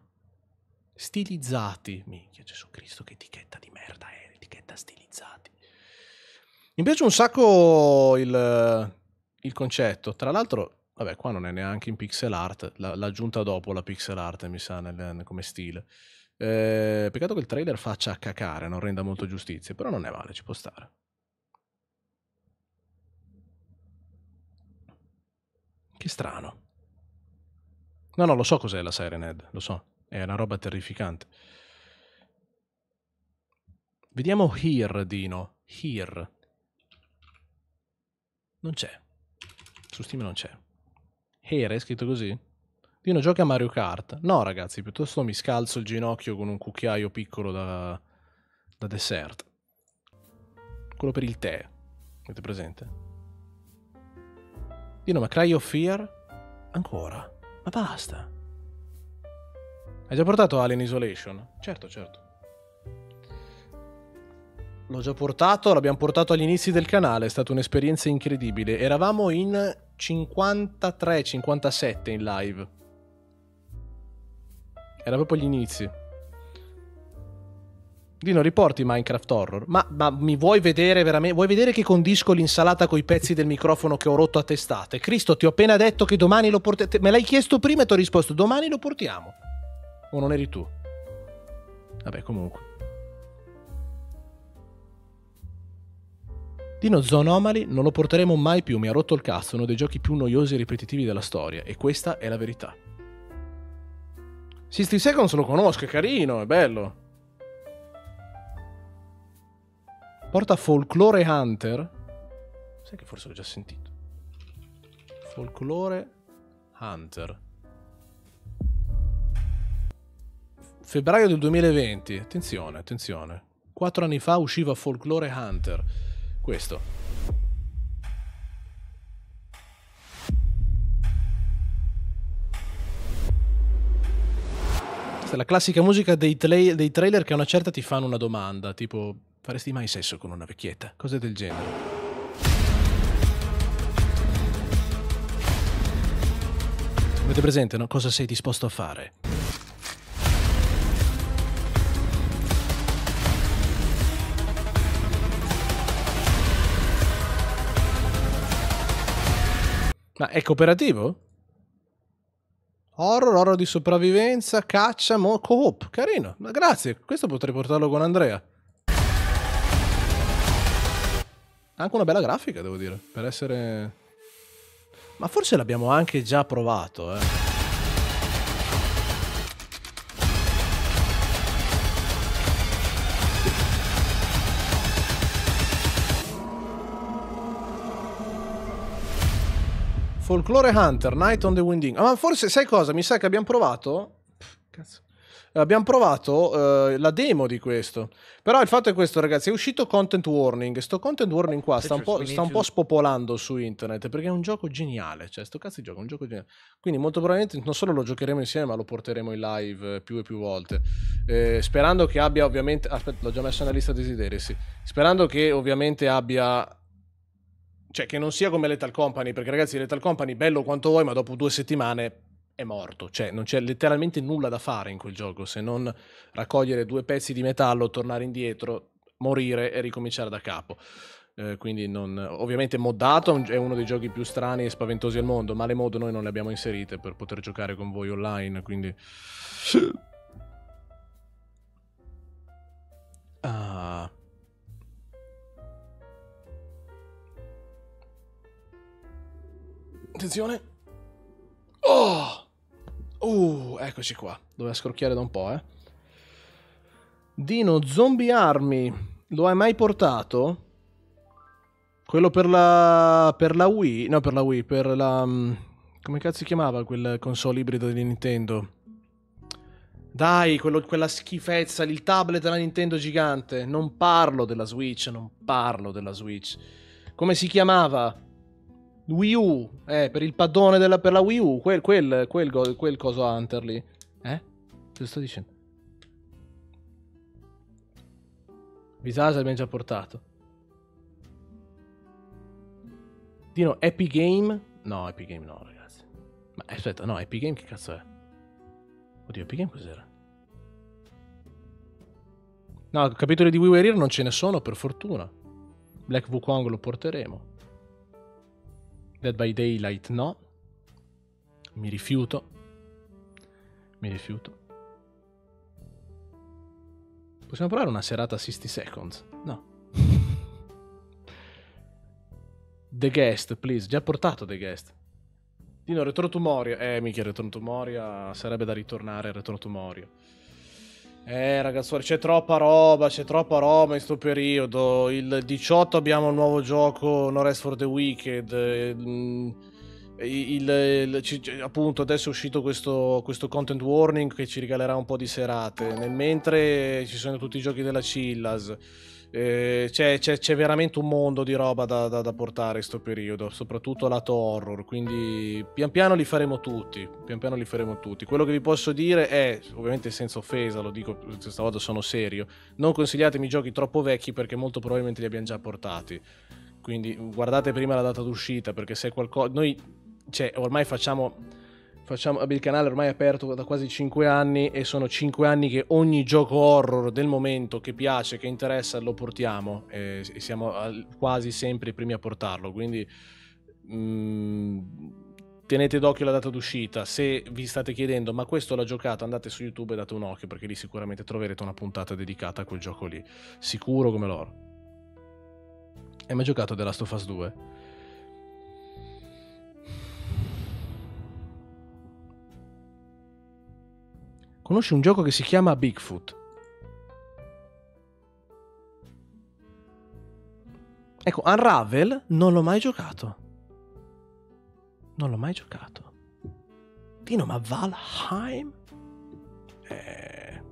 Stilizzati. Minchia, Gesù Cristo, che etichetta di merda è. Etichetta stilizzati. Mi piace un sacco il, il concetto. Tra l'altro, vabbè, qua non è neanche in pixel art. l'ha aggiunta dopo la pixel art, mi sa, nel, come stile. Eh, peccato che il trailer faccia cacare, non renda molto giustizia, però non è male, ci può stare. Che strano. No, no, lo so cos'è la Sirenhead, lo so. È una roba terrificante. Vediamo Here, Dino. Here. Non c'è. Su Steam non c'è. Here è scritto così? Dino gioca a Mario Kart. No, ragazzi, piuttosto mi scalzo il ginocchio con un cucchiaio piccolo da, da dessert. Quello per il tè. Avete presente? Dino, ma Cry of Fear? Ancora. Ma basta. Hai già portato Alien Isolation? Certo, certo. L'ho già portato, l'abbiamo portato agli inizi del canale, è stata un'esperienza incredibile. Eravamo in 53-57 in live. Era proprio agli inizi. Lì non riporti Minecraft Horror. Ma, ma, mi vuoi vedere veramente? Vuoi vedere che condisco l'insalata con i pezzi del microfono che ho rotto a testate? Cristo, ti ho appena detto che domani lo portiamo. Me l'hai chiesto prima e ti ho risposto: domani lo portiamo. O non eri tu? Vabbè, comunque. Dino Zonomali non lo porteremo mai più, mi ha rotto il cazzo, uno dei giochi più noiosi e ripetitivi della storia, e questa è la verità. 60 Seconds lo conosco, è carino, è bello. Porta Folklore Hunter. Sai che forse l'ho già sentito. Folklore Hunter. Febbraio del 2020. Attenzione, attenzione. Quattro anni fa usciva Folklore Hunter. Questo. Questa è la classica musica dei, tra- dei trailer che a una certa ti fanno una domanda, tipo Faresti mai sesso con una vecchietta? Cose del genere. Avete presente, no? Cosa sei disposto a fare? Ma è cooperativo? Horror, horror di sopravvivenza, caccia, mo- coop. Carino, ma grazie, questo potrei portarlo con Andrea. Anche una bella grafica, devo dire, per essere... Ma forse l'abbiamo anche già provato, eh. Folklore Hunter, Night on the Winding. Ah, ma forse sai cosa? Mi sa che abbiamo provato. Pff, cazzo abbiamo provato eh, la demo di questo. Però il fatto è questo, ragazzi, è uscito Content Warning. Sto Content Warning qua sta un po', sta un po spopolando su internet perché è un gioco geniale. Cioè, sto cazzo di gioco è un gioco geniale. Quindi molto probabilmente non solo lo giocheremo insieme, ma lo porteremo in live eh, più e più volte. Eh, sperando che abbia ovviamente... Aspetta, l'ho già messo nella lista desideri, sì. Sperando che ovviamente abbia cioè che non sia come Lethal Company, perché ragazzi Lethal Company bello quanto vuoi, ma dopo due settimane è morto, cioè non c'è letteralmente nulla da fare in quel gioco se non raccogliere due pezzi di metallo, tornare indietro, morire e ricominciare da capo. Eh, quindi non... ovviamente moddato è uno dei giochi più strani e spaventosi al mondo, ma le mod noi non le abbiamo inserite per poter giocare con voi online, quindi... Ah. Attenzione! Oh! Uh, eccoci qua. Doveva scrocchiare da un po', eh. Dino, Zombie Army, lo hai mai portato? Quello per la... per la Wii? No, per la Wii, per la... Mm, come cazzo si chiamava quel console ibrido di Nintendo? Dai, quello, quella schifezza, il tablet della Nintendo gigante. Non parlo della Switch, non parlo della Switch. Come si chiamava? Wii U, eh, per il paddone della, per la Wii U, quel, quel, quel, quel coso Hunter lì. Eh? Che sto dicendo? Visage abbiamo già portato. Dino, Epic Game? No, Epic Game no, ragazzi. Ma eh, aspetta, no, Epic Game che cazzo è? Oddio, Epic Game cos'era? No, capitoli di We Were non ce ne sono, per fortuna. Black Wukong lo porteremo. Dead by Daylight no. Mi rifiuto. Mi rifiuto. Possiamo provare una serata a 60 seconds? No. The Guest, please. Già portato The Guest. Dino, Retro Tumoria. Eh, mica Retro Tumoria. Sarebbe da ritornare Retro Tumoria. Eh, ragazzi, c'è troppa roba, c'è troppa roba in questo periodo. Il 18 abbiamo il nuovo gioco No Rest for the Wicked. Eh, mm, il, il, il, appunto, adesso è uscito questo, questo, content warning che ci regalerà un po' di serate. Nel mentre ci sono tutti i giochi della Chillas eh, c'è, c'è, c'è, veramente un mondo di roba da, da, da portare in questo periodo, soprattutto lato horror, quindi pian piano li faremo tutti, pian piano li faremo tutti. Quello che vi posso dire è, ovviamente senza offesa, lo dico, questa volta sono serio, non consigliatemi giochi troppo vecchi perché molto probabilmente li abbiamo già portati. Quindi guardate prima la data d'uscita perché se qualcosa... Noi cioè, ormai facciamo Facciamo, il canale ormai è aperto da quasi 5 anni e sono 5 anni che ogni gioco horror del momento che piace, che interessa, lo portiamo e, siamo quasi sempre i primi a portarlo, quindi mh, mm, tenete d'occhio la data d'uscita, se vi state chiedendo ma questo l'ha giocato andate su YouTube e date un occhio perché lì sicuramente troverete una puntata dedicata a quel gioco lì, sicuro come l'oro. Hai mai giocato The Last of Us 2? Conosci un gioco che si chiama Bigfoot? Ecco, Unravel non l'ho mai giocato. Non l'ho mai giocato. Dino, ma Valheim? Eh...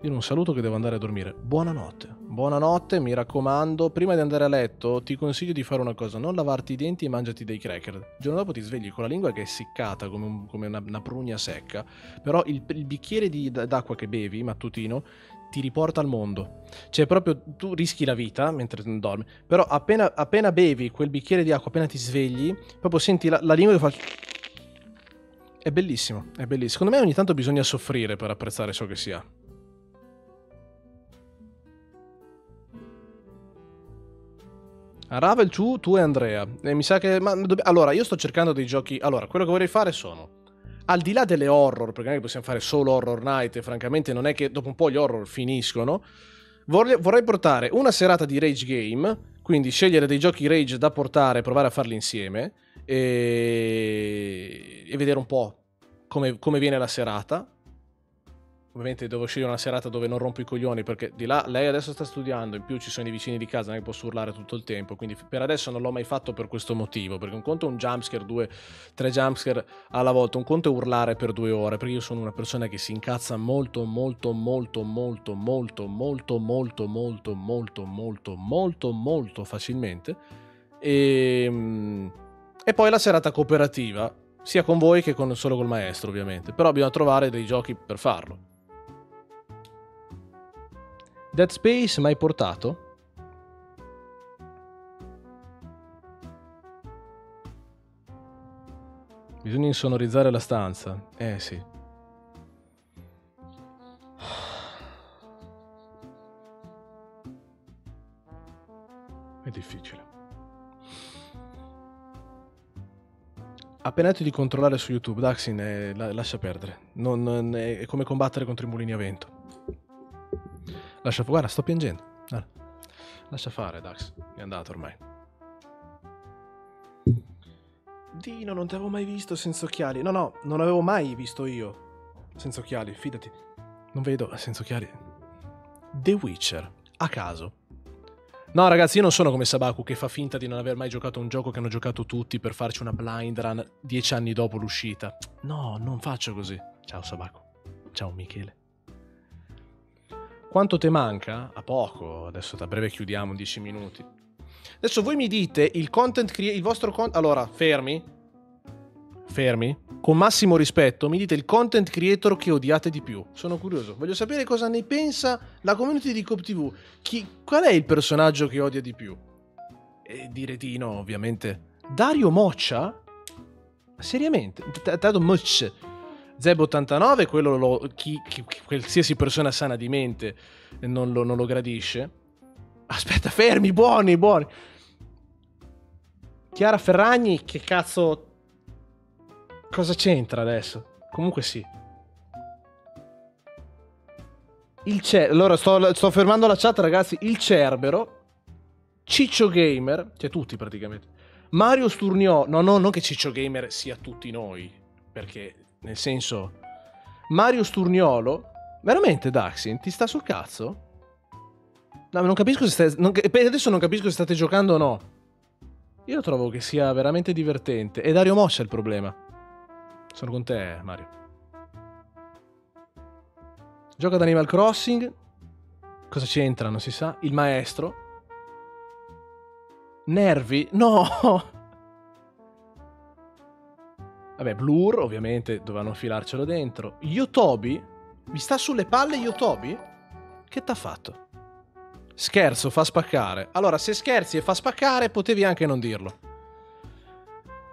Dino, un saluto che devo andare a dormire. Buonanotte. Buonanotte, mi raccomando, prima di andare a letto ti consiglio di fare una cosa, non lavarti i denti e mangiati dei cracker. Il giorno dopo ti svegli con la lingua che è seccata come, un, come una, una, prugna secca, però il, il bicchiere di, d'acqua che bevi mattutino ti riporta al mondo. Cioè, proprio tu rischi la vita mentre dormi. Però appena, appena bevi quel bicchiere di acqua, appena ti svegli, proprio senti la, la lingua che fa. È bellissimo, è bellissimo. Secondo me ogni tanto bisogna soffrire per apprezzare ciò che si ha. Ravel 2, tu e Andrea. E eh, mi sa che... Ma, dobb- allora, io sto cercando dei giochi... Allora, quello che vorrei fare sono... Al di là delle horror, perché non è che possiamo fare solo horror night, e francamente non è che dopo un po' gli horror finiscono, vorrei, vorrei portare una serata di Rage Game, quindi scegliere dei giochi Rage da portare e provare a farli insieme, e, e vedere un po' come, come viene la serata ovviamente devo scegliere una serata dove non rompo i coglioni perché di là lei adesso sta studiando, in più ci sono i vicini di casa, non è che posso urlare tutto il tempo, quindi per adesso non l'ho mai fatto per questo motivo, perché un conto è un jumpscare, due, tre jumpscare alla volta, un conto è urlare per due ore, perché io sono una persona che si incazza molto molto molto molto molto molto molto molto molto molto molto molto facilmente e, e poi la serata cooperativa sia con voi che con, solo col maestro ovviamente però bisogna trovare dei giochi per farlo Dead Space mai portato? Bisogna insonorizzare la stanza. Eh sì. È difficile. Appena ti di controllare su YouTube, Daxin, eh, la, lascia perdere. Non, non, è come combattere contro i mulini a vento. Lascia fare, guarda, sto piangendo. Guarda. Lascia fare, Dax. È andato ormai. Dino, non ti avevo mai visto senza occhiali. No, no, non avevo mai visto io senza occhiali, fidati. Non vedo senza occhiali. The Witcher, a caso. No, ragazzi, io non sono come Sabaku che fa finta di non aver mai giocato un gioco che hanno giocato tutti per farci una blind run dieci anni dopo l'uscita. No, non faccio così. Ciao Sabaku. Ciao Michele. Quanto te manca? A poco, adesso da breve chiudiamo 10 minuti. Adesso voi mi dite il content creator, il vostro content... Allora, fermi. Fermi. Con massimo rispetto, mi dite il content creator che odiate di più. Sono curioso. Voglio sapere cosa ne pensa la community di CopTV. Chi... Qual è il personaggio che odia di più? E di no, ovviamente. Dario Moccia? Seriamente? Dario Moccia? Zeb89, quello lo, chi, chi, qualsiasi persona sana di mente non lo, non lo gradisce. Aspetta, fermi, buoni, buoni. Chiara Ferragni, che cazzo... Cosa c'entra adesso? Comunque sì. Il Cerbero... allora, sto, sto fermando la chat, ragazzi. Il Cerbero, Ciccio Gamer, cioè tutti praticamente. Mario Sturniò, no, no, non che Ciccio Gamer sia tutti noi, perché nel senso, Mario Sturniolo, veramente Daxin, ti sta sul cazzo? No, non capisco se stai, non, adesso non capisco se state giocando o no. Io trovo che sia veramente divertente. E Dario Moscia è il problema. Sono con te, Mario. Gioca ad Animal Crossing. Cosa c'entra? Non si sa. Il maestro. Nervi? No! Vabbè, Blur ovviamente dovevano filarcelo dentro. Yotobi? Mi sta sulle palle Yotobi? Che t'ha fatto? Scherzo, fa spaccare. Allora, se scherzi e fa spaccare, potevi anche non dirlo.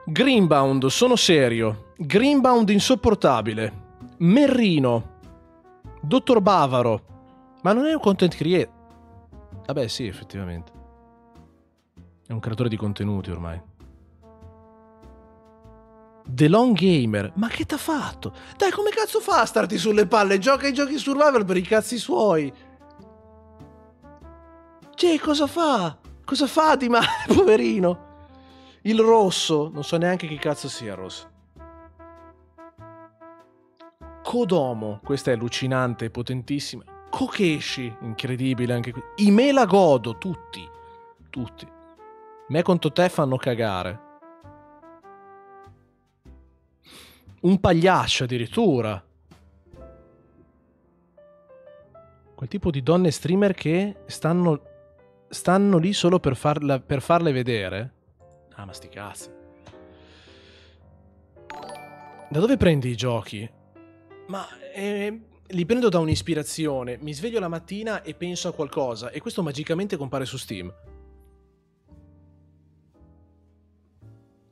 Greenbound, sono serio. Greenbound insopportabile. Merrino. Dottor Bavaro. Ma non è un content creator. Vabbè, sì, effettivamente. È un creatore di contenuti ormai. The Long Gamer, ma che t'ha fatto? Dai, come cazzo fa a starti sulle palle? Gioca i giochi survival per i cazzi suoi. Jay, cioè, cosa fa? Cosa fa di male, poverino? Il rosso, non so neanche chi cazzo sia il rosso. Kodomo, questa è allucinante, potentissima. Kokeshi, incredibile anche qui. I me la godo, tutti. Tutti. Me contro te fanno cagare. Un pagliaccio addirittura. Quel tipo di donne streamer che stanno, stanno lì solo per, farla, per farle vedere. Ah, ma sti cazzi. Da dove prendi i giochi? Ma eh, li prendo da un'ispirazione. Mi sveglio la mattina e penso a qualcosa e questo magicamente compare su Steam.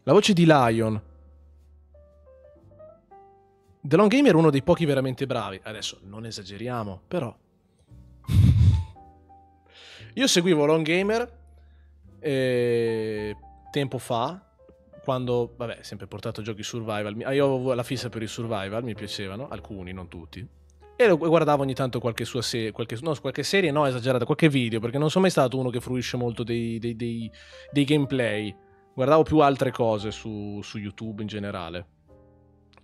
La voce di Lion. The Long Game era uno dei pochi veramente bravi. Adesso non esageriamo, però. Io seguivo Long Gamer eh, tempo fa, quando, vabbè, sempre portato giochi survival. Io avevo la fissa per i survival, mi piacevano, alcuni, non tutti. E guardavo ogni tanto qualche sua serie, qualche, no, qualche serie, no, esagerata, qualche video, perché non sono mai stato uno che fruisce molto dei, dei, dei, dei gameplay. Guardavo più altre cose su, su YouTube in generale.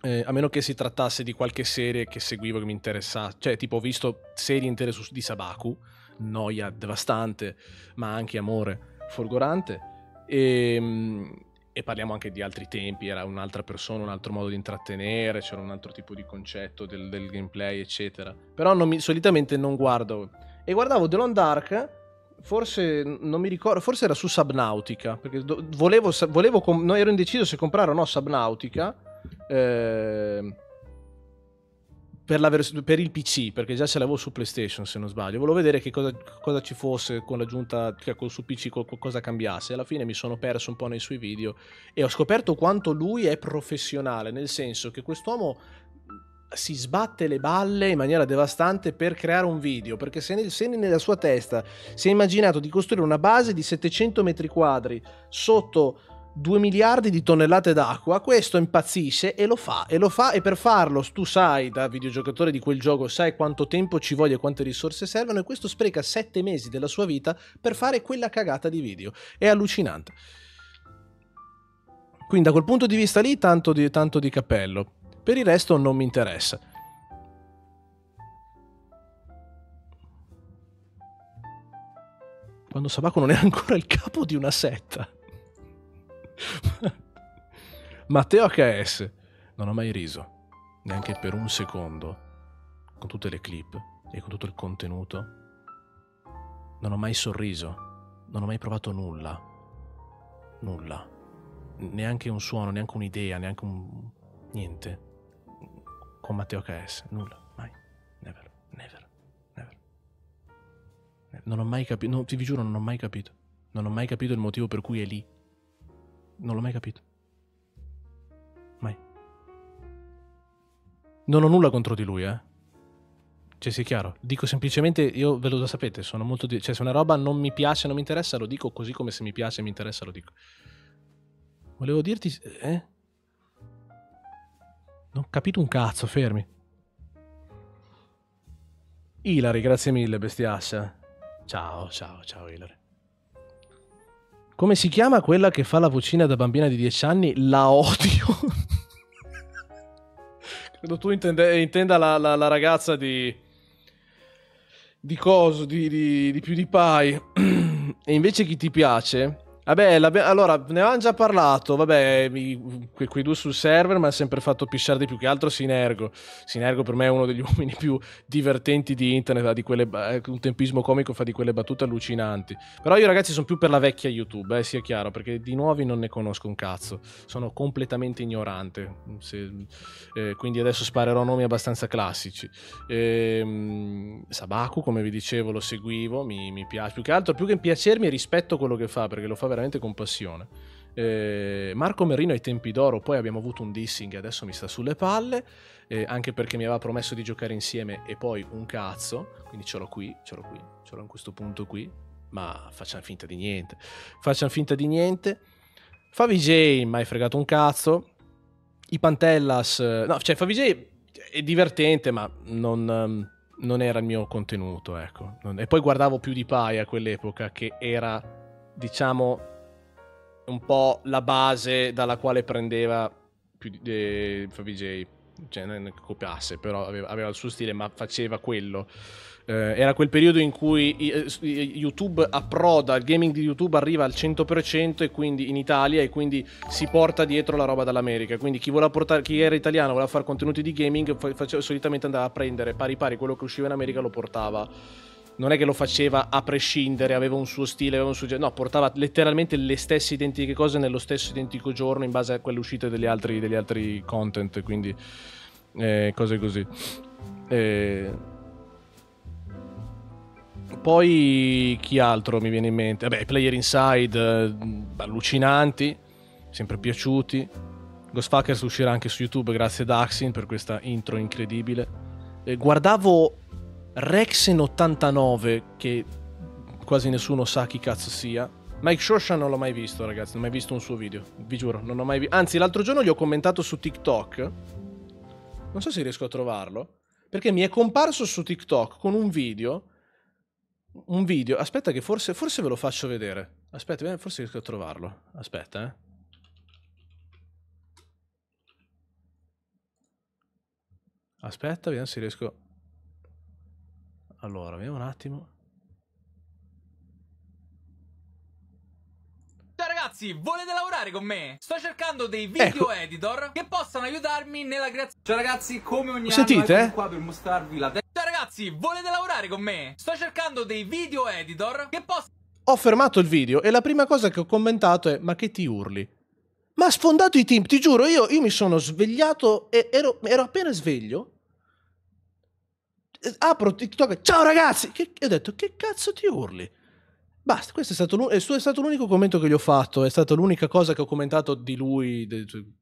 Eh, a meno che si trattasse di qualche serie che seguivo che mi interessava, cioè tipo ho visto serie intere su, di Sabaku, noia devastante, ma anche amore folgorante e, ehm, e, parliamo anche di altri tempi, era un'altra persona, un altro modo di intrattenere, c'era un altro tipo di concetto del, del gameplay eccetera, però non mi, solitamente non guardo e guardavo The Long Dark forse non mi ricordo, forse era su Subnautica, perché do, volevo, volevo com- ero indeciso se comprare o no Subnautica eh, per, vers- per, il PC, perché già ce l'avevo su PlayStation se non sbaglio, volevo vedere che cosa, cosa ci fosse con l'aggiunta, cioè con, su PC co- cosa cambiasse, alla fine mi sono perso un po' nei suoi video e ho scoperto quanto lui è professionale, nel senso che quest'uomo si sbatte le balle in maniera devastante per creare un video, perché se, nel, se, nella sua testa si è immaginato di costruire una base di 700 metri quadri sotto 2 miliardi di tonnellate d'acqua, questo impazzisce e lo fa, e lo fa, e per farlo tu sai, da videogiocatore di quel gioco, sai quanto tempo ci voglia e quante risorse servono, e questo spreca 7 mesi della sua vita per fare quella cagata di video. È allucinante. Quindi da quel punto di vista lì, tanto di, tanto di cappello. Per il resto non mi interessa. Quando Sabaco non è ancora il capo di una setta. Matteo HS. Non ho mai riso, neanche per un secondo, con tutte le clip e con tutto il contenuto. Non ho mai sorriso, non ho mai provato nulla. Nulla. Neanche un suono, neanche un'idea, neanche un... niente. Con Matteo HS, nulla, mai. Never, never, never. Non ho mai capito, no, ti giuro, non ho mai capito. Non ho mai capito il motivo per cui è lì non l'ho mai capito. Mai. Non ho nulla contro di lui, eh. Cioè, sì, chiaro. Dico semplicemente, io ve lo sapete, sono molto... Di- cioè, se una roba non mi piace, non mi interessa, lo dico così come se mi piace e mi interessa, lo dico. Volevo dirti... Eh? Non ho capito un cazzo, fermi. Ilari, grazie mille, bestiascia. Ciao, ciao, ciao Ilari. Come si chiama quella che fa la vocina da bambina di 10 anni? La odio. Credo tu intende, intenda la, la, la, ragazza di. di coso, di, di, di più di Pai. e invece chi ti piace Vabbè, allora, ne avevamo già parlato, vabbè, i, que- quei due sul server mi hanno sempre fatto pisciare di più che altro Sinergo. Sinergo per me è uno degli uomini più divertenti di internet, di quelle, eh, un tempismo comico fa di quelle battute allucinanti. Però io ragazzi sono più per la vecchia YouTube, eh, sia chiaro, perché di nuovi non ne conosco un cazzo, sono completamente ignorante, se, eh, quindi adesso sparerò nomi abbastanza classici. Eh, Sabaku, come vi dicevo, lo seguivo, mi, mi piace, più che altro, più che piacermi rispetto quello che fa, perché lo fa veramente con passione. Eh, Marco Merino ai tempi d'oro, poi abbiamo avuto un dissing e adesso mi sta sulle palle, eh, anche perché mi aveva promesso di giocare insieme e poi un cazzo, quindi ce l'ho qui, ce l'ho qui, ce l'ho in questo punto qui, ma facciamo finta di niente, facciamo finta di niente. Favi J mi fregato un cazzo, i Pantellas, no, cioè Favi J è divertente ma non... Ehm, non era il mio contenuto, ecco. E poi guardavo più di Pai a quell'epoca, che era diciamo, un po' la base dalla quale prendeva più di, eh, Favij. Cioè, non copiasse, però aveva, aveva, il suo stile, ma faceva quello. Eh, era quel periodo in cui eh, YouTube approda, il gaming di YouTube arriva al 100% e quindi in Italia e quindi si porta dietro la roba dall'America. Quindi chi, portare, chi era italiano, voleva fare contenuti di gaming, faceva, solitamente andava a prendere pari pari quello che usciva in America, lo portava non è che lo faceva a prescindere, aveva un suo stile, aveva un suo genere, no, portava letteralmente le stesse identiche cose nello stesso identico giorno in base a quelle uscite degli altri, degli altri content, quindi eh, cose così. Eh... Poi chi altro mi viene in mente? Vabbè, Player Inside, eh, allucinanti, sempre piaciuti. Ghostfuckers uscirà anche su YouTube grazie ad Axin per questa intro incredibile. Eh, guardavo Rexen 89, che quasi nessuno sa chi cazzo sia. Mike Shoshan non l'ho mai visto, ragazzi, non ho mai visto un suo video, vi giuro, non ho mai visto. Anzi, l'altro giorno gli ho commentato su TikTok. Non so se riesco a trovarlo, perché mi è comparso su TikTok con un video un video, aspetta che forse, forse ve lo faccio vedere. Aspetta, eh, forse riesco a trovarlo. Aspetta, eh. Aspetta, vediamo se riesco allora, vediamo un attimo. Ciao ragazzi, volete lavorare con me? Sto cercando dei ecco. video ecco. editor che possano aiutarmi nella creazione. Ciao ragazzi, come ogni ecco Sentite? anno qua per mostrarvi la Ciao ragazzi, volete lavorare con me? Sto cercando dei video editor che possano Ho fermato il video e la prima cosa che ho commentato è "Ma che ti urli?". Ma ha sfondato i team, ti giuro, io, io mi sono svegliato e ero, ero appena sveglio eh, apro TikTok, ciao ragazzi, che, e ho detto che cazzo ti urli? Basta, questo è stato, è stato, l'unico commento che gli ho fatto, è stata l'unica cosa che ho commentato di lui,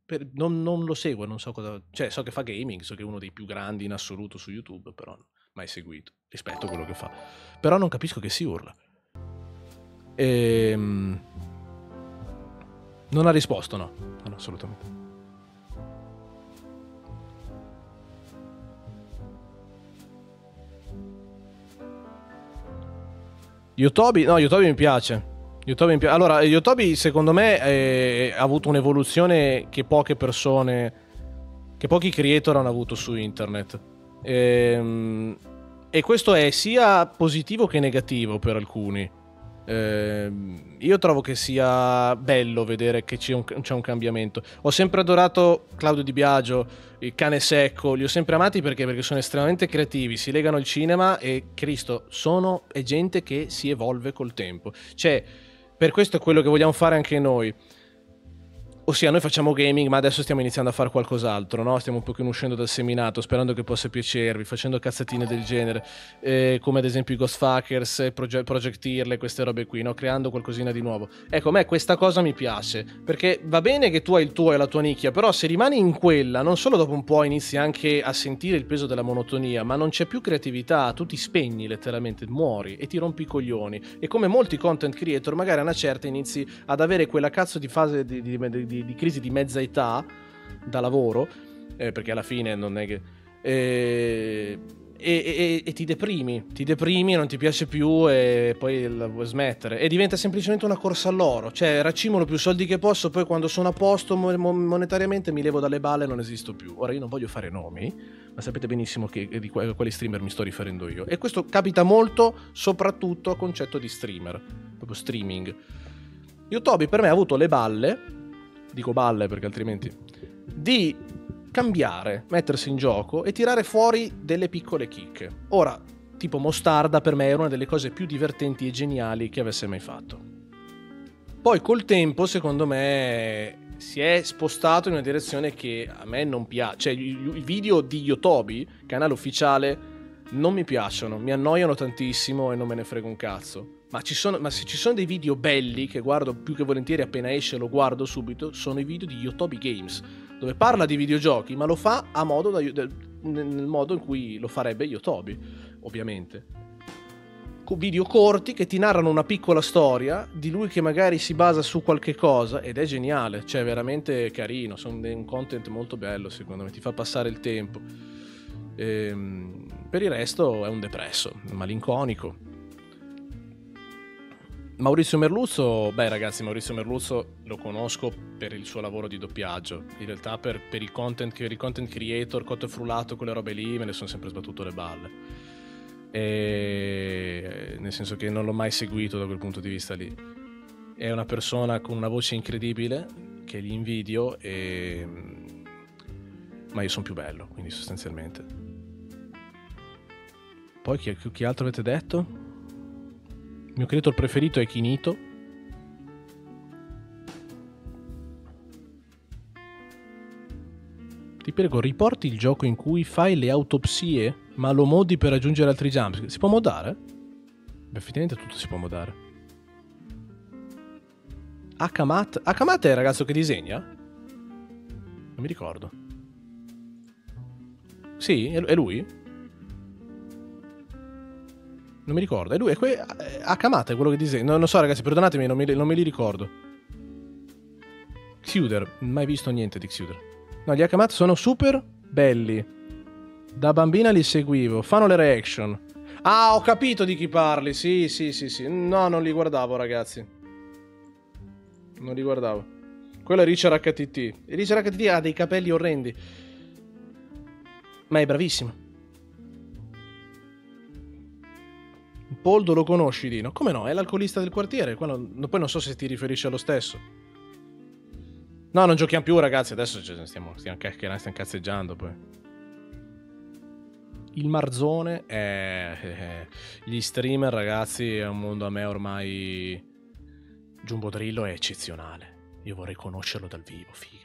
per, non, non, lo seguo, non so cosa, cioè so che fa gaming, so che è uno dei più grandi in assoluto su YouTube, però mai seguito, rispetto a quello che fa, però non capisco che si urla. Ehm... non ha risposto, no, no assolutamente. Yotobi, no, Yotobi mi piace. Yotobi mi pi- allora, Yotobi secondo me è, ha avuto un'evoluzione che poche persone, che pochi creator hanno avuto su internet. E, ehm, e questo è sia positivo che negativo per alcuni. Eh, io trovo che sia bello vedere che c'è un, c'è un, cambiamento. Ho sempre adorato Claudio Di Biagio, il cane secco, li ho sempre amati perché? perché sono estremamente creativi, si legano al cinema e Cristo, sono è gente che si evolve col tempo. Cioè, per questo è quello che vogliamo fare anche noi Ossia, noi facciamo gaming, ma adesso stiamo iniziando a fare qualcos'altro, no? Stiamo un pochino uscendo dal seminato, sperando che possa piacervi, facendo cazzatine del genere, eh, come ad esempio i Ghostfuckers, proge- Project Earle, queste robe qui, no? Creando qualcosina di nuovo. Ecco, a me questa cosa mi piace, perché va bene che tu hai il tuo e la tua nicchia, però se rimani in quella, non solo dopo un po' inizi anche a sentire il peso della monotonia, ma non c'è più creatività, tu ti spegni letteralmente, muori e ti rompi i coglioni. E come molti content creator, magari a una certa inizi ad avere quella cazzo di fase di, di, di di, di crisi di mezza età da lavoro, eh, perché alla fine non è che... Eh, e, e, e, ti deprimi, ti deprimi, non ti piace più e poi vuoi smettere. E diventa semplicemente una corsa all'oro, cioè raccimolo più soldi che posso, poi quando sono a posto monetariamente mi levo dalle balle e non esisto più. Ora io non voglio fare nomi, ma sapete benissimo che, di quali streamer mi sto riferendo io. E questo capita molto soprattutto a concetto di streamer, proprio streaming. Yotobi per me ha avuto le balle dico balle perché altrimenti, di cambiare, mettersi in gioco e tirare fuori delle piccole chicche. Ora, tipo Mostarda per me era una delle cose più divertenti e geniali che avesse mai fatto. Poi col tempo, secondo me, si è spostato in una direzione che a me non piace. Cioè, i video di Yotobi, canale ufficiale, non mi piacciono, mi annoiano tantissimo e non me ne frego un cazzo. Ma, sono, ma, se ci sono dei video belli che guardo più che volentieri appena esce lo guardo subito, sono i video di Yotobi Games, dove parla di videogiochi, ma lo fa modo da, nel modo in cui lo farebbe Yotobi, ovviamente. Video corti che ti narrano una piccola storia di lui che magari si basa su qualche cosa ed è geniale, cioè veramente carino, sono un content molto bello secondo me, ti fa passare il tempo. Ehm, per il resto è un depresso, malinconico Maurizio Merluzzo, beh ragazzi, Maurizio Merluzzo lo conosco per il suo lavoro di doppiaggio, in realtà per, per il, content, per il content creator, cotto e frullato, quelle robe lì me ne sono sempre sbattuto le balle. E... Nel senso che non l'ho mai seguito da quel punto di vista lì. È una persona con una voce incredibile che gli invidio, e... Mm, ma io sono più bello, quindi sostanzialmente. Poi chi, chi altro avete detto? Il mio creator preferito è Kinito. Ti prego, riporti il gioco in cui fai le autopsie, ma lo modi per aggiungere altri jumps. Si può modare? Beh, effettivamente tutto si può modare. Akamat. Akamat è il ragazzo che disegna? Non mi ricordo. Sì, è lui? non mi ricordo. E lui è que- eh, Akamata è quello che dice. Non, non so, ragazzi, perdonatemi, non me, non me, li ricordo. Xuder, mai visto niente di Xuder. No, gli Akamata sono super belli. Da bambina li seguivo. Fanno le reaction. Ah, ho capito di chi parli. Sì, sì, sì, sì. No, non li guardavo, ragazzi. Non li guardavo. Quello è Richard HTT. Richard HTT ha dei capelli orrendi. Ma è bravissimo. Poldo lo conosci, Dino? Come no? È l'alcolista del quartiere. Quello... Poi non so se ti riferisci allo stesso. No, non giochiamo più, ragazzi. Adesso stiamo, stiamo, stiamo cazzeggiando. Poi. Il Marzone è... Gli streamer, ragazzi, è un mondo a me ormai. Giumbodrillo è eccezionale. Io vorrei conoscerlo dal vivo, figo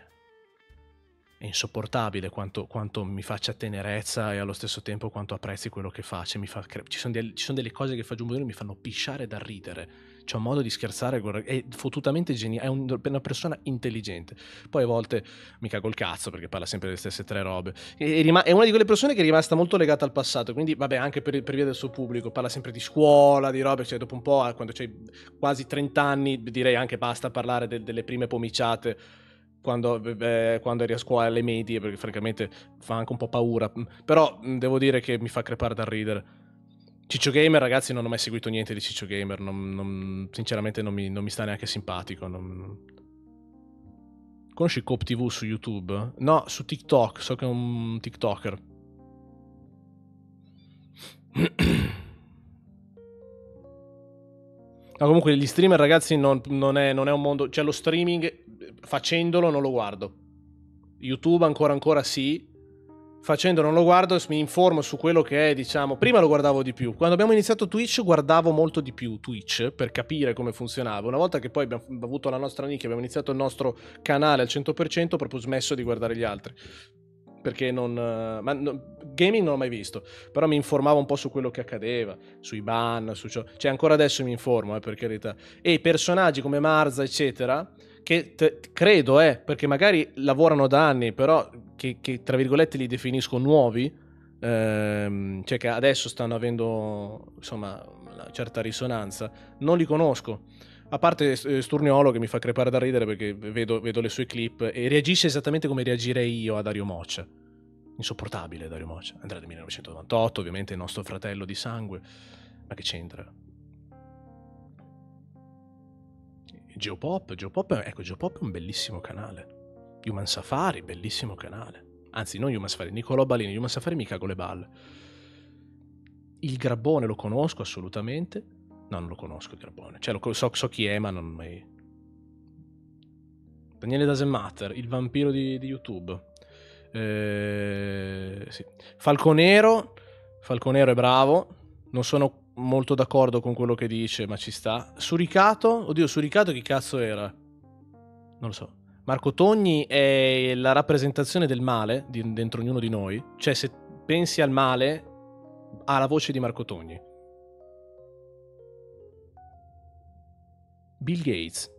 è insopportabile quanto, quanto, mi faccia tenerezza e allo stesso tempo quanto apprezzi quello che faccio. fa. Ci sono, delle, ci, sono delle cose che fa Giumbodoni che mi fanno pisciare da ridere. C'è un modo di scherzare, è fottutamente geniale, è un, una persona intelligente. Poi a volte mi cago il cazzo perché parla sempre delle stesse tre robe. E, è, rima- è una di quelle persone che è rimasta molto legata al passato, quindi vabbè anche per, per via del suo pubblico, parla sempre di scuola, di robe, cioè dopo un po', quando c'hai quasi 30 anni direi anche basta parlare de- delle prime pomiciate quando, eh, eh, quando, eri a scuola alle medie, perché francamente fa anche un po' paura. Mm, però mm, devo dire che mi fa crepare dal ridere. Ciccio Gamer, ragazzi, non ho mai seguito niente di Ciccio Gamer. Non, non, sinceramente non mi, non mi, sta neanche simpatico. Conosci Coop TV su YouTube? No, su TikTok. So che è un TikToker. No, comunque gli streamer, ragazzi, non, non, è, non, è, un mondo. Cioè, lo streaming facendolo non lo guardo. YouTube ancora ancora sì. Facendolo non lo guardo, mi informo su quello che è, diciamo. Prima lo guardavo di più. Quando abbiamo iniziato Twitch, guardavo molto di più Twitch per capire come funzionava. Una volta che poi abbiamo avuto la nostra nicchia, abbiamo iniziato il nostro canale al 100%, ho proprio smesso di guardare gli altri perché non... Ma no, gaming non l'ho mai visto, però mi informavo un po' su quello che accadeva, sui ban, su ciò... Cioè ancora adesso mi informo, eh, per carità. E i personaggi come Marza, eccetera, che t- credo, eh, perché magari lavorano da anni, però che, che tra virgolette li definisco nuovi, ehm, cioè che adesso stanno avendo, insomma, una certa risonanza, non li conosco a parte eh, Sturniolo che mi fa crepare da ridere perché vedo, vedo le sue clip e reagisce esattamente come reagirei io a Dario Moccia. Insopportabile Dario Moccia, Andrea del 1998, ovviamente il nostro fratello di sangue, ma che c'entra? Geopop, Geopop, ecco, Geopop è un bellissimo canale. Human Safari, bellissimo canale. Anzi, non Human Safari, Nicolò Balini, Human Safari mi cago le balle. Il Grabbone lo conosco assolutamente. No, non lo conosco Garbone. Cioè, lo so, so chi è, ma non mai... Daniele Dasematter, il vampiro di, di YouTube. Eh, sì. Falconero. Falconero è bravo. Non sono molto d'accordo con quello che dice, ma ci sta. Suricato? Oddio, Suricato chi cazzo era? Non lo so. Marco Togni è la rappresentazione del male di, dentro ognuno di noi. Cioè, se pensi al male, ha la voce di Marco Togni. Bill Gates.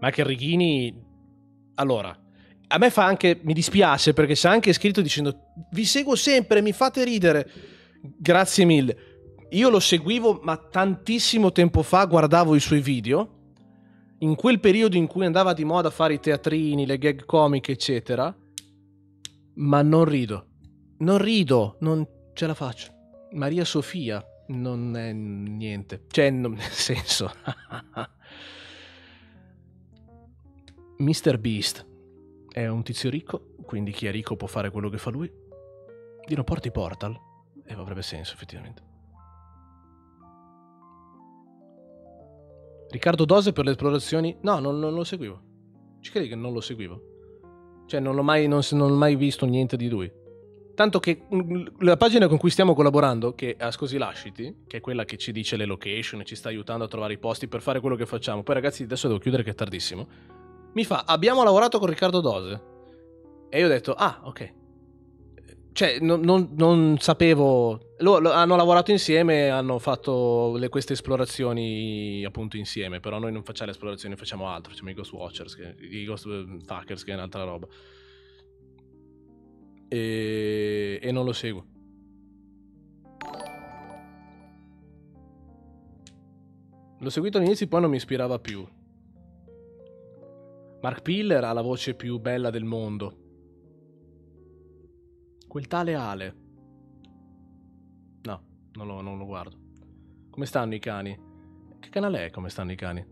Michael Righini, allora, a me fa anche, mi dispiace perché si è anche scritto dicendo vi seguo sempre, mi fate ridere, grazie mille. Io lo seguivo, ma tantissimo tempo fa guardavo i suoi video, in quel periodo in cui andava di moda fare i teatrini, le gag comiche, eccetera, ma non rido. Non rido, non ce la faccio. Maria Sofia, non è niente. Cioè, non, nel senso... Mr. Beast è un tizio ricco, quindi chi è ricco può fare quello che fa lui. Dino porti Portal? E avrebbe senso, effettivamente. Riccardo Dose per le esplorazioni? No, non, non lo seguivo. Ci credi che non lo seguivo? Cioè, non, mai, non, non ho mai visto niente di lui. Tanto che mm, la pagina con cui stiamo collaborando, che è Ascosi Lasciti, che è quella che ci dice le location e ci sta aiutando a trovare i posti per fare quello che facciamo. Poi ragazzi, adesso devo chiudere che è tardissimo. Mi fa, abbiamo lavorato con Riccardo Dose. E io ho detto, ah, ok. Cioè, non, non, non sapevo... Lo, lo, hanno lavorato insieme, hanno fatto le, queste esplorazioni appunto insieme, però noi non facciamo le esplorazioni, facciamo altro, facciamo i Ghost Watchers, che, i Ghost eh, Fuckers, che è un'altra roba e, e non lo seguo. L'ho seguito all'inizio, poi non mi ispirava più. Mark Piller ha la voce più bella del mondo. Quel tale Ale. No, non lo, non lo guardo. Come stanno i cani? Che canale è come stanno i cani?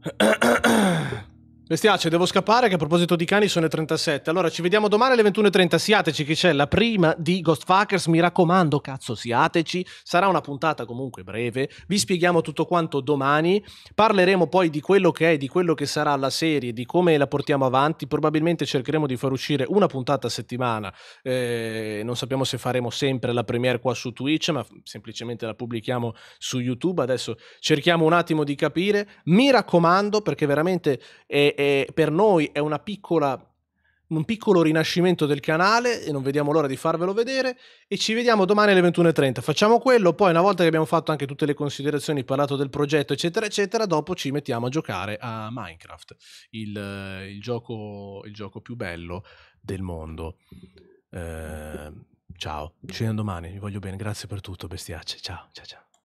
Bestiace, devo scappare che a proposito di cani sono le 37. Allora ci vediamo domani alle 21.30. Siateci che c'è la prima di Ghostfuckers. Mi raccomando, cazzo, siateci. Sarà una puntata comunque breve. Vi spieghiamo tutto quanto domani. Parleremo poi di quello che è, di quello che sarà la serie, di come la portiamo avanti. Probabilmente cercheremo di far uscire una puntata a settimana. Eh, non sappiamo se faremo sempre la premiere qua su Twitch, ma semplicemente la pubblichiamo su YouTube. Adesso cerchiamo un attimo di capire. Mi raccomando perché veramente... È, e per noi è piccola, un piccolo rinascimento del canale e non vediamo l'ora di farvelo vedere e ci vediamo domani alle 21.30. Facciamo quello, poi una volta che abbiamo fatto anche tutte le considerazioni, parlato del progetto eccetera eccetera, dopo ci mettiamo a giocare a Minecraft, il, il, gioco, il gioco, più bello del mondo. Eh, ciao, ci vediamo domani, vi voglio bene, grazie per tutto bestiacce, ciao ciao ciao.